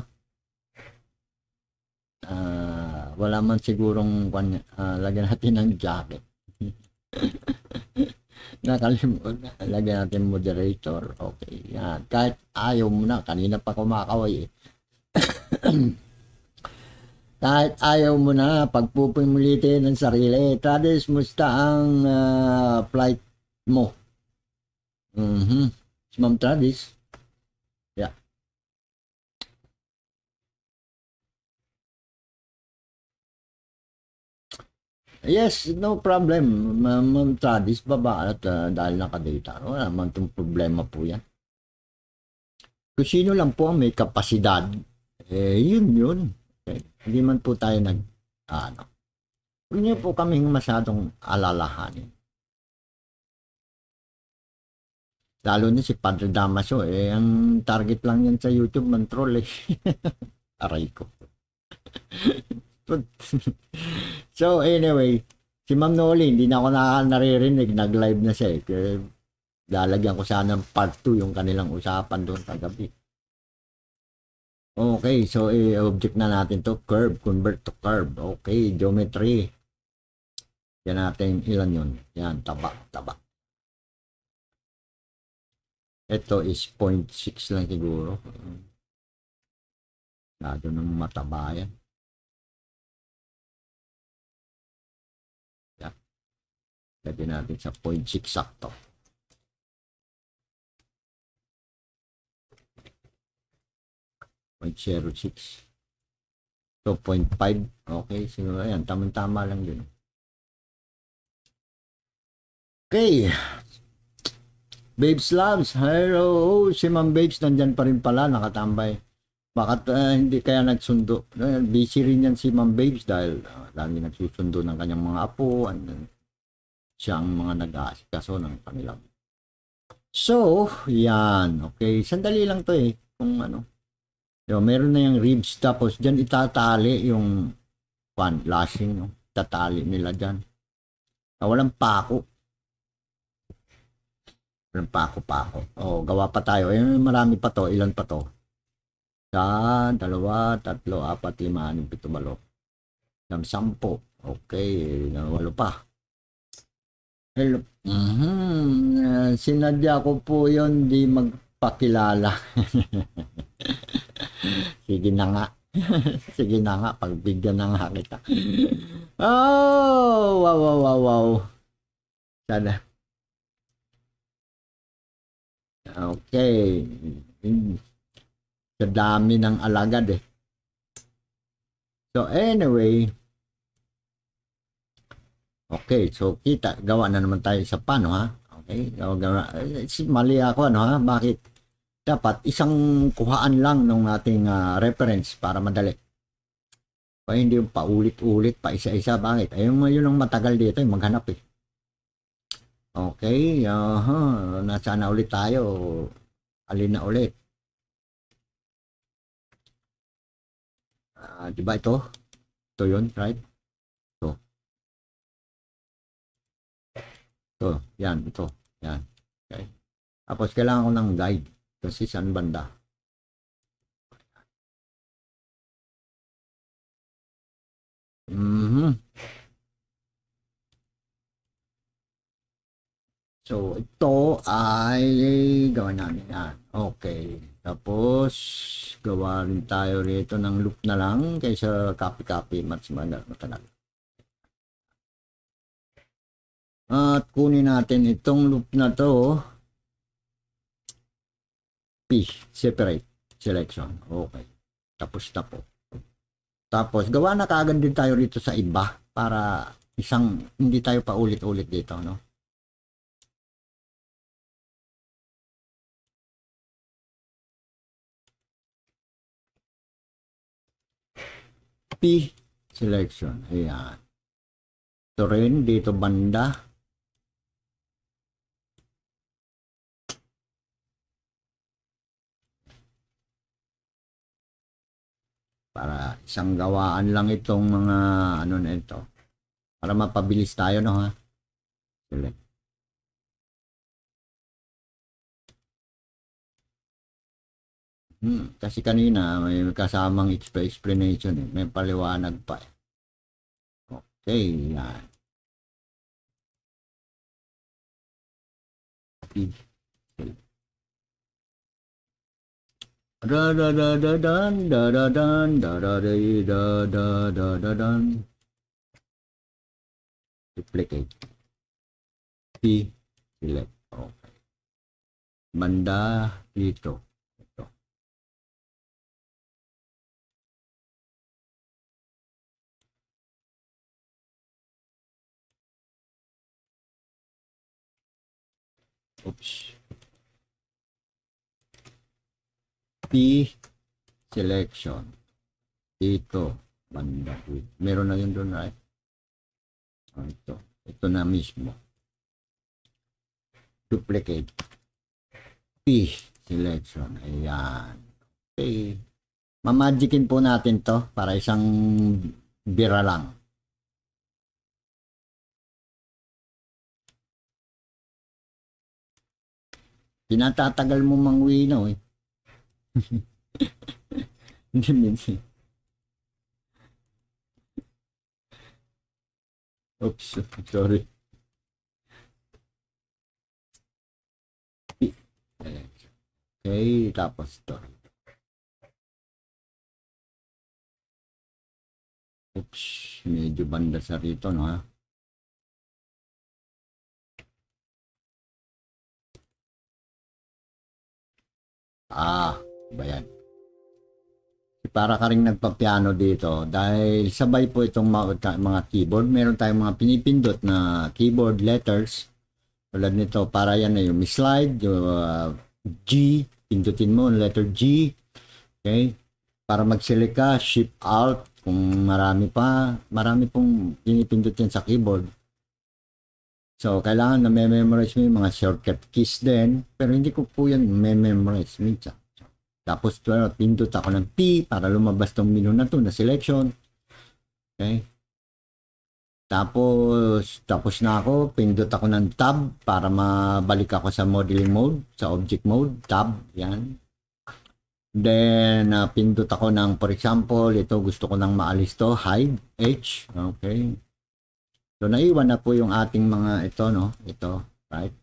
uh, wala man sigurong uh, lagyan natin ng jacket nakalimutan na. Lagyan natin moderator. Okay, yan. Kahit ayaw mo na. Kanina pa kumakaway eh. Kahit ayaw mo na, pagpupimulitin ng sarili. Eh, Tradis, musta ang uh, flight mo? Mm-hmm. Si Ma'am Travis. Yes, no problem. Ma'am Tradis, baba at uh, dahil nakadata. Wala naman itong problema po yan. Kung sino lang po ang may kapasidad, eh, yun yun. Okay. Eh, hindi man po tayo nag, ano. Huwag niyo po kaming masyadong alalahanin. Lalo na si Padre Damaso, eh, ang target lang yan sa YouTube, man troll eh. Aray ko. So anyway, si Ma'am Noli, hindi na ako na, naririnig. Nag-live na siya eh. Kaya lalagyan ko sana ng part 2 yung kanilang usapan doon kagabi. Okay, so i-object na natin to curve, convert to curve. Okay, geometry. Yan natin ilan yun. Yan, taba, taba. Ito is 0.6 lang siguro. Lado ng mataba yan. Pwede natin sa 0.6 sakto. Point zero six. So, 0.5. Okay, siguro ayan, Tamang-tama lang yun. Okay. Babes Labs. Hello. Si Ma'am Babes nandyan pa rin pala. Nakatambay. Bakit uh, eh, hindi kaya nagsundo? Uh, busy rin yan si Ma'am Babes dahil uh, lagi nagsusundo ng kanyang mga apo. And, siyang mga nag-aasikaso ng kanilang. So, yan. Okay, sandali lang to eh. Kung ano. So, meron na yung ribs tapos dyan itatali yung pan lashing. No? Tatali nila dyan. Ah, walang pako. Walang pako-pako. O, oh, gawa pa tayo. Ayun, eh, marami pa to. Ilan pa to? Sa dalawa, tatlo, apat, lima, anong, pito, malo. Ng sampo. Okay, eh, walo pa. Hello. Mm-hmm. Sinadya ko po yon di magpakilala. Sige na nga. Sige na nga, pagbigyan na nga kita. oh, wow, wow, wow, wow. Sana. Okay. Hmm. Sa dami ng alagad eh. So anyway, Okay, so kita, gawa na naman tayo sa pano ha. Okay, gawa, gawa. Eh, mali ako ano ha, bakit? Dapat isang kuhaan lang ng ating uh, reference para madali. Pa hindi yung paulit-ulit, pa isa-isa. Bakit? Ayun eh, mo yun ang matagal dito, yung maghanap eh. Okay, uh -huh. nasaan na ulit tayo? Alin na ulit? Uh, diba ito? Ito yun, right? So, yan, ito. Yan. Okay. Tapos, kailangan ko ng guide. Kasi saan banda? Mm-hmm. So, ito ay gawin namin yan. Okay. Tapos, gawa rin tayo rito ng loop na lang kaysa copy-copy. Mas manal. Matanagal. At kunin natin itong loop na to. P, separate selection. Okay. Tapos na po. Tapos, gawa na kaagad din tayo dito sa iba para isang, hindi tayo paulit ulit-ulit dito, no? P selection. Ayan. Ito rin, dito banda. para isang gawaan lang itong mga ano na ito para mapabilis tayo no ha select hmm, kasi kanina may kasamang explanation eh. may paliwanag pa eh. okay yan da da da da dan da da dan da da da da da da da dan duplicate p select oke benda itu itu oops P selection. Ito, banda. Meron na yun doon, right? Oh, ito. Ito na mismo. Duplicate. P selection. Ayan. Okay. Mamagicin po natin to para isang bira lang. Pinatatagal mo mang wino eh. Hindi minsan. Oops, sorry. Okay, tapos to. Oops, medyo banda sa rito, no? Ah. Ba yan? Para ka rin nagpa-piano dito dahil sabay po itong mga, mga keyboard. Meron tayong mga pinipindot na keyboard letters. Tulad nito, para yan na yung slide, yung uh, G, pindutin mo ang letter G. Okay? Para mag-select ka, Shift out, kung marami pa, marami pong pinipindot yan sa keyboard. So, kailangan na may memorize mo yung mga shortcut keys din. Pero hindi ko po yan may memorize minsan. Tapos, uh, pindot ako ng P para lumabas tong menu na to na selection. Okay? Tapos, tapos na ako. Pindot ako ng tab para mabalik ako sa modeling mode, sa object mode. Tab, yan. Then, uh, pindot ako ng, for example, ito gusto ko nang maalis to, hide, H. Okay. So, naiwan na po yung ating mga ito, no? Ito, right?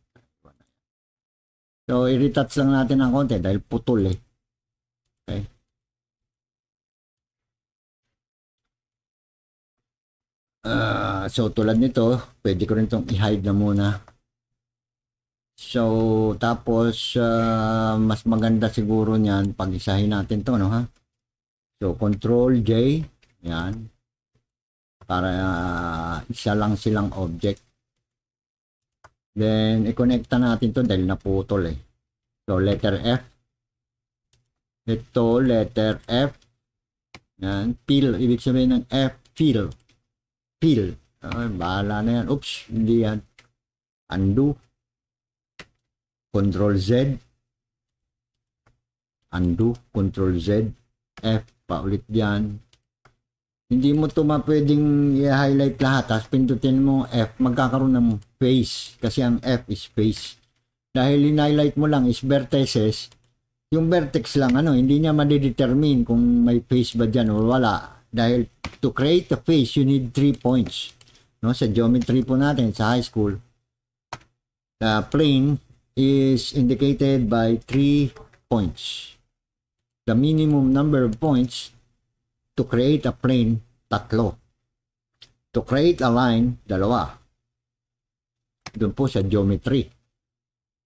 So, i-retouch lang natin ng konti dahil putol eh. Okay. Uh, so tulad nito, pwede ko rin itong i-hide na muna. So tapos uh, mas maganda siguro niyan pag isahin natin 'to no ha. So control J, 'yan. Para uh, isa lang silang object. Then i-connecta natin 'to dahil naputol eh. So letter F ito, letter F. Yan, peel. Ibig sabihin ng F, peel. Peel. Ay, bahala na yan. Oops, hindi yan. Undo. Control Z. Undo. Control Z. F, paulit yan. Hindi mo ito mapwedeng i-highlight lahat. Tapos pindutin mo F, magkakaroon ng face. Kasi ang F is face. Dahil in-highlight mo lang is vertices, yung vertex lang ano, hindi niya madedetermine kung may face ba diyan or wala. Dahil to create a face, you need 3 points. No, sa geometry po natin sa high school. The plane is indicated by 3 points. The minimum number of points to create a plane, tatlo. To create a line, dalawa. Doon po sa geometry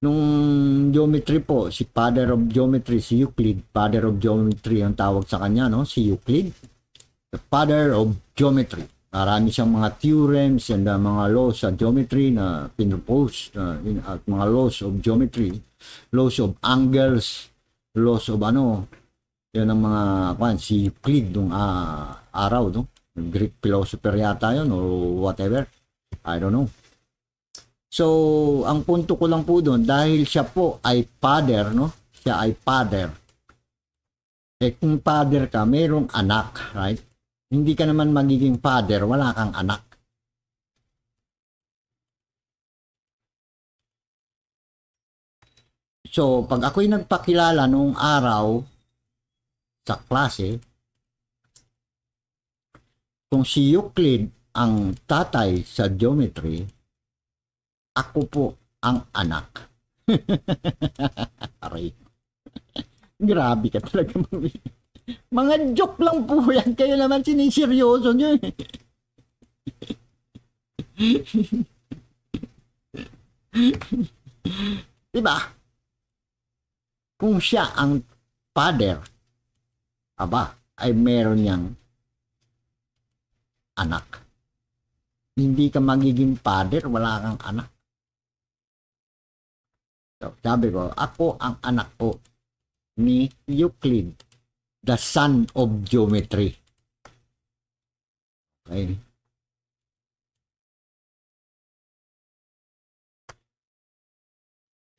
nung geometry po, si father of geometry, si Euclid, father of geometry ang tawag sa kanya, no? si Euclid, the father of geometry. Marami siyang mga theorems and uh, mga laws sa geometry na pinropose uh, in, at mga laws of geometry, laws of angles, laws of ano, yan ang mga, kwan, si Euclid nung uh, araw, no? Greek philosopher yata yun or whatever. I don't know. So, ang punto ko lang po doon, dahil siya po ay father, no? Siya ay father. Eh, kung father ka, mayroong anak, right? Hindi ka naman magiging father, wala kang anak. So, pag ako'y nagpakilala nung araw sa klase, kung si Euclid ang tatay sa geometry, ako po ang anak. Aray. Grabe ka talaga, Mga joke lang po yan. Kayo naman siniseryoso nyo. Eh. diba? Kung siya ang father, aba, ay meron niyang anak. Hindi ka magiging father, wala kang anak. So, sabi ko, ako ang anak ko ni Euclid, the son of geometry. Okay.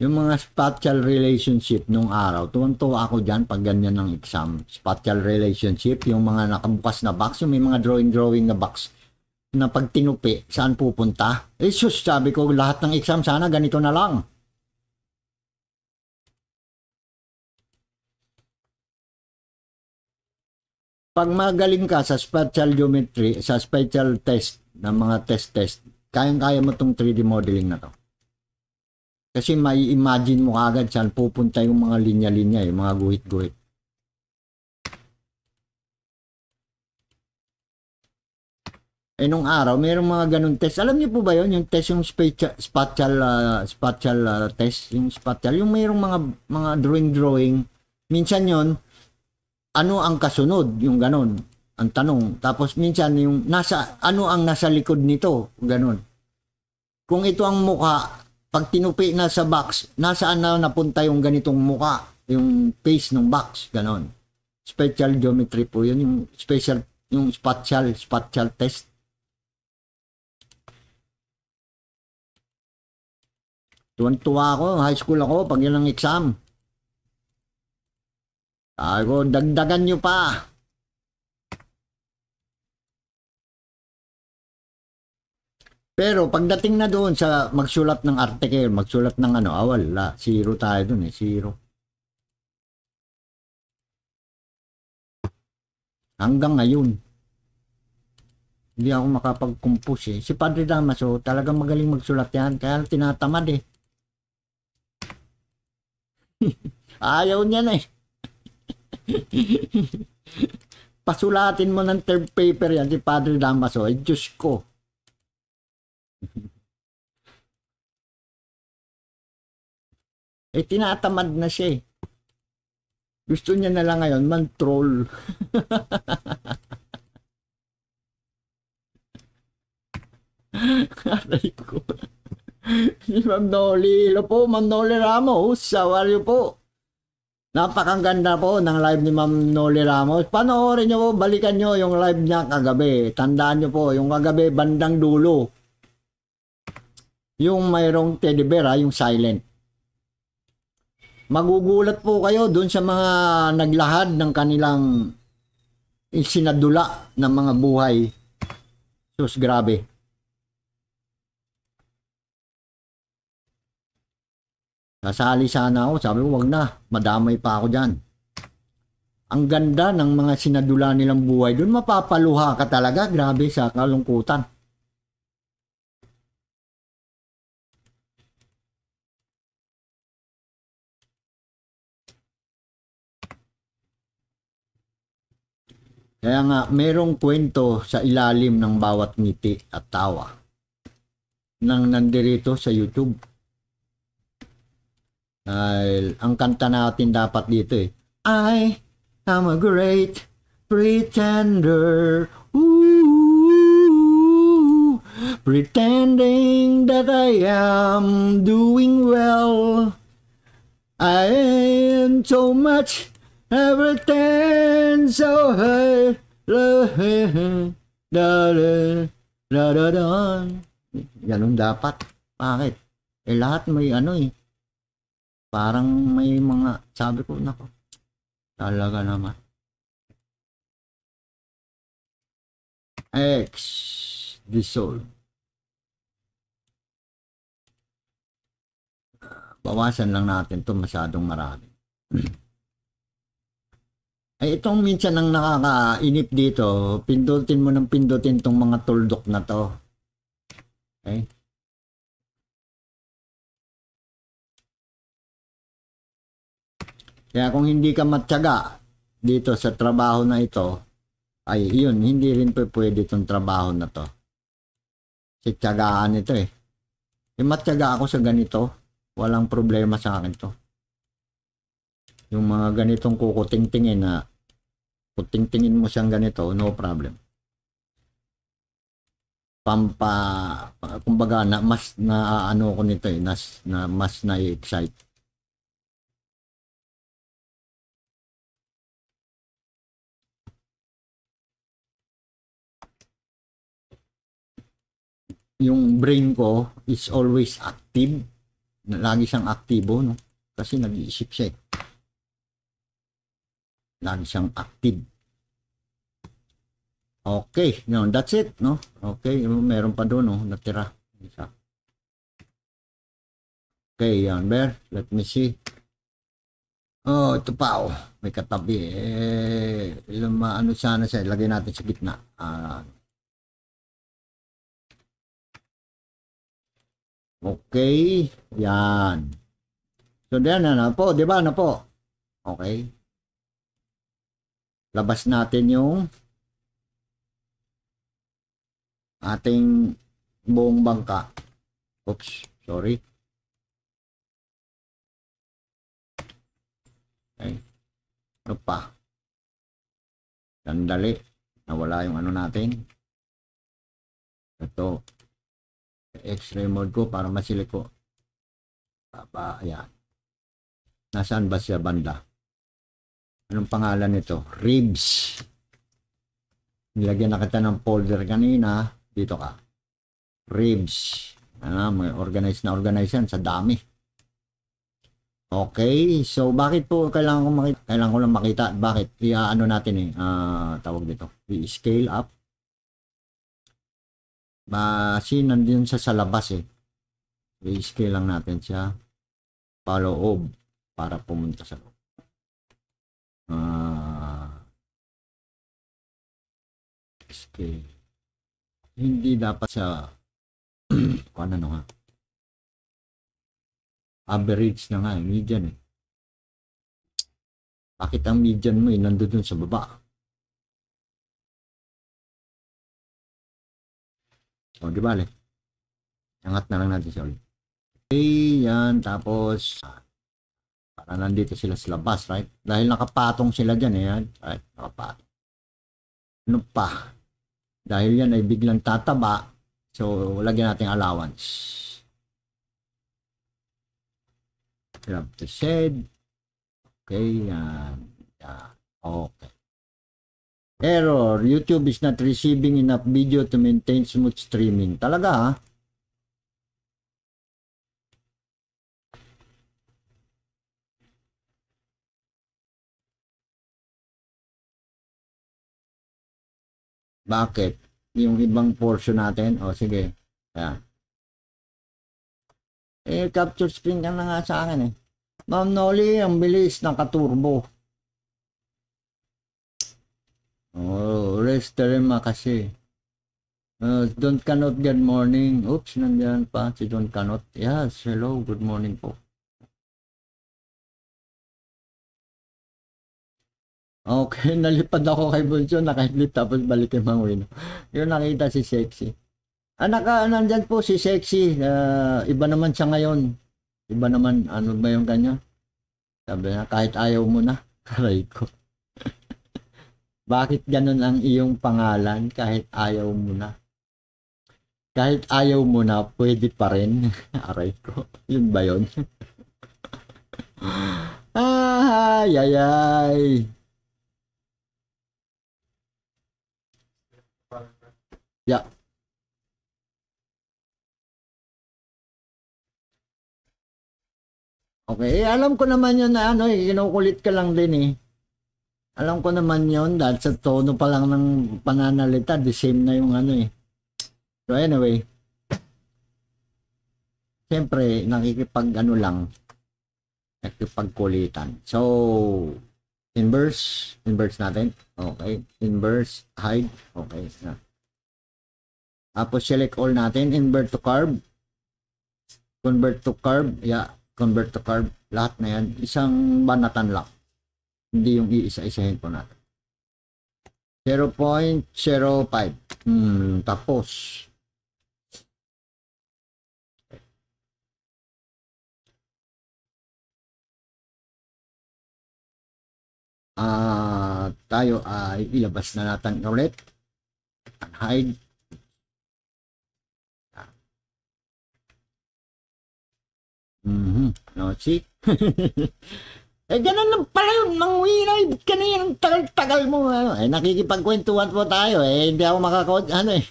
Yung mga spatial relationship nung araw, tuwang-tuwa ako dyan pag ganyan ng exam. Spatial relationship, yung mga nakabukas na box, yung may mga drawing-drawing na box na pag tinupi, saan pupunta? Eh sus, sabi ko, lahat ng exam sana ganito na lang. pag magaling ka sa spatial geometry, sa spatial test ng mga test-test, kayang-kaya mo tong 3D modeling na to. Kasi may imagine mo agad saan pupunta yung mga linya-linya, yung mga guhit-guhit. Eh nung araw, mayroong mga ganun test. Alam niyo po ba yon Yung test, yung spatial, spatial, uh, spatial uh, test, yung spatial, yung mayroong mga, mga drawing-drawing. Minsan yon ano ang kasunod, yung ganun, ang tanong. Tapos minsan, yung nasa, ano ang nasa likod nito, ganun. Kung ito ang mukha, pag tinupi na sa box, nasaan na napunta yung ganitong mukha, yung face ng box, ganun. Special geometry po yun, yung special, yung spatial, spatial test. Tuwan-tuwa ako, high school ako, pag yun ang exam. Tago, dagdagan nyo pa. Pero pagdating na doon sa magsulat ng article, magsulat ng ano, ah, wala, zero tayo doon eh, zero. Hanggang ngayon, hindi ako makapag-compose eh. Si Padre Damaso, oh, talagang magaling magsulat yan, kaya tinatamad eh. Ayaw niya na eh. Pasulatin mo ng term paper yan si Padre Damaso. Ay, Diyos ko. eh, tinatamad na siya eh. Gusto niya na lang ngayon, man-troll. Aray ko. Si Ma'am Noli, hello po, Ma'am Noli Ramos, how are you po? Napakaganda po ng live ni Ma'am Noli Ramos. Panoorin nyo po, balikan nyo yung live niya kagabi. Tandaan nyo po, yung kagabi, bandang dulo. Yung mayroong teddy bear, ha, ah, yung silent. Magugulat po kayo dun sa mga naglahad ng kanilang sinadula ng mga buhay. Sus, grabe. Sasali sana ako. Sabi ko, wag na. Madamay pa ako dyan. Ang ganda ng mga sinadula nilang buhay doon. Mapapaluha ka talaga. Grabe sa kalungkutan. Kaya nga, merong kwento sa ilalim ng bawat ngiti at tawa nang nandirito sa YouTube. Dahil ang kanta natin dapat dito eh. I am a great pretender. Ooh, pretending that I am doing well. I am so much everything so high. Ganun dapat. Bakit? Eh lahat may ano eh. Parang may mga, sabi ko, nako, talaga naman. X, dissolve. Bawasan lang natin to masyadong marami. Ay, itong minsan ang nakakainip dito, pindutin mo ng pindutin tong mga tuldok na to. Okay? Kaya kung hindi ka matyaga dito sa trabaho na ito, ay yun, hindi rin po pwede itong trabaho na to. Si Sityagaan ito eh. Yung matyaga ako sa ganito, walang problema sa akin to. Yung mga ganitong kukuting-tingin na kuting-tingin mo siyang ganito, no problem. Pampa, kumbaga, na, mas na ano ko nito eh, nas, na, mas na-excite. yung brain ko is always active. Lagi siyang aktibo, no? Kasi nag-iisip siya. Eh. Lagi siyang active. Okay, no, that's it, no? Okay, meron pa doon, no? Natira. Isa. Okay, yan, Bear. Let me see. Oh, ito pa, oh. May katabi. Eh, ilang maano sana siya. Lagay natin sa gitna. Ah, uh, Okay. Yan. So, then, na po? Di ba? Ano po? Okay. Labas natin yung ating buong bangka. Oops, sorry. Okay. Ano pa? Sandali. Nawala yung ano natin. Ito x-ray mode ko para masili ko. Papa, ayan. Nasaan ba siya banda? Anong pangalan nito? Ribs. Nilagyan na kita ng folder kanina. Dito ka. Ribs. Ah, may organize na organize yan. Sa dami. Okay, so bakit po kailangan ko makita? Kailangan ko lang makita bakit? I-ano natin eh, uh, tawag dito. I-scale up masinan din siya sa labas eh. I-scale lang natin siya paloob para pumunta sa loob. Uh, ah, scale. Eh. Hindi dapat siya kung ano nga. Average na nga, eh, median eh. Bakit ang median mo eh, nandun sa baba? O, oh, di bale. Angat na lang natin siya ulit. Okay, yan. Tapos, ah, para nandito sila sa labas, right? Dahil nakapatong sila dyan, eh. Yan. Right, nakapatong. Ano pa? Dahil yan ay biglang tataba, so lagyan natin allowance. Grab the shed. Okay, yan. Yan. Okay. Error. YouTube is not receiving enough video to maintain smooth streaming. Talaga ha? Bakit? Yung ibang portion natin? O, sige. Ayan. Eh, capture screen ka na nga sa akin eh. Ma'am Noli, ang bilis ng katurbo. Oh, rest terma kasi. Uh, Don Canot, good morning. Oops, nandiyan pa si Don Canot. Yes, hello, good morning po. Okay, nalipad ako kay Bulso, nakahilit tapos balik kay Mang Yun nakita si Sexy. Ah, naka, nandyan po si Sexy. Uh, iba naman siya ngayon. Iba naman, ano ba yung kanya? Sabi niya, kahit ayaw mo na, karay ko. Bakit ganun ang iyong pangalan kahit ayaw mo na? Kahit ayaw mo na, pwede pa rin. Aray ko. Yun ba yun? ah, yayay. Yeah. Okay, eh, alam ko naman yun na ano, eh, kinukulit ka lang din eh. Alam ko naman yon dahil sa tono pa lang ng pananalita, the same na yung ano eh. So anyway, siyempre nakikipag ano lang, nakikipagkulitan. So, inverse, inverse natin. Okay, inverse, hide, okay. Na. Tapos select all natin, invert to carb. convert to carb, yeah, convert to carb. lahat na yan. Isang banatan lang. Hindi yung iisa-isahin po natin. 0.05. Hmm, tapos. Uh, tayo ay uh, ilabas na natin ulit. Hide. Mm -hmm. No, see? Eh, ganun lang pala yun. Nanguwi na ka na yan. tagal-tagal mo. Ano. Eh, nakikipagkwentuhan po tayo. Eh, hindi ako makakod. Ano eh.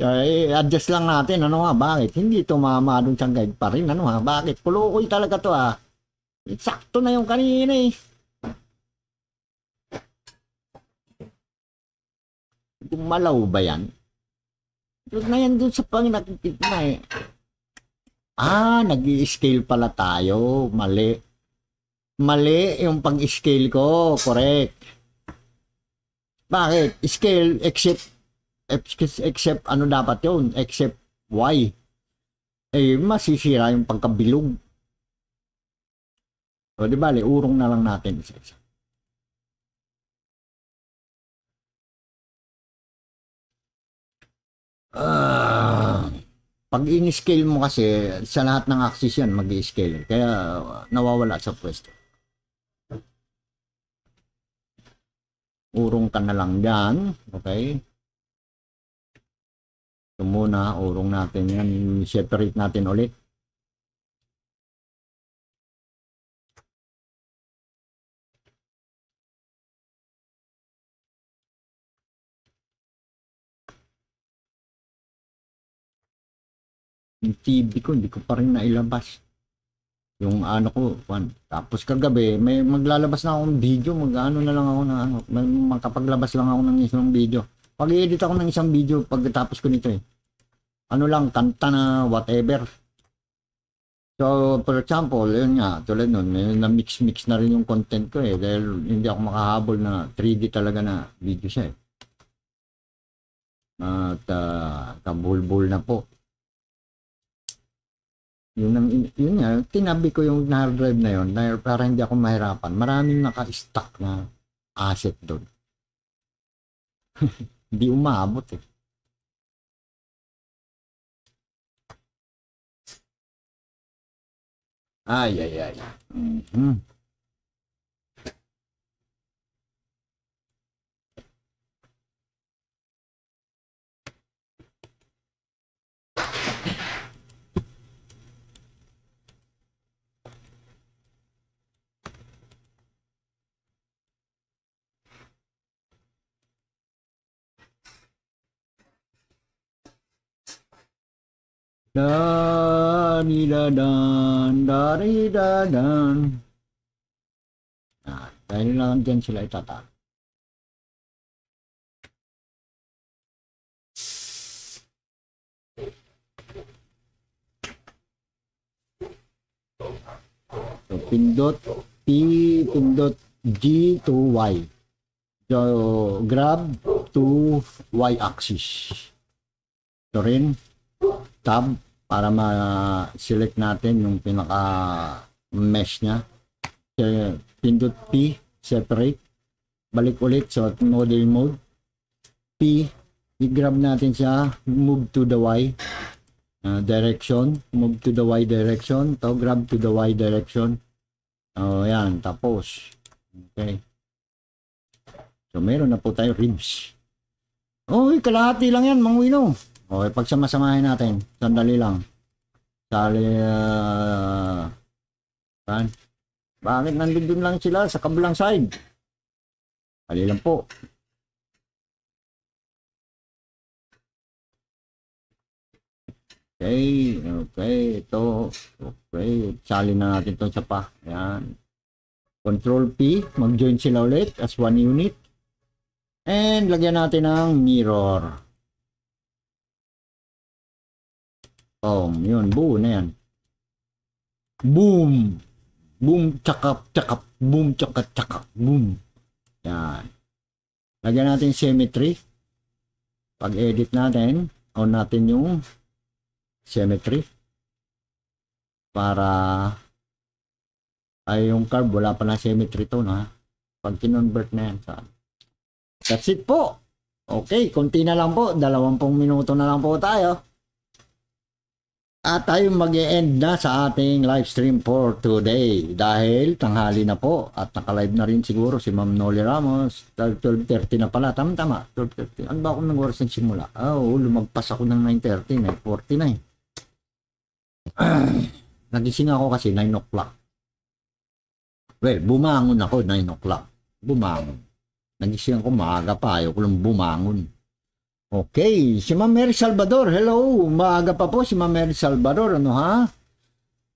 eh, adjust lang natin. Ano nga, bakit? Hindi tumama dun siyang guide pa rin. Ano ha, bakit? Kulukoy talaga to ah. Sakto na yung kanina eh. Gumalaw ba yan? Huwag na yan dun sa pang nakikita na eh. Ah, nag scale pala tayo. Mali. Mali yung pag-scale ko. Correct. Bakit? Scale except except, except ano dapat yun? Except Y. Eh, masisira yung pagkabilog. O, di ba? Urong na lang natin isa-isa. Ah... Pag in-scale mo kasi, sa lahat ng axis yan, mag scale eh. Kaya nawawala sa pwesto. Urong ka na lang dyan. Okay. Ito muna, urong natin yan. Separate natin ulit. yung TV ko, hindi ko pa rin nailabas. Yung ano ko, one. tapos kagabi, may maglalabas na akong video, mag-ano na lang ako na ano, may makapaglabas lang ako ng isang video. Pag i-edit ako ng isang video, pagkatapos ko nito eh, ano lang, kanta na whatever. So, for example, yun nga, tulad nun, na-mix-mix na rin yung content ko eh, dahil hindi ako makahabol na 3D talaga na video siya eh. At uh, kabulbul na po. Yun, ang, yun nga, tinabi ko yung hard drive na yun na, para hindi ako mahirapan. Maraming naka-stack na asset doon. Hindi umabot eh. Ay, ay, ay. Mm-hmm. dari dan dari dan nah dari dalam jensila itata so, pindot T pindot G to Y so grab to Y axis so rin tab para ma-select natin yung pinaka mesh niya. Pindot P, separate. Balik ulit sa so, model mode. P, i-grab natin siya, move to the Y uh, direction, move to the Y direction, to grab to the Y direction. Oh, yan, tapos. Okay. So, meron na po tayo rims. Oh, kalahati lang yan, Mang Wino. Okay, pagsamasamahin natin. Sandali lang. Sali, uh, Bakit nandun lang sila sa kabilang side? Sali lang po. Okay, okay, ito. Okay, sali na natin ito sa pa. Ayan. Control P, mag-join sila ulit as one unit. And lagyan natin ng mirror. Oh, yun, buo na yan. Boom! Boom, chakap, chakap. boom, tsakap, tsakap, boom. Yan. Lagyan natin symmetry. Pag-edit natin, on natin yung symmetry. Para ay yung curve, wala pa na symmetry to na. Pag kinonvert na yan. Sa... Ano. That's it po. Okay, konti na lang po. Dalawampung minuto na lang po tayo. At tayo mag -e end na sa ating live stream for today dahil tanghali na po at naka-live na rin siguro si Ma'am Noli Ramos 12.30 na pala, tama tama 12.30, ano ba akong nang oras nagsimula? oh, ah, lumagpas ako ng 9.30 9.49 eh. nagising ako kasi 9 o'clock well, bumangon ako 9 o'clock bumangon nagising ako maaga pa, ayaw ko lang bumangon Okay, si Ma'am Mary Salvador. Hello, maaga pa po si Ma'am Mary Salvador. Ano ha?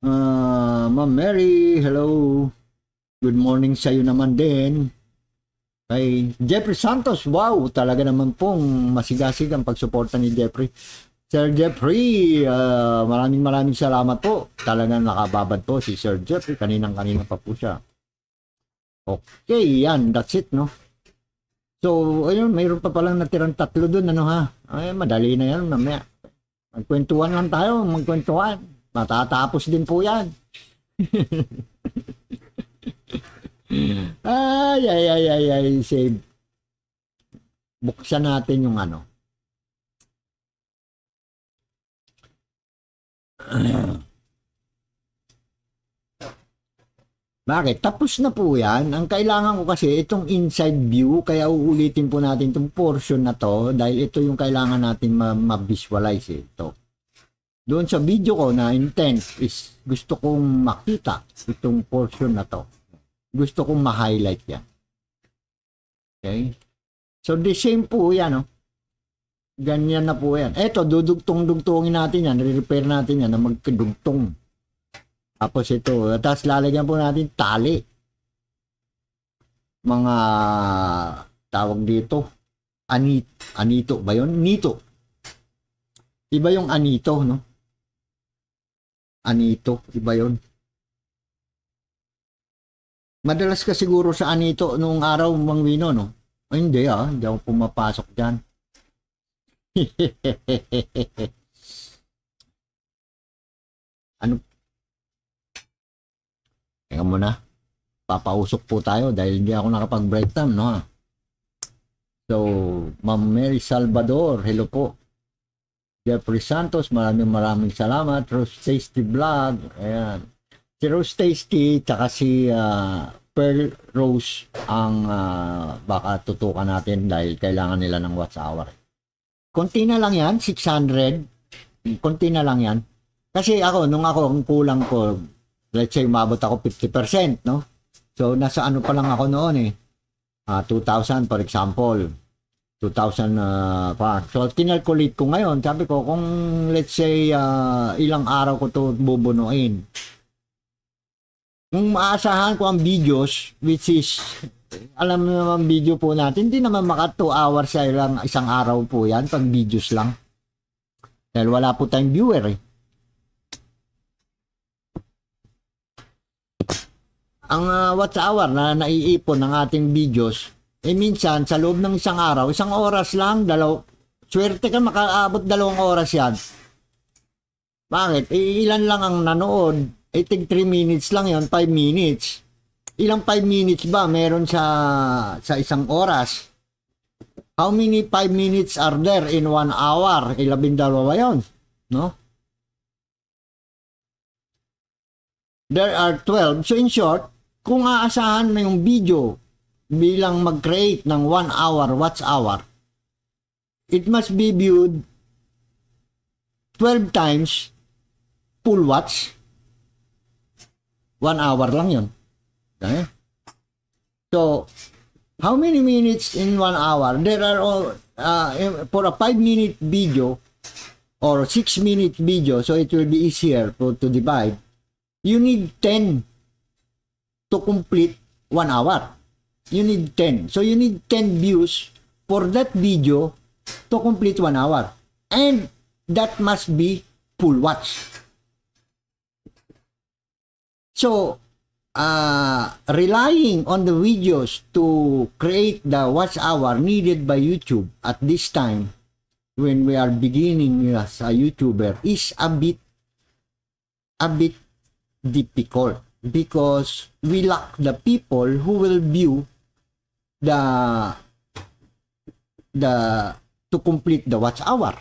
Uh, Ma'am Mary, hello. Good morning sa iyo naman din. Kay Jeffrey Santos, wow, talaga naman pong masigasig ang pagsuporta ni Jeffrey. Sir Jeffrey, uh, maraming maraming salamat po. Talagang nakababad po si Sir Jeffrey. Kaninang-kanina pa po siya. Okay, yan. That's it, no? So, ayun, mayroon pa palang natirang tatlo doon, ano ha? Ay, madali na yan, mamaya. Magkwentuhan lang tayo, magkwentuhan. Matatapos din po yan. ay, ay, ay, ay, ay, save. Buksan natin yung ano. Bakit? Tapos na po yan. Ang kailangan ko kasi itong inside view, kaya uulitin po natin itong portion na to dahil ito yung kailangan natin ma-visualize ma eh, Ito. Doon sa video ko na intense is gusto kong makita itong portion na to. Gusto kong ma-highlight yan. Okay? So the same po yan. Oh. Ganyan na po yan. Eto, dudugtong-dugtongin natin yan. Re-repair natin yan na magkadugtong. Tapos ito, tapos lalagyan po natin tali. Mga tawag dito, anit, anito ba yun? Nito. Iba yung anito, no? Anito, iba yun. Madalas ka siguro sa anito nung araw, Mang Wino, no? Ay, hindi ah, hindi ako pumapasok dyan. ano Teka muna. Papausok po tayo dahil hindi ako nakapag-break time, no? Ah. So, Ma'am Mary Salvador, hello po. Jeffrey Santos, maraming maraming salamat. Rose Tasty Vlog, ayan. Si Rose Tasty, tsaka si uh, Pearl Rose ang uh, baka tutukan natin dahil kailangan nila ng watch hour. Konti na lang yan, 600. Konti na lang yan. Kasi ako, nung ako, ang kulang ko, let's say umabot ako 50%, no? So, nasa ano pa lang ako noon eh. Uh, ah, 2,000 for example. 2,000 uh, ah, pa. So, kinalculate ko ngayon. Sabi ko, kung let's say uh, ilang araw ko to bubunuin. Kung maasahan ko ang videos, which is, alam mo naman video po natin, hindi naman maka 2 hours sa ilang, isang araw po yan, pag videos lang. Dahil wala po tayong viewer eh. ang uh, ah, watch hour na naiipon ng ating videos, eh minsan sa loob ng isang araw, isang oras lang, dalaw, swerte ka makaabot dalawang oras yan. Bakit? Eh, ilan lang ang nanood? Eh, tig 3 minutes lang yon 5 minutes. Ilang 5 minutes ba meron sa, sa isang oras? How many 5 minutes are there in 1 hour? Ilabing eh, dalawa yon No? There are 12. So in short, kung aasahan na yung video bilang mag-create ng 1 hour watch hour, it must be viewed 12 times full watch. 1 hour lang yun. Okay? So, how many minutes in 1 hour? There are all, uh, for a 5 minute video or 6 minute video, so it will be easier to, to divide. You need 10 to complete 1 hour. You need 10. So you need 10 views for that video to complete 1 hour. And that must be full watch. So, uh, relying on the videos to create the watch hour needed by YouTube at this time when we are beginning as a YouTuber is a bit a bit difficult because we lack the people who will view the the to complete the watch hour.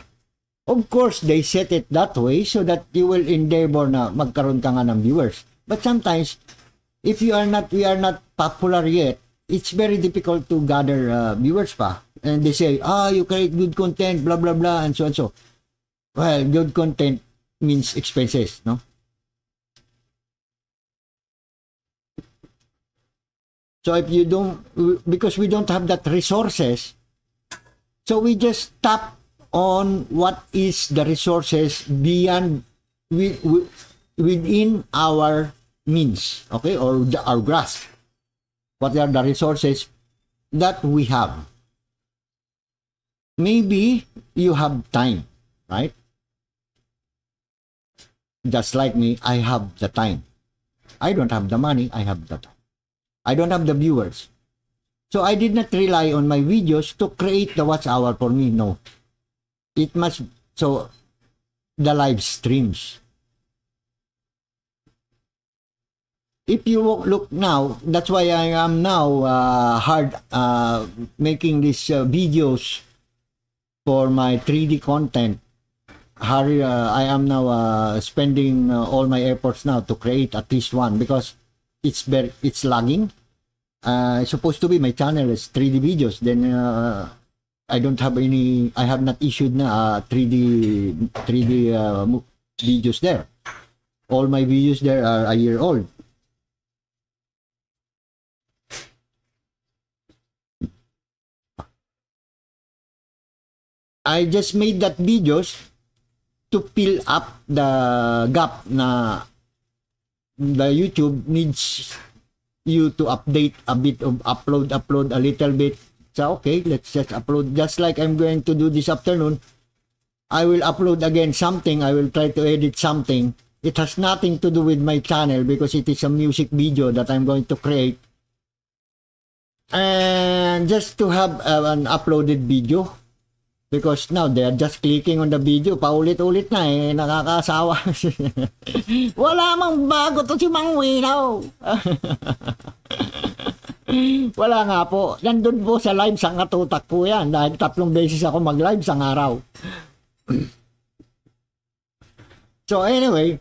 Of course, they set it that way so that you will endeavor na magkaroon ka nga ng viewers. But sometimes, if you are not, we are not popular yet, it's very difficult to gather uh, viewers pa. And they say, ah, you create good content, blah, blah, blah, and so and so. Well, good content means expenses, no? So if you don't, because we don't have that resources, so we just tap on what is the resources beyond within our means, okay, or the, our grasp. What are the resources that we have? Maybe you have time, right? Just like me, I have the time. I don't have the money, I have the time. I don't have the viewers. So I did not rely on my videos to create the watch hour for me. No. It must, so the live streams. If you look now, that's why I am now uh, hard uh, making these uh, videos for my 3D content. Harry, uh, I am now uh, spending uh, all my efforts now to create at least one because it's very it's lagging. Uh, supposed to be my channel is 3D videos. Then uh, I don't have any. I have not issued na uh, 3D 3D uh, videos there. All my videos there are a year old. I just made that videos to fill up the gap na the YouTube needs you to update a bit of upload, upload a little bit. So, okay, let's just upload. Just like I'm going to do this afternoon, I will upload again something. I will try to edit something. It has nothing to do with my channel because it is a music video that I'm going to create. And just to have uh, an uploaded video Because now, they are just clicking on the video. Paulit-ulit na eh. Nakakasawa. Wala mang bago to si Mang Winaw. Wala nga po. Nandun po sa live, sang katutak po yan. Dahil tatlong beses ako mag-live sang araw. so anyway,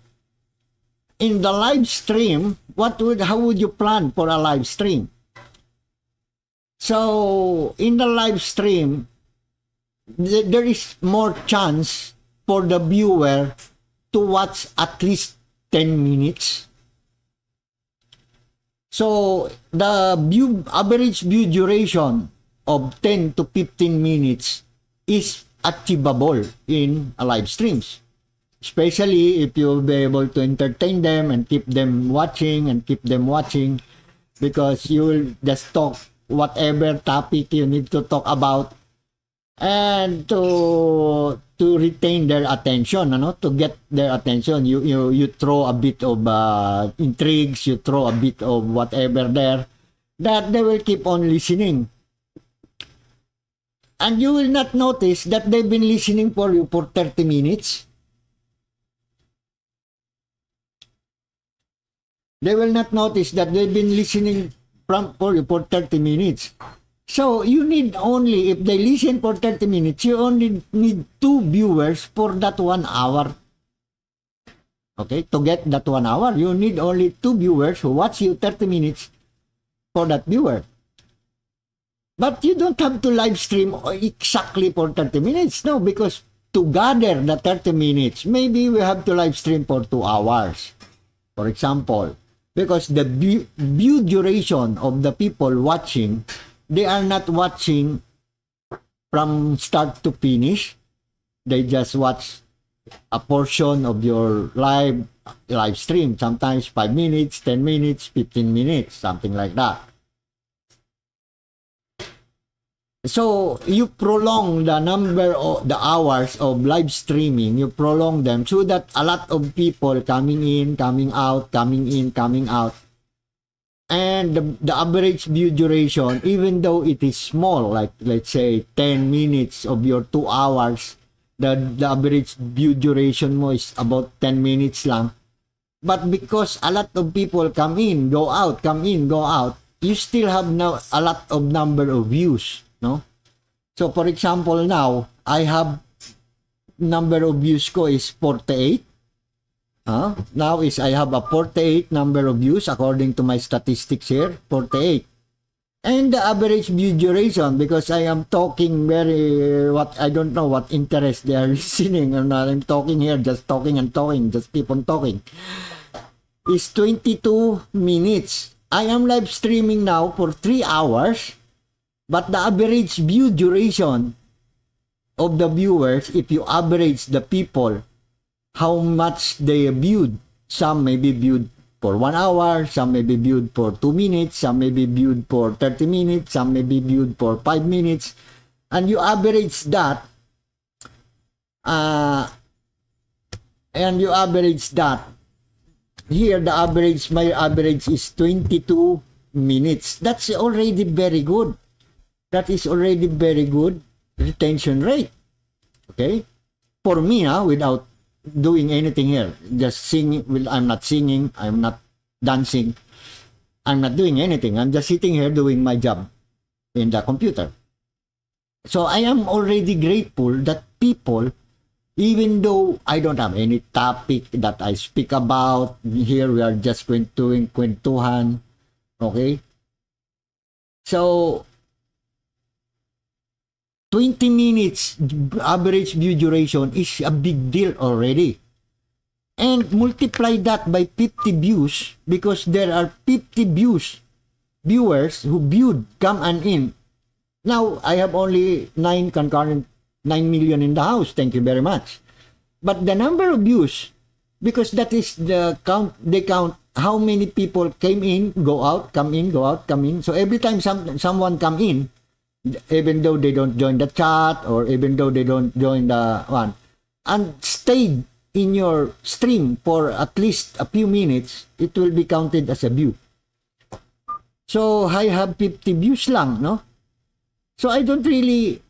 in the live stream, what would, how would you plan for a live stream? So, in the live stream, there is more chance for the viewer to watch at least 10 minutes. So the view, average view duration of 10 to 15 minutes is achievable in live streams. Especially if you'll be able to entertain them and keep them watching and keep them watching because you will just talk whatever topic you need to talk about and to to retain their attention ano to get their attention you you you throw a bit of uh, intrigues you throw a bit of whatever there that they will keep on listening and you will not notice that they've been listening for you for 30 minutes they will not notice that they've been listening from for you for 30 minutes So you need only, if they listen for 30 minutes, you only need two viewers for that one hour. Okay, to get that one hour, you need only two viewers who watch you 30 minutes for that viewer. But you don't have to live stream exactly for 30 minutes, no, because to gather the 30 minutes, maybe we have to live stream for two hours, for example, because the view, view duration of the people watching they are not watching from start to finish. They just watch a portion of your live live stream, sometimes 5 minutes, 10 minutes, 15 minutes, something like that. So you prolong the number of the hours of live streaming, you prolong them so that a lot of people coming in, coming out, coming in, coming out, and the, the average view duration even though it is small like let's say 10 minutes of your 2 hours the, the average view duration mo is about 10 minutes lang but because a lot of people come in go out come in go out you still have now a lot of number of views no so for example now i have number of views ko is 48 Huh? Now is I have a 48 number of views according to my statistics here, 48. And the average view duration because I am talking very what I don't know what interest they are listening or not. I'm talking here, just talking and talking, just keep on talking. Is 22 minutes. I am live streaming now for 3 hours, but the average view duration of the viewers, if you average the people how much they viewed. Some may be viewed for 1 hour, some may be viewed for 2 minutes, some may be viewed for 30 minutes, some may be viewed for 5 minutes. And you average that, uh, and you average that. Here, the average, my average is 22 minutes. That's already very good. That is already very good retention rate. Okay? For me, now, ah, without doing anything here. Just singing. Well, I'm not singing. I'm not dancing. I'm not doing anything. I'm just sitting here doing my job in the computer. So I am already grateful that people, even though I don't have any topic that I speak about, here we are just doing kwentuhan. Okay? So, 20 minutes average view duration is a big deal already. And multiply that by 50 views because there are 50 views, viewers who viewed come and in. Now, I have only 9 concurrent, 9 million in the house. Thank you very much. But the number of views, because that is the count, they count how many people came in, go out, come in, go out, come in. So every time some, someone come in, even though they don't join the chat or even though they don't join the one and stayed in your stream for at least a few minutes it will be counted as a view so I have 50 views lang no so I don't really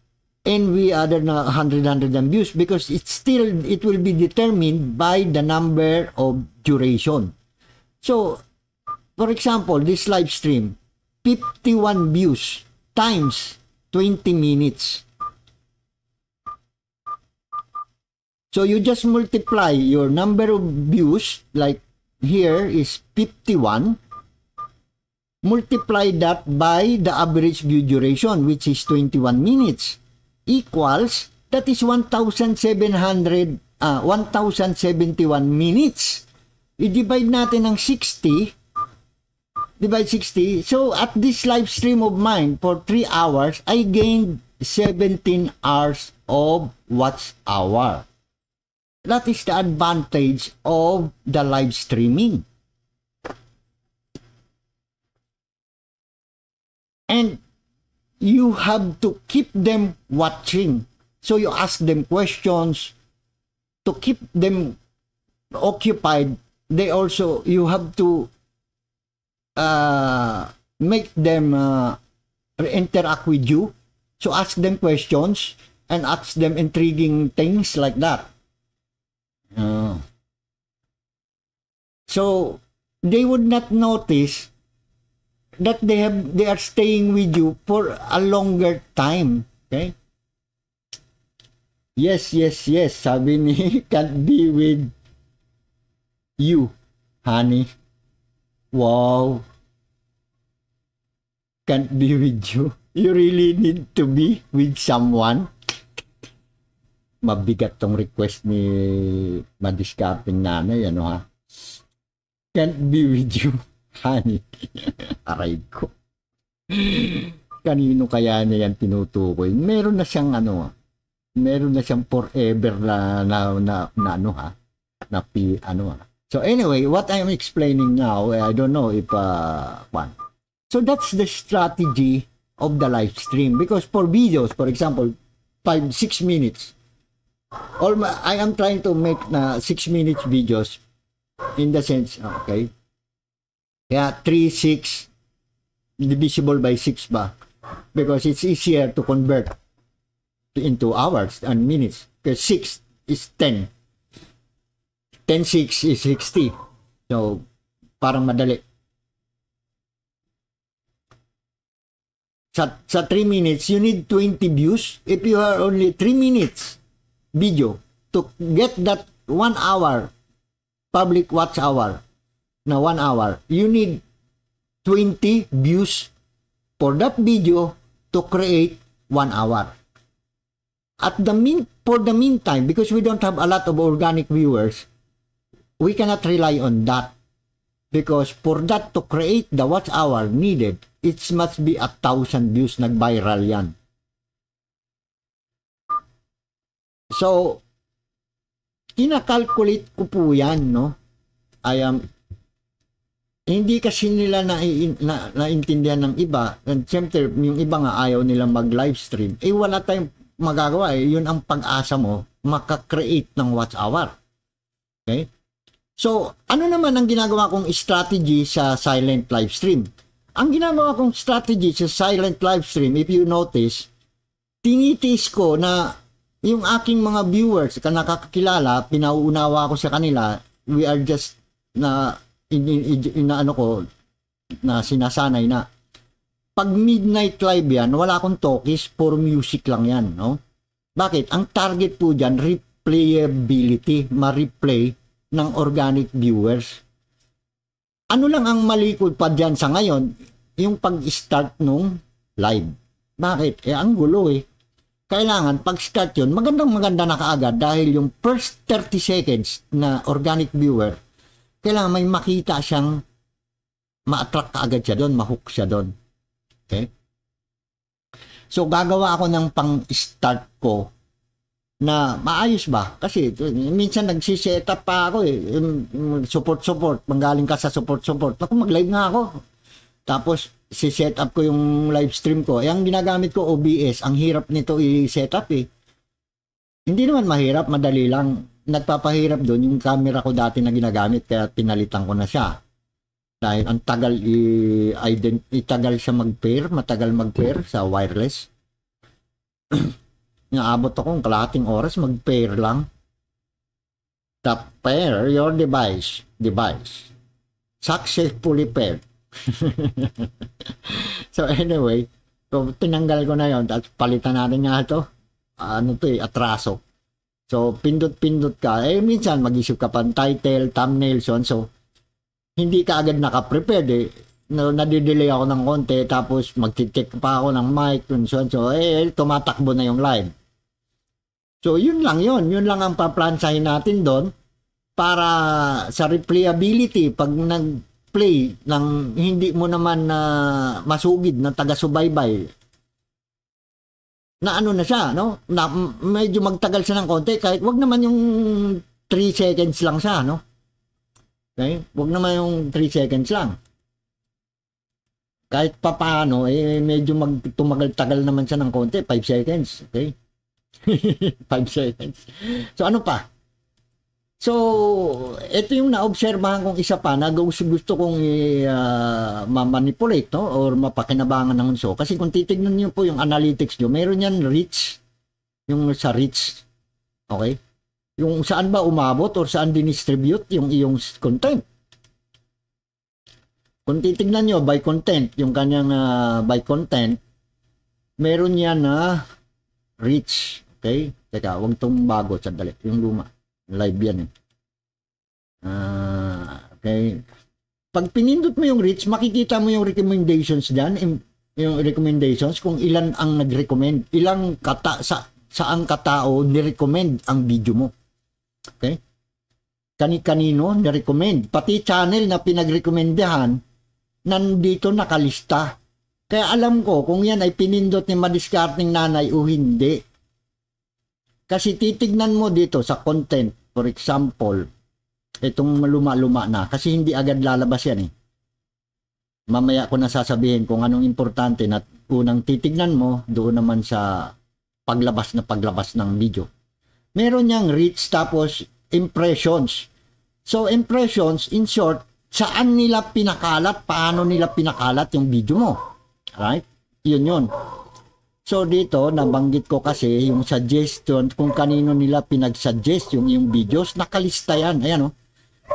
envy other 100 100 views because it's still it will be determined by the number of duration so for example this live stream 51 views times 20 minutes. So you just multiply your number of views, like here is 51, multiply that by the average view duration, which is 21 minutes, equals, that is 1,700, uh, 1,071 minutes. I-divide natin ng 60, divide 60. So at this live stream of mine for 3 hours, I gained 17 hours of watch hour. That is the advantage of the live streaming. And you have to keep them watching. So you ask them questions to keep them occupied. They also, you have to Uh, make them uh, interact with you. So ask them questions and ask them intriguing things like that. Uh, so they would not notice that they have they are staying with you for a longer time. Okay? Yes, yes, yes. Sabi ni can't be with you, honey. Wow can't be with you. You really need to be with someone. Mabigat tong request ni madiscarding nanay, ano ha? Can't be with you, honey. Aray ko. Kanino kaya niya yan tinutukoy? Meron na siyang ano, meron na siyang forever na, na, na, na ano ha? Na pi, ano ha? So anyway, what I'm explaining now, eh, I don't know if, uh, one, So that's the strategy of the live stream because for videos, for example, 5 6 minutes. All my, I am trying to make na 6 minutes videos in the sense okay. Kaya 3 6 divisible by 6 ba? Because it's easier to convert into hours and minutes. Because 6 is 10. 10 6 is 60. So parang madali. sa, sa 3 minutes, you need 20 views. If you are only 3 minutes video to get that 1 hour public watch hour na 1 hour, you need 20 views for that video to create 1 hour. At the mean, for the meantime, because we don't have a lot of organic viewers, we cannot rely on that. Because for that to create the watch hour needed, it must be a thousand views. Nag-viral yan. So, kinakalculate ko po yan, no? I am, hindi kasi nila na, na, naintindihan ng iba. And syempre, yung iba nga ayaw nilang mag livestream Eh, wala tayong magagawa eh. Yun ang pag-asa mo, makakreate ng watch hour. Okay? So, ano naman ang ginagawa kong strategy sa silent live stream? Ang ginagawa kong strategy sa silent live stream, if you notice, tinitiis ko na yung aking mga viewers ka nakakakilala, pinauunawa ko sa kanila, we are just na in, in, in, in, na ano ko na sinasanay na pag midnight live yan, wala akong talkies, for music lang yan, no? Bakit? Ang target po dyan, replayability, ma-replay ng organic viewers. Ano lang ang malikod pa dyan sa ngayon, yung pag-start nung live. Bakit? Eh, ang gulo eh. Kailangan, pag-start yun, magandang maganda na kaagad dahil yung first 30 seconds na organic viewer, kailangan may makita siyang ma-attract kaagad siya doon, mahook siya doon. Okay? So, gagawa ako ng pang-start ko na maayos ba? Kasi minsan nagsiset up pa ako eh. Support-support. Manggaling ka sa support-support. Ako mag-live nga ako. Tapos si-set up ko yung live stream ko. Eh, ginagamit ko OBS. Ang hirap nito i-set up eh. Hindi naman mahirap, madali lang. Nagpapahirap doon yung camera ko dati na ginagamit kaya pinalitan ko na siya. Dahil ang tagal i-ident, itagal siya mag-pair, matagal mag-pair sa wireless. Naabot ako ng kalating oras mag-pair lang. Tap pair your device. Device. Successfully paired. so anyway, so tinanggal ko na yon at palitan natin nga ito. Ano to eh, atraso. So pindot-pindot ka. Eh minsan mag-isip ka pa title, thumbnail, so, so hindi ka agad nakaprepared eh no, nadidelay ako ng konti tapos magtitik pa ako ng mic so, so eh tumatakbo na yung live So, yun lang yun. Yun lang ang paplansay natin doon para sa replayability pag nag-play ng hindi mo naman na uh, masugid na taga-subaybay na ano na siya, no? Na medyo magtagal siya ng konti kahit wag naman yung 3 seconds lang siya, no? Okay? Wag naman yung 3 seconds lang. Kahit papaano, eh, medyo magtumagal-tagal naman siya ng konti, 5 seconds, okay? Five seconds. So, ano pa? So, ito yung naobserbahan kong isa pa na gusto, kong i-manipulate ah, uh, no? or mapakinabangan ng so. Kasi kung titignan niyo po yung analytics niyo, meron yan reach. yung sa reach. okay? Yung saan ba umabot or saan dinistribute yung iyong content. Kung titignan niyo by content, yung kanyang uh, by content, meron yan na reach. Okay? Teka, huwag itong bago. Sandali. Yung luma. Live yan. Eh. Ah, uh, okay. Pag pinindot mo yung reach, makikita mo yung recommendations dyan. Yung recommendations kung ilan ang nag-recommend. Ilang kata, sa, saang katao ni-recommend ang video mo. Okay? Kani-kanino ni-recommend. Pati channel na pinag-recommendahan, nandito nakalista. Kaya alam ko kung yan ay pinindot ni Madiskarting Nanay o hindi. Kasi titignan mo dito sa content, for example, itong luma-luma na, kasi hindi agad lalabas yan eh. Mamaya ko na sasabihin kung anong importante na unang titignan mo doon naman sa paglabas na paglabas ng video. Meron niyang reach tapos impressions. So impressions, in short, saan nila pinakalat, paano nila pinakalat yung video mo. Right? Yun yun. So dito, nabanggit ko kasi yung suggestion, kung kanino nila pinag-suggest yung, yung videos, nakalista yan. Ayan o. Oh.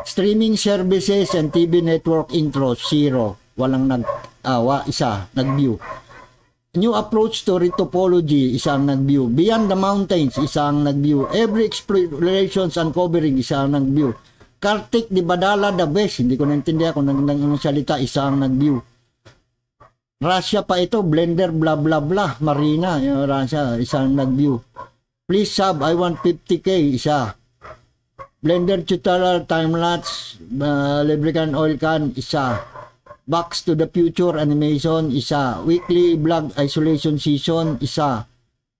Streaming services and TV network intro, zero. Walang nag, awa isa, nag-view. New approach to retopology, isang nag-view. Beyond the mountains, isang nag-view. Every explorations uncovering, isang nag-view. Kartik di Badala the best, hindi ko naintindihan kung nang, nang, nang salita, isang nag-view Russia pa ito, blender, blah, blah, blah, Marina, yung Russia, isang nag-view. Please sub, I want 50k, isa. Blender tutorial, time-lapse, uh, lubricant oil can, isa. Box to the Future animation, isa. Weekly vlog isolation season, isa.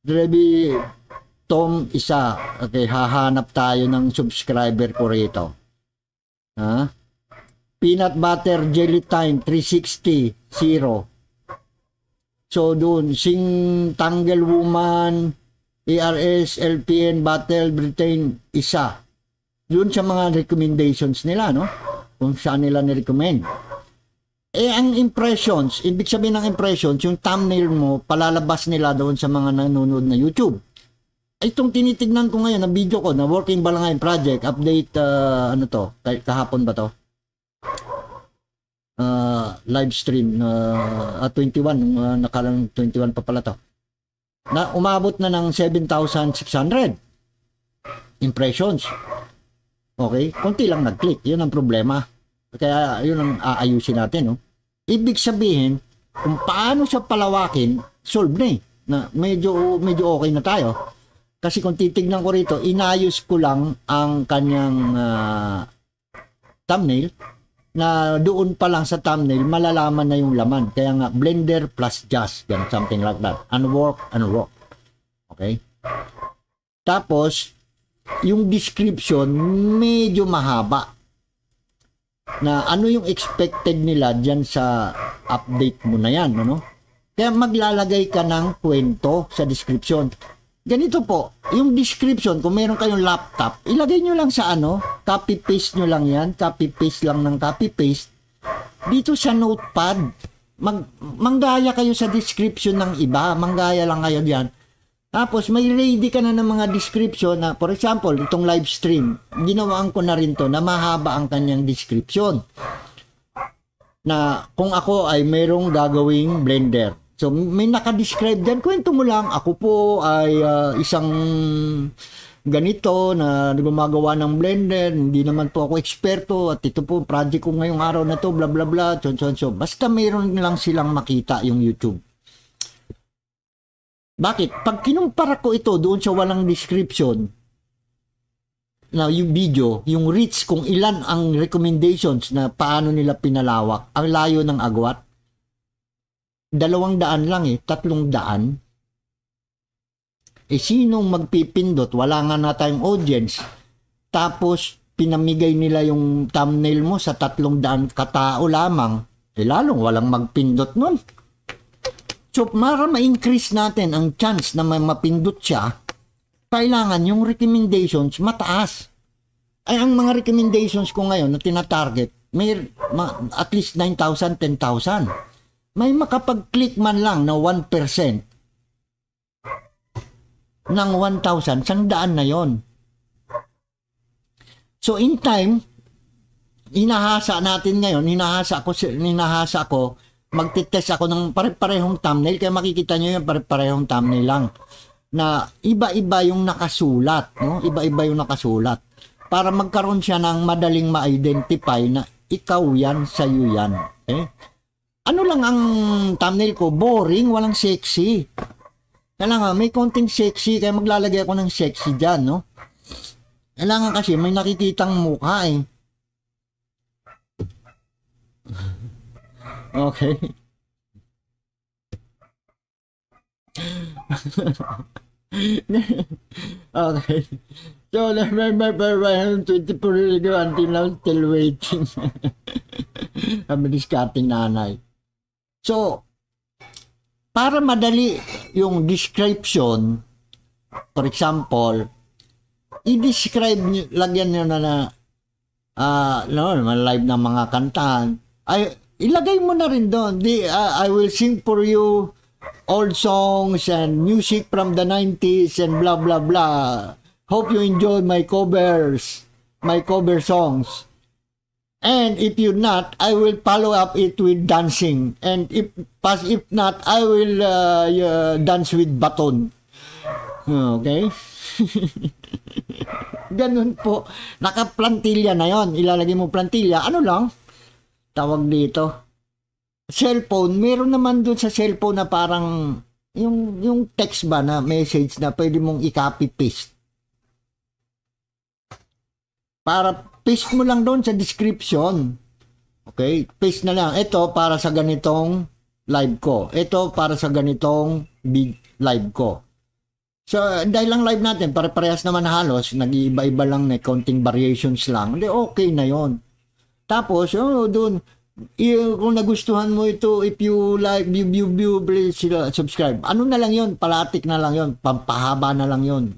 Drevi Tom, isa. Okay, hahanap tayo ng subscriber ko rito. Ha? Peanut butter jelly time, 360, 0. So doon, Sing Tangle Woman, ERS, LPN, Battle, Britain, isa. Doon sa mga recommendations nila, no? Kung saan nila ni-recommend. Eh, ang impressions, ibig sabihin ng impressions, yung thumbnail mo, palalabas nila doon sa mga nanonood na YouTube. Ay, eh, Itong tinitignan ko ngayon, na video ko, na working ba lang project, update, uh, ano to, kahapon ba to? uh, live stream na uh, uh, 21 nung uh, nakaraan 21 pa pala to na umabot na ng 7,600 impressions okay konti lang nag-click yun ang problema kaya yun ang aayusin natin no? ibig sabihin kung paano sa palawakin solve na eh na medyo medyo okay na tayo kasi kung titignan ko rito inayos ko lang ang kanyang uh, thumbnail na doon pa lang sa thumbnail, malalaman na yung laman. Kaya nga, blender plus jazz, ganun, something like that. Unwork, unrock. Okay? Tapos, yung description, medyo mahaba. Na ano yung expected nila dyan sa update mo na yan, ano? Kaya maglalagay ka ng kwento sa description. Ganito po, yung description, kung meron kayong laptop, ilagay nyo lang sa ano, copy-paste nyo lang yan, copy-paste lang ng copy-paste, dito sa notepad. Mag, manggaya kayo sa description ng iba, manggaya lang kayo diyan. Tapos may ready ka na ng mga description na, for example, itong live stream, ginawaan ko na rin to na mahaba ang kanyang description. Na kung ako ay merong gagawing blender, So may naka-describe din Kwento mo lang, ako po ay uh, isang ganito na gumagawa ng blender, hindi naman po ako eksperto at ito po project ko ngayong araw na to, bla bla bla, chon chon chon. Basta mayroon lang silang makita yung YouTube. Bakit? Pag kinumpara ko ito doon sa walang description na yung video, yung reach kung ilan ang recommendations na paano nila pinalawak, ang layo ng agwat dalawang daan lang eh, tatlong daan. Eh sinong magpipindot? Wala nga na tayong audience. Tapos pinamigay nila yung thumbnail mo sa tatlong daan katao lamang. Eh lalong walang magpindot nun. So para ma-increase natin ang chance na may mapindot siya, kailangan yung recommendations mataas. Ay ang mga recommendations ko ngayon na tinatarget, may ma, at least 9,000, 10,000 may makapag-click man lang na 1% ng 1,000, sandaan na yon. So in time, inahasa natin ngayon, inahasa ako, inahasa ako, magte-test ako ng pare-parehong thumbnail, kaya makikita nyo yung pare-parehong thumbnail lang na iba-iba yung nakasulat, no? Iba-iba yung nakasulat para magkaroon siya ng madaling ma-identify na ikaw yan, sa'yo yan. Okay? Eh? ano lang ang thumbnail ko, boring, walang sexy. Kailangan may konting sexy, kaya maglalagay ako ng sexy dyan, no? Kailangan kasi may nakikitang mukha eh. Okay. okay. So, remember, around 24 years ago until now, still waiting. Kami discarding nanay. So, para madali yung description, for example, i-describe, lagyan nyo na na, uh, no, live ng mga kantahan, ay, ilagay mo na rin doon, Di, uh, I will sing for you old songs and music from the 90s and blah, blah, blah. Hope you enjoy my covers, my cover songs. And if you not, I will follow up it with dancing. And if pas if not, I will uh, uh, dance with baton. Okay? Ganun po. Naka-plantilla na yon. Ilalagay mo plantilla. Ano lang? Tawag dito. Cellphone. Meron naman dun sa cellphone na parang yung, yung text ba na message na pwede mong i-copy paste. Para paste mo lang doon sa description. Okay? Paste na lang. Ito para sa ganitong live ko. Ito para sa ganitong big live ko. So, dahil lang live natin, pare-parehas naman halos, nag-iiba-iba lang na counting variations lang. Hindi, okay na yon. Tapos, oh, doon, kung nagustuhan mo ito, if you like, view, view, view, please subscribe. Ano na lang yon, palatik na lang yon, pampahaba na lang yon.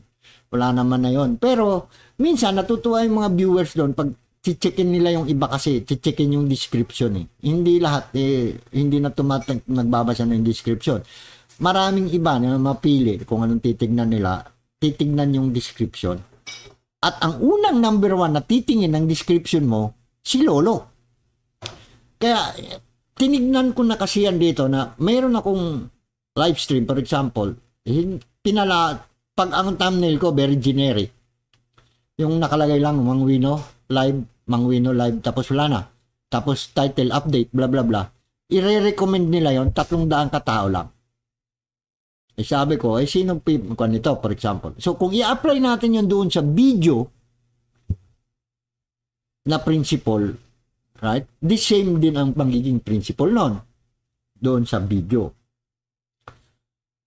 Wala naman na yon. Pero, minsan natutuwa yung mga viewers doon pag chichikin nila yung iba kasi chichikin yung description eh. Hindi lahat eh, hindi na tumatang nagbabasa ng description. Maraming iba na mapili kung anong titignan nila, titignan yung description. At ang unang number one na titingin ng description mo, si Lolo. Kaya tinignan ko na kasi yan dito na mayroon akong live stream, for example, pinala, pag ang thumbnail ko very generic, yung nakalagay lang, Mangwino live, Mangwino live, tapos wala na. Tapos title update, bla bla bla. I-recommend nila yon tatlong daang katao lang. Eh, sabi ko, eh, sino ko nito, for example. So, kung i-apply natin yon doon sa video na principle, right? The same din ang magiging principle noon doon sa video.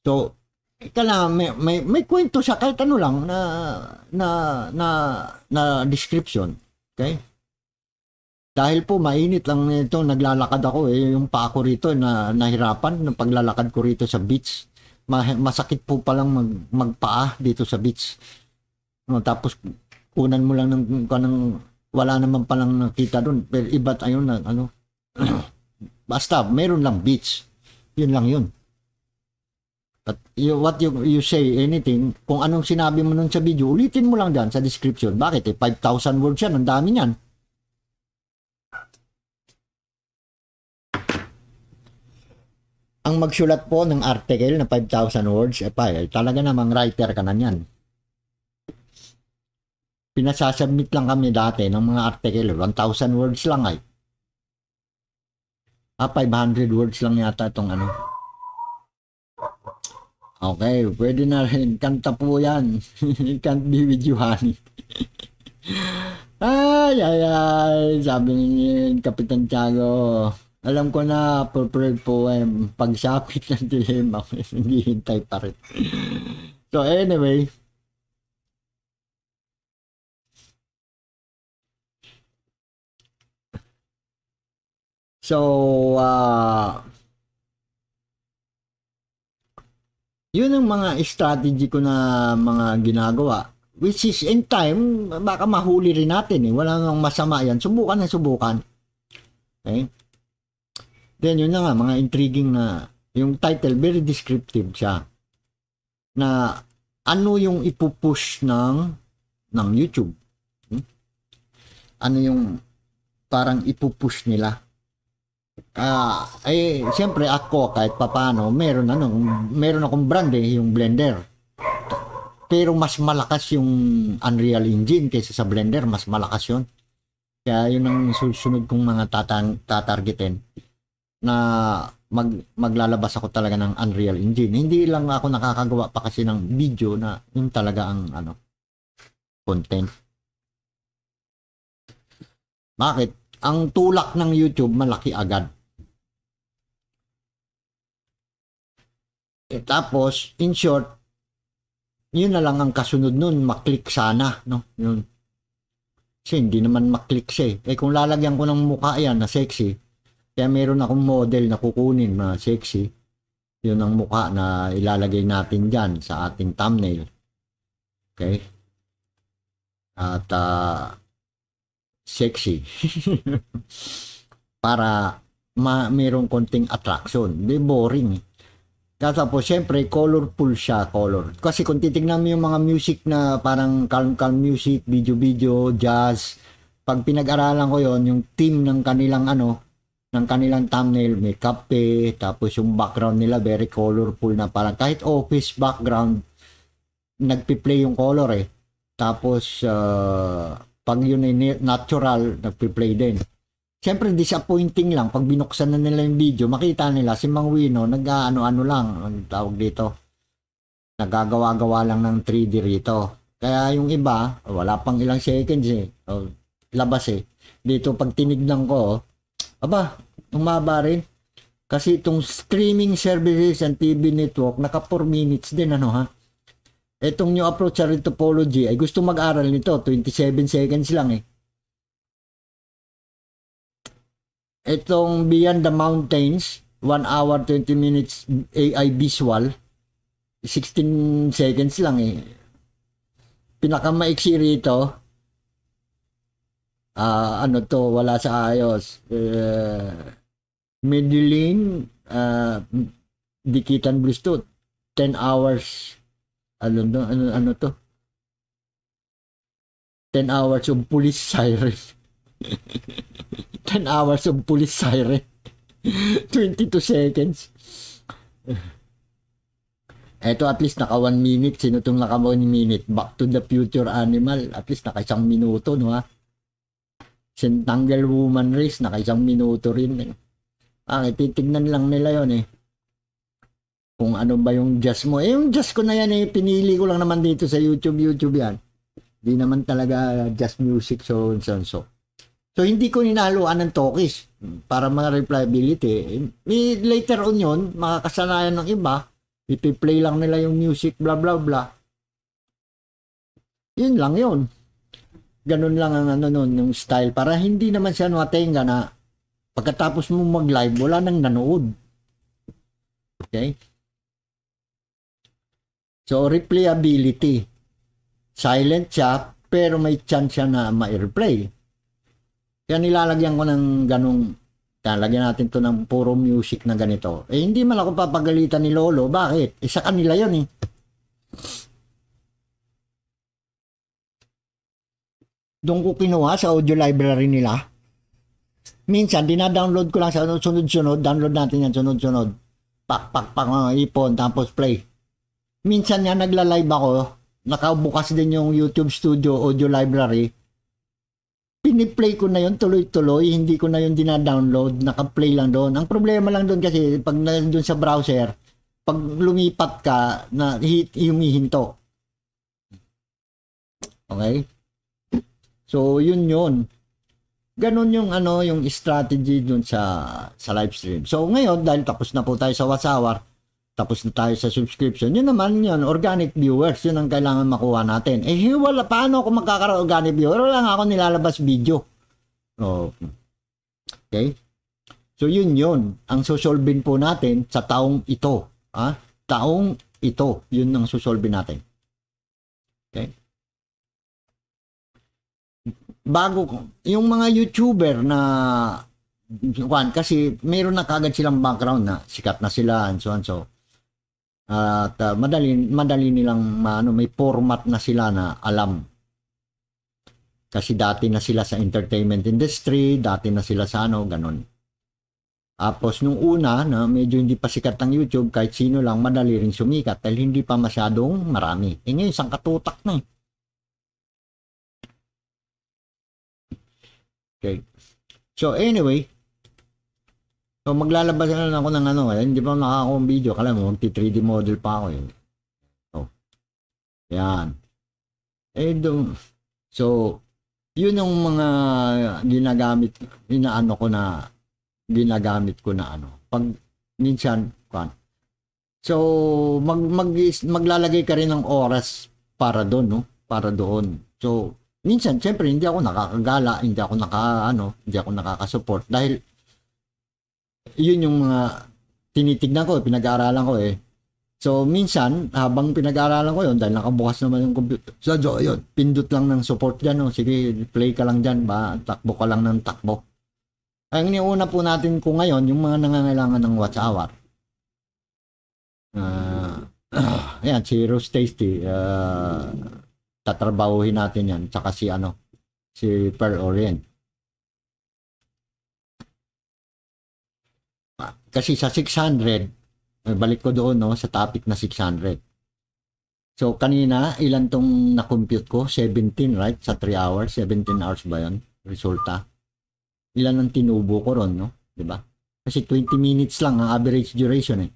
So, ka na may, may may kwento siya kahit ano lang na na na na description. Okay? Dahil po mainit lang nito, naglalakad ako eh yung pa ako rito na nahirapan ng paglalakad ko rito sa beach. Ma, masakit po pa lang mag, magpaa dito sa beach. No, tapos kunan mo lang ng kanang wala naman pa lang nakita doon pero iba't ayun na ano basta meron lang beach. Yun lang yun. At you, what you, you say, anything, kung anong sinabi mo nun sa video, ulitin mo lang dyan sa description. Bakit? Eh, 5,000 words yan. Ang dami niyan. Ang magsulat po ng article na 5,000 words, eh, pa, eh, talaga namang writer ka na niyan. Pinasasubmit lang kami dati ng mga article. 1,000 eh, words lang ay. Eh. Ah, 500 words lang yata itong ano. Okay, pwede na rin. Kanta po yan. Can't be with you, honey. ay, ay, ay. Sabi ni Kapitan Tiago, alam ko na prepared poem. Eh. Pag sakit ng dilim, ako naghihintay pa rin. so anyway, So, uh, Yun ang mga strategy ko na mga ginagawa. Which is in time, baka mahuli rin natin eh. Wala nang masama yan. Subukan na subukan. Okay? Then yun na nga, mga intriguing na yung title, very descriptive siya. Na ano yung ipupush ng ng YouTube. Hmm? Ano yung parang ipupush nila Ah, eh siyempre ako kahit papano, meron ano, meron akong brand eh, yung blender. Pero mas malakas yung Unreal Engine kaysa sa Blender, mas malakas 'yon. Kaya yun ang susunod kong mga tatang, tatargetin na mag, maglalabas ako talaga ng Unreal Engine. Hindi lang ako nakakagawa pa kasi ng video na yun talaga ang ano, content. Bakit? ang tulak ng YouTube malaki agad. E tapos, in short, yun na lang ang kasunod nun, maklik sana, no? Yun. Kasi hindi naman maklik siya eh. Eh kung lalagyan ko ng mukha yan na sexy, kaya meron akong model na kukunin na sexy, yun ang mukha na ilalagay natin dyan sa ating thumbnail. Okay? At uh, sexy. Para ma mayroong konting attraction. Hindi boring. Tapos syempre colorful siya, color. Kasi kung titingnan mo yung mga music na parang calm calm music, video video, jazz, pag pinag-aralan ko yon yung team ng kanilang ano, ng kanilang thumbnail may kape, tapos yung background nila very colorful na parang kahit office background nagpi-play yung color eh. Tapos uh, pag yun ay natural, nagpe-play din. Siyempre, disappointing lang. Pag binuksan na nila yung video, makita nila si Mang Wino, nag-ano-ano lang, ang tawag dito. Nagagawa-gawa lang ng 3D rito. Kaya yung iba, wala pang ilang seconds eh. O, labas eh. Dito, pag tinignan ko, aba, umaba rin. Kasi itong streaming services and TV network, naka 4 minutes din, ano ha? Itong new approach sa topology ay gusto mag-aral nito. 27 seconds lang eh. Itong Beyond the Mountains, 1 hour 20 minutes AI visual, 16 seconds lang eh. Pinakamaiksi rito, uh, ano to, wala sa ayos. Uh, eh, middling, uh, ah, dikitan Bluetooth, 10 hours ano na, ano, ano to? 10 hours of police siren. 10 hours of police siren. 22 seconds. Eto at least naka 1 minute. Sino itong naka 1 minute? Back to the future animal. At least naka isang minuto, no ha? Sintangle woman race, naka isang minuto rin. Eh. Ah, titignan lang nila yon eh kung ano ba yung just mo. Eh, yung just ko na yan, eh, pinili ko lang naman dito sa YouTube, YouTube yan. Hindi naman talaga just music, so and so and so. So, hindi ko ninaluan ng talkies para mga reliability. May later on yun, makakasanayan ng iba, ipi-play lang nila yung music, bla bla bla. Yun lang yun. Ganun lang ang ano nun, yung style. Para hindi naman siya matenga na pagkatapos mo mag-live, wala nang nanood. Okay? So, replayability. Silent siya, pero may chance siya na ma-replay. Kaya nilalagyan ko ng ganong, lalagyan natin to ng puro music na ganito. Eh, hindi man ako papagalitan ni Lolo. Bakit? Isa eh, kanila yon eh. Doon ko kinuha sa audio library nila. Minsan, dinadownload ko lang sa sunod-sunod. Download natin yan sunod-sunod. Pak, pak, pak, mga ipon, tapos play minsan nga nagla-live ako, nakabukas din yung YouTube Studio audio library. Piniplay ko na yun tuloy-tuloy, hindi ko na yun dina-download, naka-play lang doon. Ang problema lang doon kasi pag doon sa browser, pag lumipat ka, na humihinto. Okay? So, yun yun. Ganun yung ano, yung strategy dun sa sa live stream. So, ngayon dahil tapos na po tayo sa Wasawar, tapos na tayo sa subscription. Yun naman yun, organic viewers. Yun ang kailangan makuha natin. Eh, wala, paano ako magkakaroon organic viewer? Wala nga ako nilalabas video. Oh. Okay? So, yun yun. Ang susolbin po natin sa taong ito. Ha? Taong ito. Yun ang susolbin natin. Okay? Bago, yung mga YouTuber na Juan, kasi meron na kagad silang background na sikat na sila and so on so at uh, madali, madali nilang ano, may format na sila na alam. Kasi dati na sila sa entertainment industry, dati na sila sa ano, ganun. Tapos nung una, na medyo hindi pa sikat ang YouTube, kahit sino lang, madali rin sumikat dahil hindi pa masyadong marami. E ngayon, isang katutak na eh. Okay. So anyway, So maglalabas na lang ako ng ano, eh, hindi pa nakakuha ng video, kala mo, 3 d model pa ako eh. So, oh. yan. Eh, do, so, yun yung mga ginagamit, inaano ko na, ginagamit ko na ano. Pag, minsan, kan. So, mag, mag, maglalagay ka rin ng oras para doon, no? Para doon. So, minsan, syempre, hindi ako nakakagala, hindi ako naka, ano, hindi ako nakakasupport dahil yun yung mga uh, tinitignan ko, pinag-aaralan ko eh. So, minsan, habang pinag-aaralan ko yun, dahil nakabukas naman yung computer, so, so yun, pindot lang ng support dyan, oh. sige, play ka lang dyan, ba, takbo ka lang ng takbo. Ang iniuna po natin ko ngayon, yung mga nangangailangan ng watch hour. Uh, uh, yan, si Rose Tasty, uh, tatrabahuhin natin yan, tsaka si ano, si Pearl Orient. kasi sa 600, balik ko doon no, sa topic na 600. So, kanina, ilan tong na-compute ko? 17, right? Sa 3 hours, 17 hours ba yun? Resulta. Ilan ang tinubo ko ron, no? ba? Diba? Kasi 20 minutes lang ang average duration eh.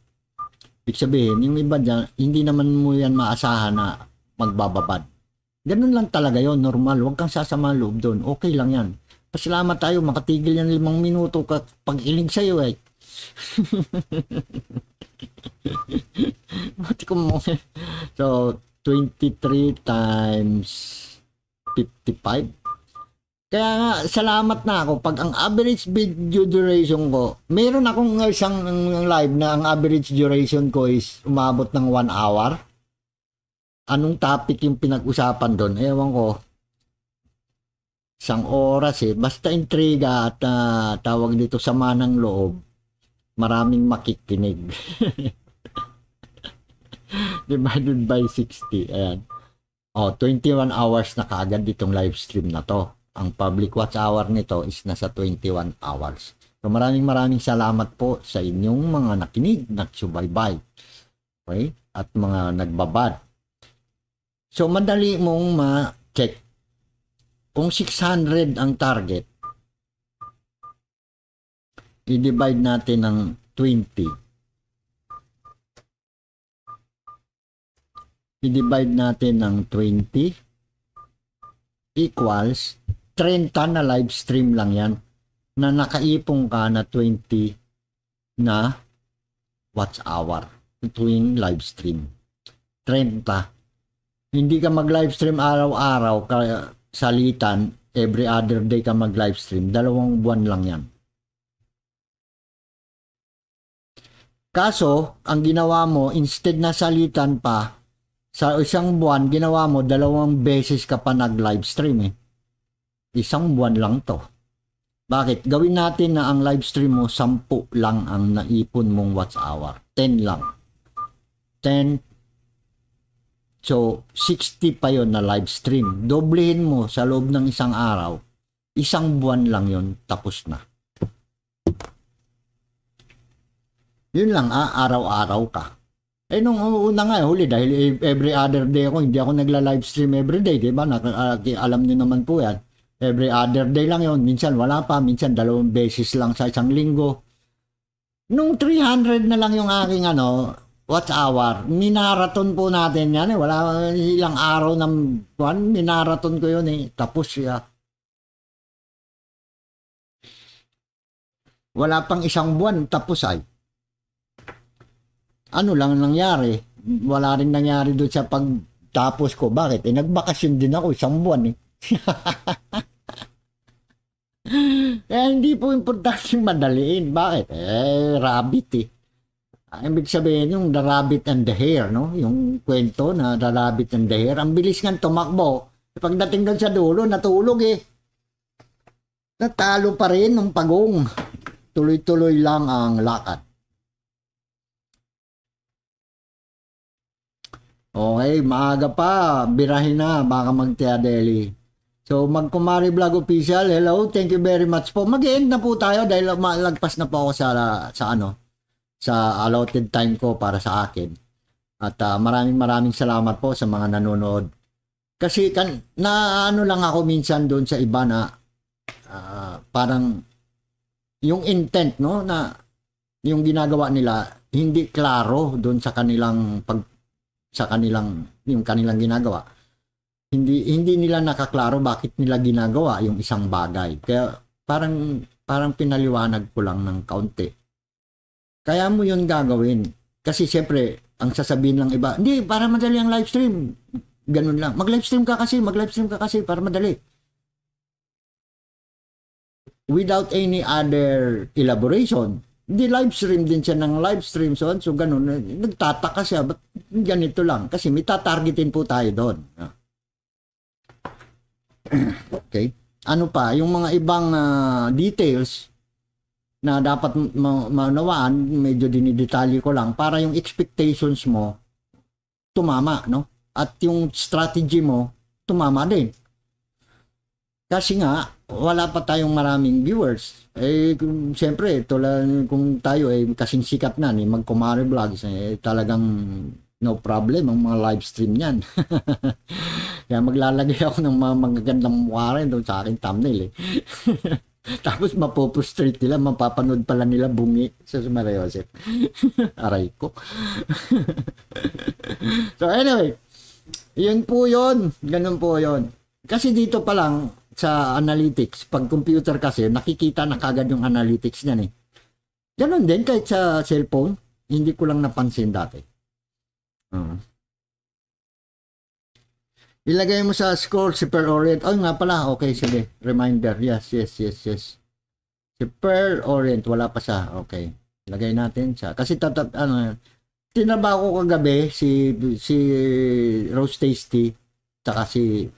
Ibig sabihin, yung iba dyan, hindi naman mo yan maasahan na magbababad. Ganun lang talaga yon normal. Huwag kang sasama loob doon. Okay lang yan. Pasalamat tayo, makatigil yan limang minuto kapag pag ilig sa'yo eh. Mati ko mo. So, 23 times 55. Kaya nga, salamat na ako. Pag ang average video duration ko, meron akong isang live na ang average duration ko is umabot ng 1 hour. Anong topic yung pinag-usapan doon? Ewan ko. Isang oras eh. Basta intriga at uh, tawag dito sama ng loob maraming makikinig. Divided by 60. Ayan. oh, 21 hours na kaagad itong live stream na to. Ang public watch hour nito is nasa 21 hours. So maraming maraming salamat po sa inyong mga nakinig, nagsubaybay. Okay? At mga nagbabad. So madali mong ma-check. Kung 600 ang target, i-divide natin ng 20. I-divide natin ng 20 equals 30 na live stream lang yan na nakaipong ka na 20 na watch hour between live stream. 30. Hindi ka mag live stream araw-araw ka salitan every other day ka mag live stream. Dalawang buwan lang yan. Kaso, ang ginawa mo, instead na salutan pa, sa isang buwan, ginawa mo dalawang beses ka pa nag livestream eh. Isang buwan lang to. Bakit? Gawin natin na ang livestream mo, sampu lang ang naipon mong watch hour. 10 lang. 10. So, 60 pa yon na livestream. Doblehin mo sa loob ng isang araw. Isang buwan lang yon tapos na. Yun lang ah, araw-araw ka. Eh nung una nga, eh, huli dahil eh, every other day ako, hindi ako nagla-live stream every day, di ba? Ah, alam niyo naman po yan. Every other day lang yon Minsan wala pa, minsan dalawang beses lang sa isang linggo. Nung 300 na lang yung aking ano, watch hour, minaraton po natin yan eh. Wala ilang araw ng buwan, minaraton ko yun eh. Tapos siya. Ah, wala pang isang buwan, tapos ay ano lang nangyari. Mm-hmm. Wala rin nangyari doon sa pagtapos ko. Bakit? Eh, nagbakasyon din ako isang buwan eh. Kaya hindi po importante madaliin. Bakit? Eh, rabbit eh. Ibig sabihin yung The Rabbit and the Hare, no? Yung kwento na The Rabbit and the Hare. Ang bilis nga tumakbo. Eh, pagdating doon sa dulo, natulog eh. Natalo pa rin ng pagong. Tuloy-tuloy lang ang lakad. Okay, maaga pa. Birahin na. Baka mag-Tia magtiadeli. So, magkumari vlog official. Hello, thank you very much po. Mag-end na po tayo dahil malagpas na po ako sa, sa ano, sa allotted time ko para sa akin. At uh, maraming maraming salamat po sa mga nanonood. Kasi kan, na ano lang ako minsan doon sa iba na uh, parang yung intent no na yung ginagawa nila hindi klaro doon sa kanilang pag sa kanilang yung kanilang ginagawa hindi hindi nila nakaklaro bakit nila ginagawa yung isang bagay kaya parang parang pinaliwanag ko lang ng kaunti kaya mo yun gagawin kasi siyempre ang sasabihin lang iba hindi para madali ang live stream ganun lang mag live stream ka kasi mag live stream ka kasi para madali without any other elaboration di live stream din siya ng live stream so, so ganun nagtataka siya but ganito lang kasi may tatargetin po tayo doon ah. okay ano pa yung mga ibang uh, details na dapat ma- maunawaan medyo dinidetalye ko lang para yung expectations mo tumama no at yung strategy mo tumama din kasi nga wala pa tayong maraming viewers. Eh, siyempre, tulad kung tayo eh, kasing sikat na ni eh, Magkumare Vlogs, eh, talagang no problem ang mga live stream niyan. Kaya maglalagay ako ng mga magagandang mukha rin doon sa akin thumbnail eh. Tapos mapoprostrate nila, mapapanood pala nila bungi sa so, Maria Joseph. Aray ko. so anyway, yun po yun. Ganun po yun. Kasi dito pa lang, sa analytics, pag computer kasi, nakikita na kagad yung analytics niyan eh. Ganun din kahit sa cellphone, hindi ko lang napansin dati. Uh. Ilagay mo sa score si Per Orient. Oh nga pala, okay, sige. Reminder, yes, yes, yes, yes. Si Per Orient, wala pa sa Okay. Ilagay natin siya. Kasi tatat, ano, tinaba ko kagabi si, si Rose Tasty, tsaka si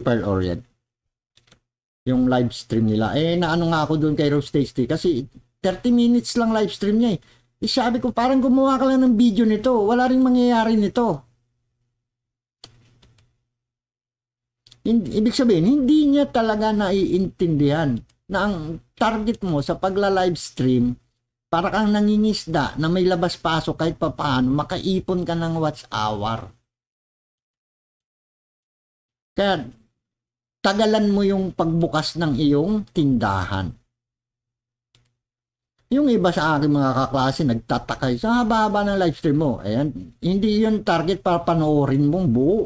Pearl Orient yung live stream nila. Eh, naano nga ako doon kay Rose Tasty kasi 30 minutes lang live stream niya eh. eh sabi ko, parang gumawa ka lang ng video nito. Wala rin mangyayari nito. Ibig sabihin, hindi niya talaga naiintindihan na ang target mo sa pagla-live stream, para kang nangingisda na may labas-pasok kahit pa paano, makaipon ka ng watch hour. Kaya tagalan mo yung pagbukas ng iyong tindahan. Yung iba sa aking mga kaklase nagtatakay sa haba-haba ng livestream mo. Ayan, hindi yun target para panoorin mong buo.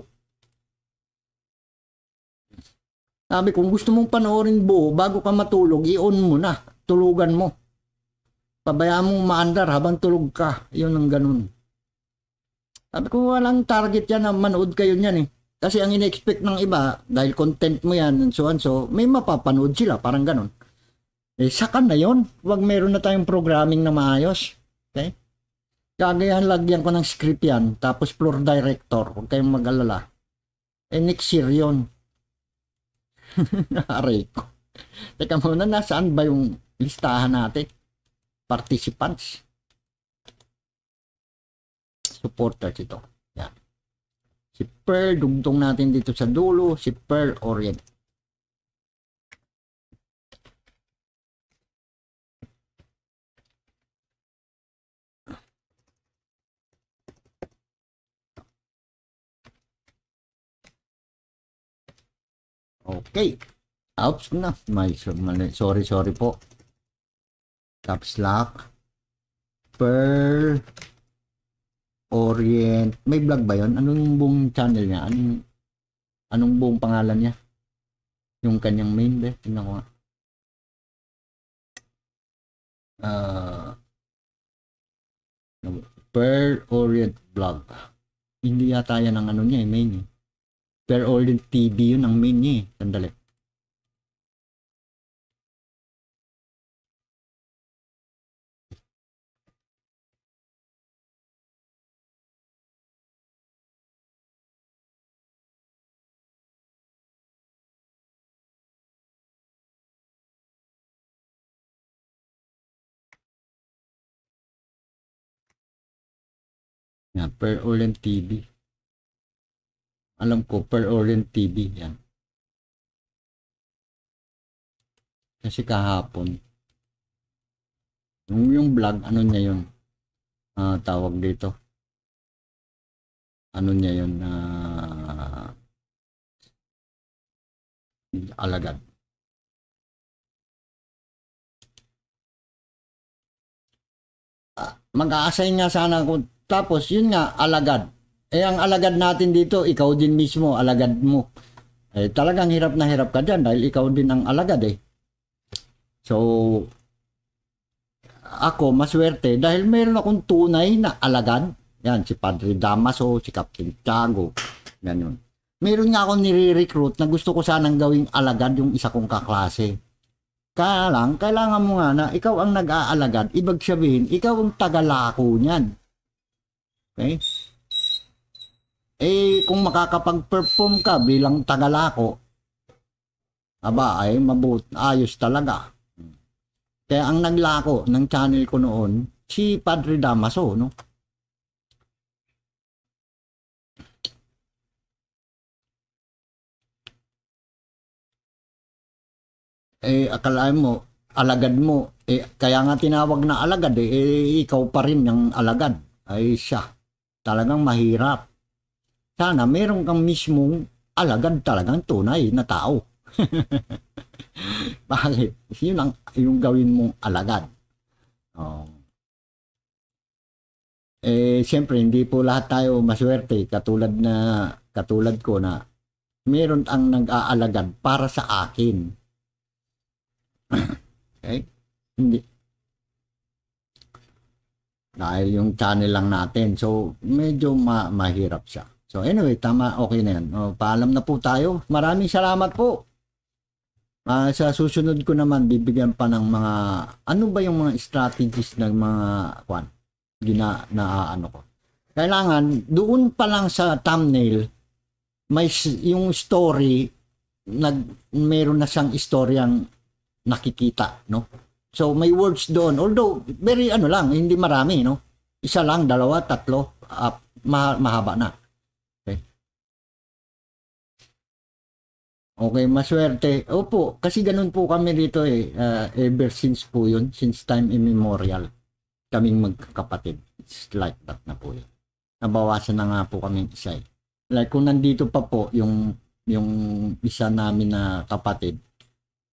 Sabi, kung gusto mong panoorin buo, bago ka matulog, i-on mo na. Tulugan mo. Pabayaan mong maandar habang tulog ka. Yun ang ganun. Sabi ko, walang target yan na manood kayo niyan eh. Kasi ang ina-expect ng iba, dahil content mo yan, and so on, so, may mapapanood sila, parang ganun. Eh, sakan na yon Huwag meron na tayong programming na maayos. Okay? Kagayahan, lagyan ko ng script yan, tapos floor director, huwag kayong mag-alala. Eh, next year yun. Aray ko. Teka muna, nasaan ba yung listahan natin? Participants. Supporters ito. Pearl, dugtong natin dito sa dulo, si Pearl Orient. Okay. Oops na. mali. sorry, sorry po. Caps lock. Pearl. Orient. May vlog ba yun? Anong buong channel niya? Anong, anong buong pangalan niya? Yung kanyang main ba? Tingnan ko nga. Uh, Per Orient Vlog. Hindi yata yan ang ano niya eh, main eh. Per Orient TV yun ang main niya eh. Sandali. Yan, Per Orient TV. Alam ko, Per Orient TV. Yan. Kasi kahapon. Yung, yung vlog, ano niya yun? Uh, tawag dito. Ano niya yun? Uh, alagad. Uh, Mag-aassign nga sana ako tapos, yun nga, alagad. Eh, ang alagad natin dito, ikaw din mismo, alagad mo. Eh, talagang hirap na hirap ka dyan dahil ikaw din ang alagad eh. So, ako, maswerte dahil meron akong tunay na alagad. Yan, si Padre Damaso, si Captain Tiago, ganun. Meron nga akong nire-recruit na gusto ko sanang gawing alagad yung isa kong kaklase. Kaya lang, kailangan mo nga na ikaw ang nag-aalagad. ibag sabihin, ikaw ang tagalako niyan. Okay? Eh, kung makakapag-perform ka bilang tagalako, aba, ay mabut, ayos talaga. Kaya ang naglako ng channel ko noon, si Padre Damaso, no? eh akalain mo alagad mo eh kaya nga tinawag na alagad eh, eh ikaw pa rin ng alagad ay siya talagang mahirap. Sana meron kang mismong alagad talagang tunay na tao. Bakit? Yun ang yung gawin mong alagad. Oh. Eh, siyempre, hindi po lahat tayo maswerte katulad na katulad ko na meron ang nag-aalagad para sa akin. okay? Hindi, dahil yung channel lang natin. So, medyo ma mahirap siya. So, anyway, tama. Okay na yan. O, oh, paalam na po tayo. Maraming salamat po. Uh, sa susunod ko naman, bibigyan pa ng mga, ano ba yung mga strategies ng mga, kwan, gina, na ano ko. Kailangan, doon pa lang sa thumbnail, may yung story, nag, meron na siyang story ang nakikita, no? So may words doon. Although very ano lang, hindi marami, no? Isa lang, dalawa, tatlo, uh, ma- mahaba na. Okay. Okay, maswerte. Opo, kasi ganun po kami dito eh. Uh, ever since po yun, since time immemorial. Kaming magkakapatid. It's like that na po yun. Nabawasan na nga po kami isa eh. Like kung nandito pa po yung yung isa namin na kapatid,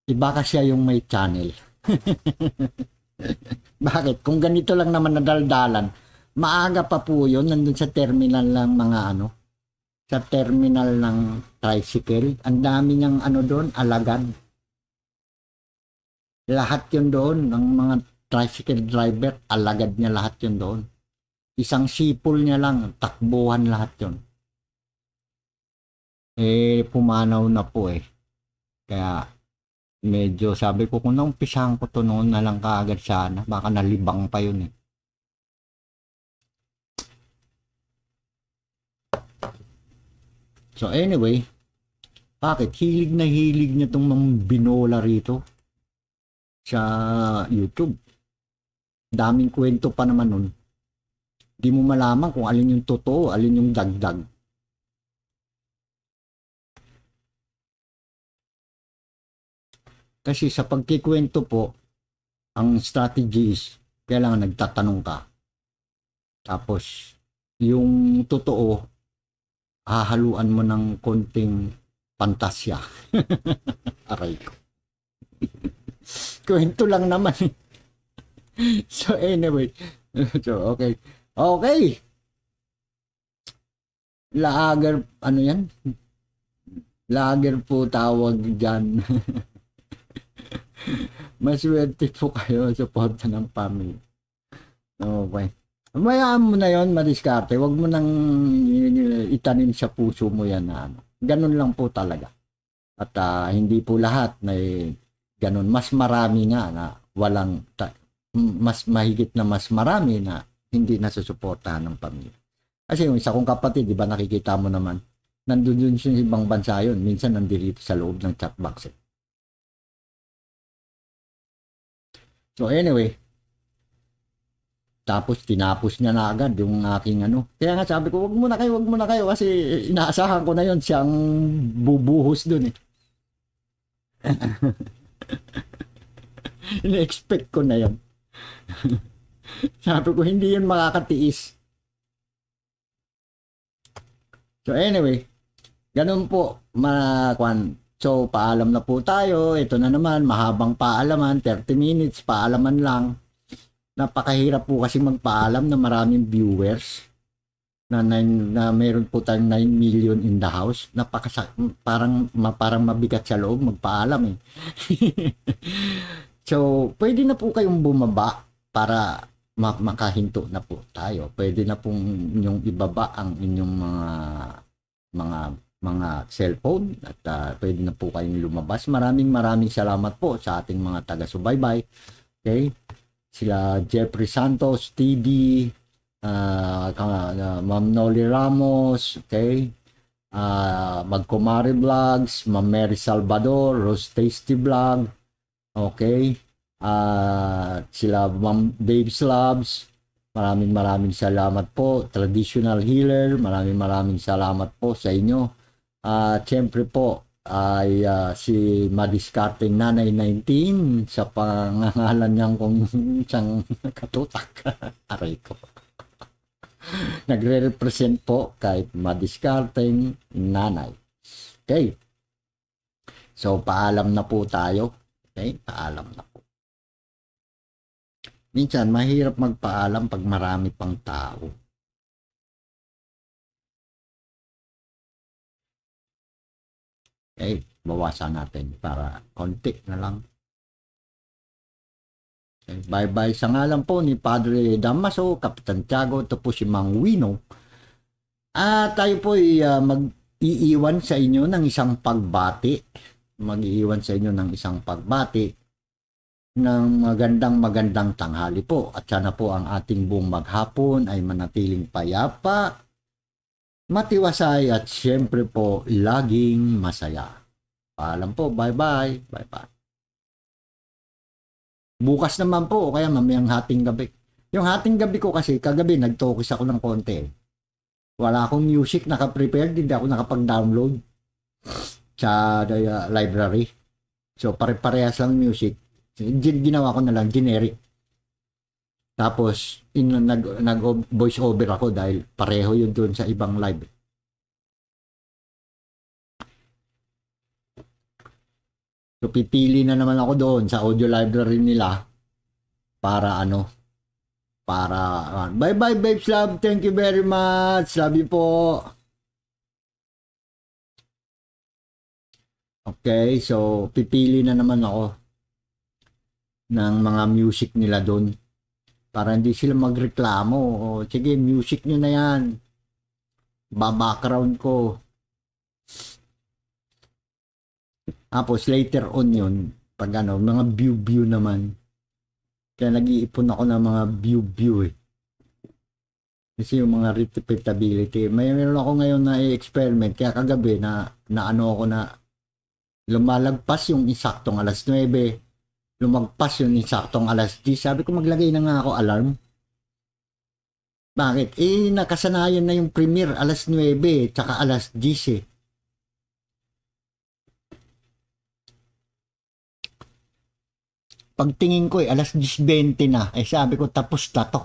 iba kasi yung may channel. Bakit? Kung ganito lang naman nadaldalan, maaga pa po yun, nandun sa terminal lang mga ano, sa terminal ng tricycle. Ang dami niyang ano doon, alagad. Lahat yun doon, ng mga tricycle driver, alagad niya lahat yun doon. Isang sipol niya lang, takbuhan lahat yun. Eh, pumanaw na po eh. Kaya medyo sabi ko kung naumpisahan ko to noon na lang kaagad sana baka nalibang pa yun eh so anyway bakit hilig na hilig niya tong mga binola rito sa youtube daming kwento pa naman nun di mo malaman kung alin yung totoo alin yung dagdag Kasi sa pagkikwento po, ang strategy is kailangan nagtatanong ka. Tapos, yung totoo, hahaluan mo ng konting pantasya. Aray ko. Kwento lang naman. so anyway, so okay. Okay. Lager, ano yan? Lager po tawag dyan. Maswerte po kayo sa suporta ng family. Okay. Oh, Mayaan mo na yon madiskarte. Huwag mo nang itanim sa puso mo yan na ano. Ganun lang po talaga. At uh, hindi po lahat na eh, ganun. Mas marami nga na walang, mas mahigit na mas marami na hindi nasusuportahan ng pamilya. Kasi yung isa kong kapatid, di ba nakikita mo naman, nandun yun sa ibang bansa yun. Minsan nandirito sa loob ng chat box eh So anyway, tapos tinapos niya na agad yung aking ano. Kaya nga sabi ko, wag muna kayo, wag muna kayo kasi inaasahan ko na yon siyang bubuhos dun eh. Ina-expect ko na yon. sabi ko, hindi yun makakatiis. So anyway, ganun po, mga kwan, So, paalam na po tayo. Ito na naman, mahabang paalaman, 30 minutes, paalaman lang. Napakahirap po kasi magpaalam na maraming viewers na, nine, na meron po tayong 9 million in the house. Napakasa, parang, ma, parang mabigat sa loob magpaalam eh. so, pwede na po kayong bumaba para makahinto na po tayo. Pwede na pong inyong ibaba ang inyong mga mga mga cellphone at uh, pwede na po kayong lumabas. Maraming maraming salamat po sa ating mga taga-subaybay. Okay? Sila Jeffrey Santos, TD, uh, ah, uh, ah, Ma'am Noli Ramos, okay? Uh, Magkumari Vlogs, Ma'am Mary Salvador, Rose Tasty Vlog, okay? Uh, sila Ma'am Dave Slabs, maraming maraming salamat po. Traditional Healer, maraming maraming salamat po sa inyo. At uh, siyempre po ay uh, si madiskarteng Nanay 19 sa pangangalan niyang kung isang katutak. Aray ko. Nagre-represent po kahit madiskarteng Nanay. Okay. So, paalam na po tayo. Okay, paalam na po. Minsan, mahirap magpaalam pag marami pang tao. eh, bawasan natin para konti na lang. Eh, bye-bye sa ngalan po ni Padre Damaso, Kapitan Tiago, ito po si Mang Wino. At tayo po ay uh, mag-iiwan sa inyo ng isang pagbati. Mag-iiwan sa inyo ng isang pagbati ng magandang magandang tanghali po. At sana po ang ating buong maghapon ay manatiling payapa, matiwasay at syempre po laging masaya. Paalam po, bye-bye, bye-bye. Bukas naman po, o kaya mamayang hating gabi. Yung hating gabi ko kasi, kagabi nag-focus ako ng konti. Wala akong music, naka-prepared, hindi ako nakapag-download sa uh, library. So, pare-parehas lang music. Ginawa ko na lang, generic tapos, in, nag, nag voice over ako dahil pareho yun doon sa ibang live. So, pipili na naman ako doon sa audio library nila para ano, para, ah, bye bye babes love, thank you very much, love you po. Okay, so pipili na naman ako ng mga music nila doon para hindi sila magreklamo. O, sige, music nyo na yan. Ba-background ko. Tapos later on yun, pag ano, mga view-view naman. Kaya nag-iipon ako ng mga view-view eh. Kasi yung mga repeatability. May meron ako ngayon na i-experiment. Kaya kagabi na, na ano ako na lumalagpas yung isaktong alas 9 lumagpas yun insaktong alas 10. Sabi ko maglagay na nga ako alarm. Bakit? Eh, nakasanayan na yung premiere alas 9 tsaka alas 10 eh. Pagtingin ko eh, alas 10.20 na. Eh, sabi ko tapos na to.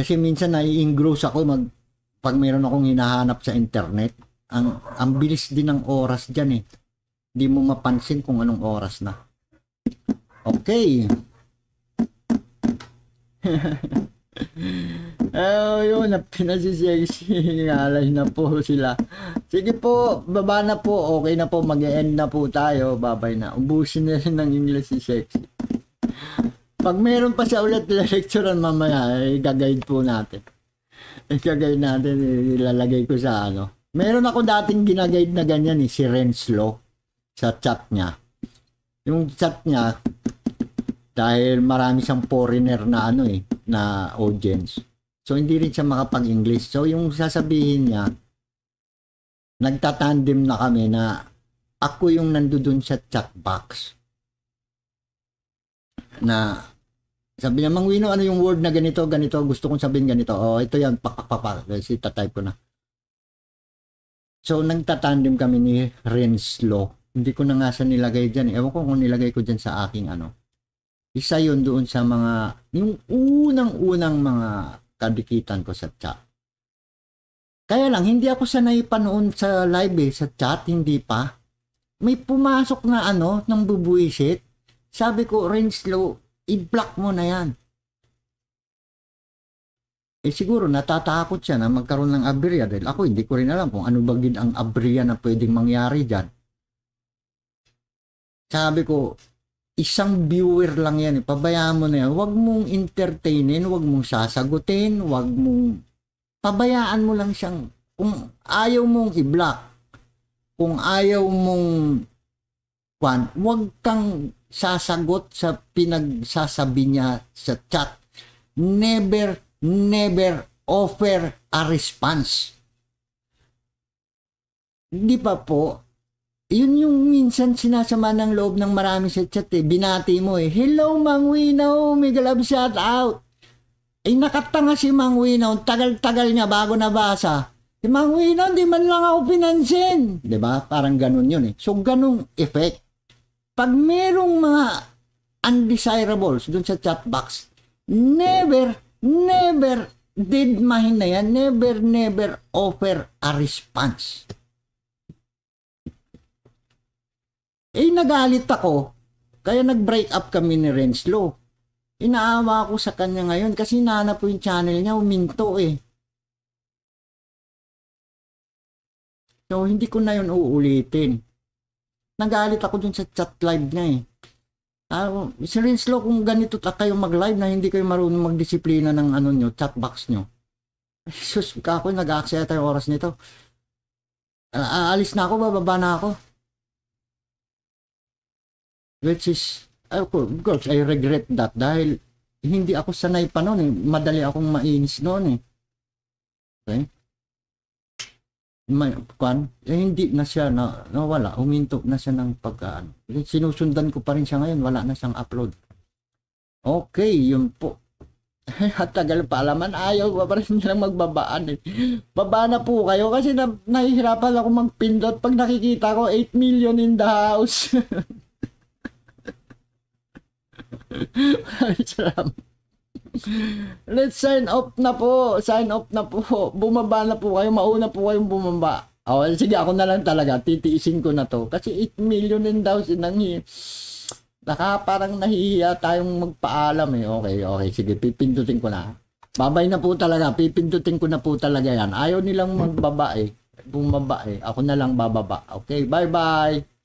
Kasi minsan nai-engross ako mag, pag mayroon akong hinahanap sa internet ang ang bilis din ng oras diyan eh. Hindi mo mapansin kung anong oras na. Okay. oh, yun, pinasisiyang na po sila. Sige po, baba na po. Okay na po, mag-end e na po tayo. Babay na. Ubusin na rin ng English si Sexy. Pag meron pa siya ulit lecturean mamaya, eh, gagayad po natin. Ikagay eh, natin, eh, ilalagay ko sa ano, Meron akong dating ginaguide na ganyan eh, si Renslo sa chat niya. Yung chat niya, dahil marami siyang foreigner na ano eh, na audience. So, hindi rin siya makapag-English. So, yung sasabihin niya, nagtatandem na kami na ako yung nandoon sa chat box. Na, sabi niya, Mang Wino, ano yung word na ganito, ganito, gusto kong sabihin ganito. Oh, ito yan, pakpakpak, kasi tatype ko na So, nagtatandem kami ni Renslo. Hindi ko na nga sa nilagay dyan. Eh. Ewan ko kung nilagay ko dyan sa aking ano. Isa yon doon sa mga, yung unang-unang mga kadikitan ko sa chat. Kaya lang, hindi ako sanay pa sa live eh, sa chat, hindi pa. May pumasok na ano, ng bubuisit. Sabi ko, Renslo, i-block mo na yan eh siguro natatakot siya na magkaroon ng aberya dahil ako hindi ko rin alam kung ano ba gid ang aberya na pwedeng mangyari diyan. Sabi ko, isang viewer lang yan, eh. pabayaan mo na yan. Huwag mong entertainin, huwag mong sasagutin, huwag mong... Pabayaan mo lang siyang... Kung ayaw mong i-block, kung ayaw mong... Kwan, huwag kang sasagot sa pinagsasabi niya sa chat. Never never offer a response. Di pa po, yun yung minsan sinasama ng loob ng marami sa chat eh. Binati mo eh, Hello Mang Winaw, may galab shout out. Ay, eh, nakatanga si Mang Winaw, tagal-tagal niya bago nabasa. Si Mang Winaw, di man lang ako pinansin. ba diba? Parang ganun yun eh. So ganung effect. Pag merong mga undesirables dun sa chat box, never never did Mahina yan, never, never offer a response. Eh, nagalit ako, kaya nag-break up kami ni Renslow. Inaawa ako sa kanya ngayon kasi nana po yung channel niya, uminto eh. So, hindi ko na yun uulitin. Nagalit ako dun sa chat live niya eh. Uh, Sir Winslow, kung ganito kayo mag-live na hindi kayo marunong magdisiplina ng ano nyo, chat box nyo. Jesus, ako nag-aaksaya tayo oras nito. Uh, ah, aalis ah, na ako, bababa na ako. Which is, of course, I regret that dahil hindi ako sanay pa noon eh. Madali akong mainis noon eh. Okay? may, kwan, eh, hindi na siya na, nawala, huminto na siya ng pagkaan. Eh, sinusundan ko pa rin siya ngayon, wala na siyang upload. Okay, yun po. At tagal pa alaman, ayaw pa rin nilang magbabaan eh. Baba na po kayo kasi na, nahihirapan ako magpindot pag nakikita ko 8 million in the house. salamat. Let's sign up na po. Sign up na po. Bumaba na po kayo. Mauna po kayong bumaba. Oh, sige, ako na lang talaga. Titiisin ko na to. Kasi 8 million din daw sinang eh. Naka parang nahihiya tayong magpaalam eh. Okay, okay. Sige, pipindutin ko na. Babay na po talaga. Pipindutin ko na po talaga yan. Ayaw nilang magbaba eh. Bumaba eh. Ako na lang bababa. Okay, bye-bye.